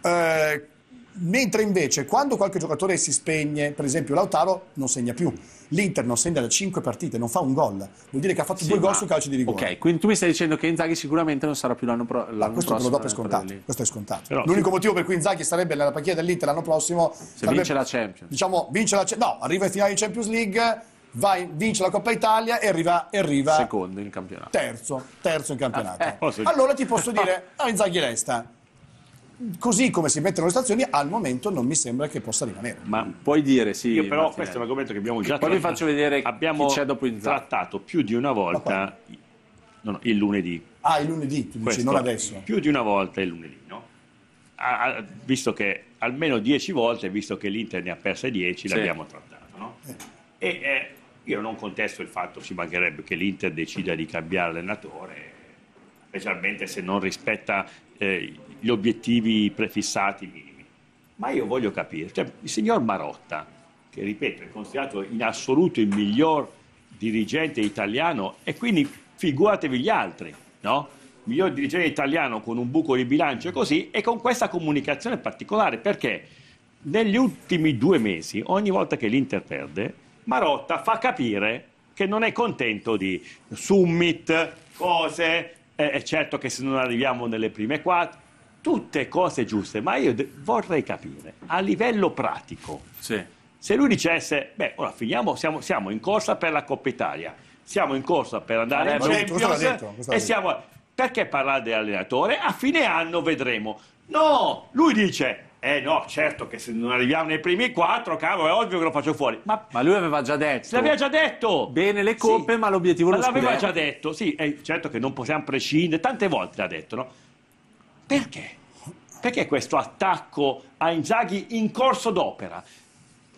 Eh, Mentre invece quando qualche giocatore si spegne, per esempio Lautaro non segna più. L'Inter non segna da 5 partite, non fa un gol. Vuol dire che ha fatto sì, due ma... gol su calcio di rigore. Ok, quindi tu mi stai dicendo che Inzaghi sicuramente non sarà più l'anno, pro- l'anno questo prossimo. Questo lo do per eh, scontato. Questo è scontato. Però, L'unico sì. motivo per cui Inzaghi sarebbe nella panchina dell'Inter l'anno prossimo se sarebbe, vince la Champions. Diciamo, vince la No, arriva in finale di Champions League Vai, vince la Coppa Italia e arriva, arriva secondo in campionato. Terzo, terzo in campionato. Eh, eh. Allora ti posso dire, no, Inzaghi resta così come si mettono le stazioni, al momento non mi sembra che possa rimanere. Ma puoi dire, sì. Io però Martinelli. questo è un argomento che abbiamo già trattato. Poi vi faccio vedere abbiamo chi c'è dopo Inzaghi. trattato più di una volta no, no, il lunedì. Ah, il lunedì, tu dici, questo, non adesso. Più di una volta il lunedì, no? Ah, visto che almeno dieci volte, visto che l'Inter ne ha perse dieci, sì. l'abbiamo trattato, no? Eh. E eh, io non contesto il fatto, ci mancherebbe, che l'Inter decida di cambiare allenatore, specialmente se non rispetta... Eh, gli obiettivi prefissati minimi. Ma io voglio capire, cioè, il signor Marotta, che ripeto è considerato in assoluto il miglior dirigente italiano e quindi figuratevi gli altri, no? Miglior dirigente italiano con un buco di bilancio e così e con questa comunicazione particolare perché negli ultimi due mesi, ogni volta che l'Inter perde, Marotta fa capire che non è contento di summit, cose, eh, è certo che se non arriviamo nelle prime quattro, tutte cose giuste, ma io vorrei capire a livello pratico. Sì. Se lui dicesse, beh, ora finiamo, siamo, siamo, in corsa per la Coppa Italia, siamo in corsa per andare eh, a Champions detto, e siamo... Perché parlare dell'allenatore? A fine anno vedremo. No, lui dice, eh no, certo che se non arriviamo nei primi quattro, cavolo, è ovvio che lo faccio fuori. Ma, ma lui aveva già detto. L'aveva già detto. Bene le coppe, sì, ma l'obiettivo ma lo l'aveva già detto, sì, è eh, certo che non possiamo prescindere, tante volte l'ha detto, no? Perché? Perché questo attacco a Inzaghi in corso d'opera?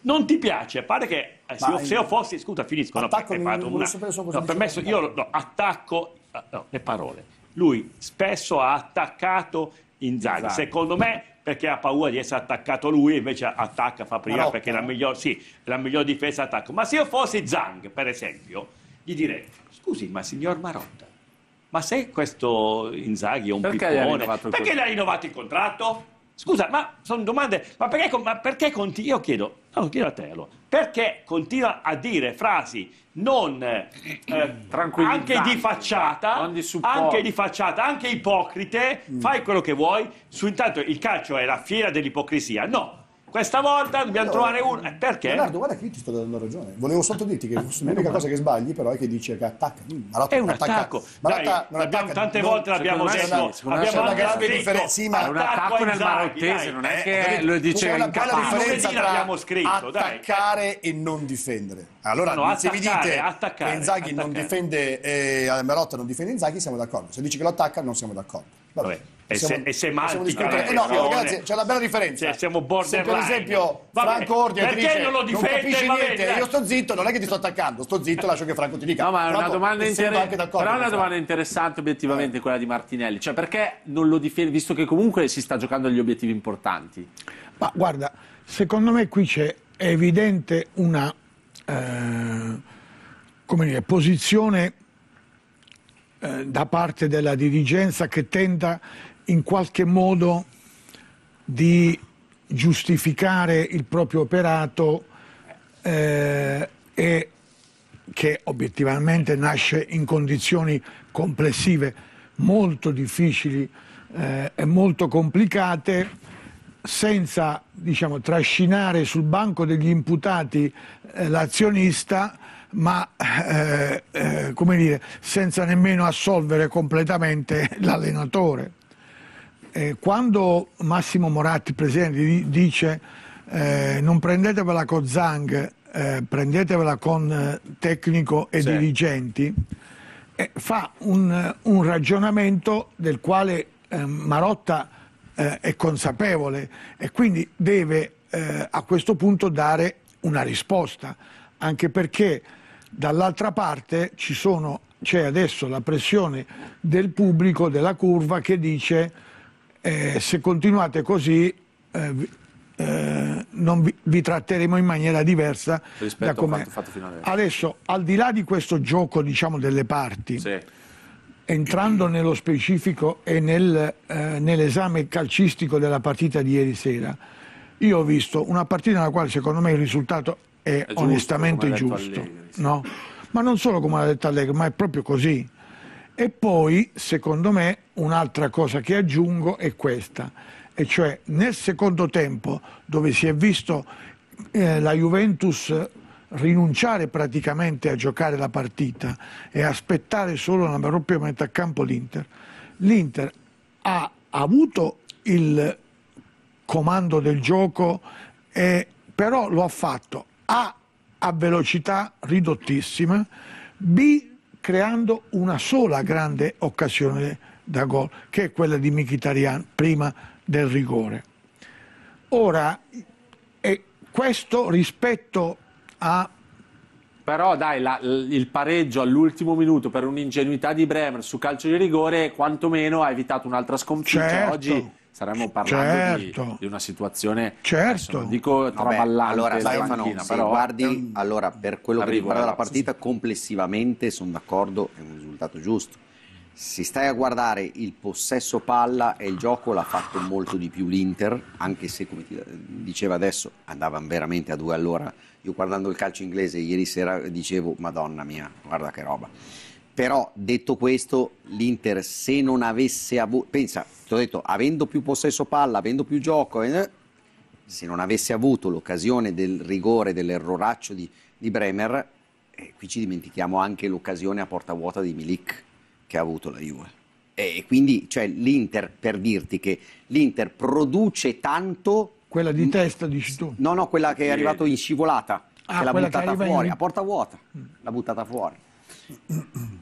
Non ti piace, a parte che eh, se, io, se, io, fossi, scusa, finisco, no, perché mi, vado una, no, permesso, io no, attacco eh, no, le parole. Lui spesso ha attaccato Inzaghi, Inzaghi. secondo me perché ha paura di essere attaccato lui, invece attacca, fa prima perché è la miglior, sì, la miglior difesa attacco. Ma se io fossi Zang, per esempio, gli direi, scusi, ma signor Marotta, ma se questo Inzaghi è un perché pippone, gli perché gli ha rinnovato il contratto? Scusa, ma sono domande, ma perché, ma perché continua, io chiedo, no, chiedo a te allora, perché continua a dire frasi non eh, anche di facciata, di anche di facciata, anche ipocrite, mm. fai quello che vuoi, su intanto il calcio è la fiera dell'ipocrisia, no, questa volta dobbiamo allora, trovare uno. Eh, perché? Leonardo, guarda che io ti sto dando ragione. Volevo solo dirti che l'unica cosa che sbagli, però, è che dice che attacca. Marotta, è un attacca. attacco. Marotta, attacca. tante non, volte l'abbiamo detto. Abbiamo una grave differenza. ma è un attacco nel marottese, non è eh, che lo dice in capace. differenza tra scritto, attaccare e non difendere. Allora, no, se vi dite che Inzaghi non difende, eh, Marotta non difende Inzaghi, siamo d'accordo. Se dici che lo attacca, non siamo d'accordo. Vabbè è, siamo, è semantica. Eh, no, no, ragazzi, c'è una bella differenza. Cioè, siamo borderline. Se per esempio vabbè, Franco Ordine perché dice, non lo difende, non capisci niente, io sto zitto, non è che ti sto attaccando, sto zitto, lascio che Franco ti dica. No, ma è una domanda, inter... però è una domanda interessante obiettivamente quella di Martinelli, cioè perché non lo difende, visto che comunque si sta giocando agli obiettivi importanti? Ma guarda, secondo me qui c'è evidente una eh, come dire, posizione eh, da parte della dirigenza che tenta in qualche modo di giustificare il proprio operato eh, e che obiettivamente nasce in condizioni complessive molto difficili eh, e molto complicate senza diciamo, trascinare sul banco degli imputati eh, l'azionista ma eh, eh, come dire, senza nemmeno assolvere completamente [LAUGHS] l'allenatore. Eh, quando Massimo Moratti, presidente, dice eh, non prendetevela con Zang, eh, prendetevela con eh, tecnico e sì. dirigenti, eh, fa un, un, ragionamento del quale ehm, Marotta eh, è consapevole e quindi deve a questo punto dare una risposta, anche perché dall'altra parte c'è adesso la pressione del pubblico, della curva, che dice eh, se continuate così eh, eh, vi, vi, tratteremo in maniera diversa rispetto da come fatto, fino adesso. adesso. al di là di questo gioco diciamo, delle parti sì. entrando nello specifico e nel, eh, nell'esame calcistico della partita di ieri sera io ho visto una partita nella quale secondo me il risultato è, è giusto, onestamente giusto no? ma non solo come l'ha detto Allegri ma è proprio così e poi, secondo me, un'altra cosa che aggiungo è questa, e cioè nel secondo tempo, dove si è visto eh, la Juventus rinunciare praticamente a giocare la partita e aspettare solo una propria metà campo l'Inter, l'Inter ha avuto il comando del gioco, eh, però lo ha fatto A a velocità ridottissima, B creando una sola grande occasione da gol, che è quella di Mkhitaryan prima del rigore. Ora, e questo rispetto a però dai, la, il pareggio all'ultimo minuto per un'ingenuità di Bremer su calcio di rigore quantomeno ha evitato un'altra sconfitta. Certo. Oggi saremmo parlando certo. di, di, una situazione certo. non dico travallante allora, Stefano, però, guardi, ehm, allora per quello arrivo, che riguarda la partita sì. complessivamente sono d'accordo è un risultato giusto se stai a guardare il possesso palla e il gioco l'ha fatto molto di più l'Inter anche se come ti eh, diceva adesso andavano veramente a due all'ora io guardando il calcio inglese ieri sera dicevo madonna mia guarda che roba però detto questo, l'Inter se non avesse avuto, pensa, ti ho detto, avendo più possesso palla, avendo più gioco, eh, se non avesse avuto l'occasione del rigore, dell'erroraccio di, di Bremer, eh, qui ci dimentichiamo anche l'occasione a porta vuota di Milik che ha avuto la Juve. E quindi, cioè, l'Inter, per dirti che l'Inter produce tanto... Quella di testa, dici tu? No, no, quella che è arrivata in scivolata. Ah, che l'ha buttata fuori, in... a porta vuota, mm. l'ha buttata fuori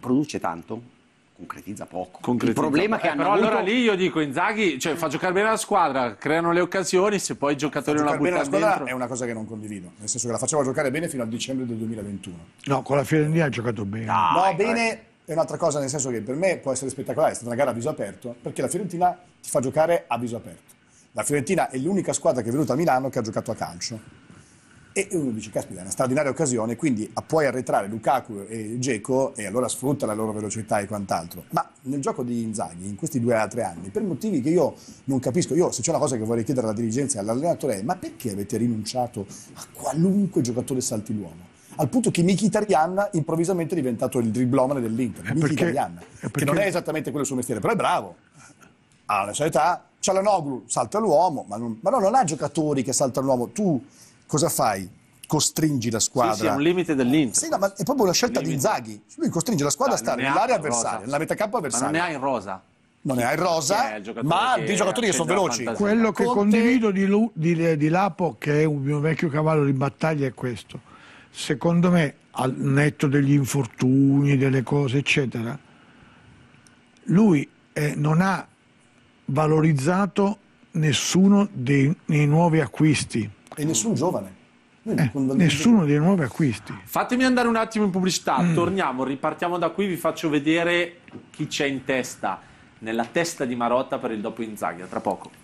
produce tanto, concretizza poco. Concretizza il problema poco. che eh, hanno Però avuto... allora lì io dico Inzaghi, cioè fa giocare bene la squadra, creano le occasioni, se poi i giocatori non la buttano la è una cosa che non condivido, nel senso che la faceva giocare bene fino a dicembre del 2021. No, con la Fiorentina ha giocato bene. No, no bene è un'altra cosa, nel senso che per me può essere spettacolare, è stata una gara a viso aperto, perché la Fiorentina ti fa giocare a viso aperto. La Fiorentina è l'unica squadra che è venuta a Milano che ha giocato a calcio e uno dice, caspita, è una straordinaria occasione, quindi puoi arretrare Lukaku e Geco e allora sfrutta la loro velocità e quant'altro. Ma nel gioco di Inzaghi, in questi due o tre anni, per motivi che io non capisco, io se c'è una cosa che vorrei chiedere alla dirigenza e all'allenatore è ma perché avete rinunciato a qualunque giocatore salti l'uomo? al punto che Mkhitaryan improvvisamente è diventato il driblomane dell'Inter, eh, Mkhitaryan, eh, che non è esattamente quello il suo mestiere, però è bravo, ha la sua età, Cialanoglu salta l'uomo, ma, non, ma no, non ha giocatori che saltano l'uomo, tu cosa fai? Costringi la squadra. Sì, sì, è un limite dell'Inter. Sì, no, ma è proprio la scelta di Inzaghi. Lui costringe la squadra no, a stare nell'area avversaria, rosa. metà campo avversaria. Ma non ne ha in rosa non ne ha in rosa, ma dei giocatori che sono veloci. Quello che Conte... condivido di, Lu, di, di, Lapo, che è un mio vecchio cavallo di battaglia, è questo. Secondo me, al netto degli infortuni, delle cose, eccetera, lui eh, non ha valorizzato nessuno dei, dei nuovi acquisti e nessun giovane. Eh, nessuno dei nuovi acquisti. Fatemi andare un attimo in pubblicità, mm. torniamo, ripartiamo da qui, vi faccio vedere chi c'è in testa, nella testa di Marotta per il dopo Inzaghi, tra poco.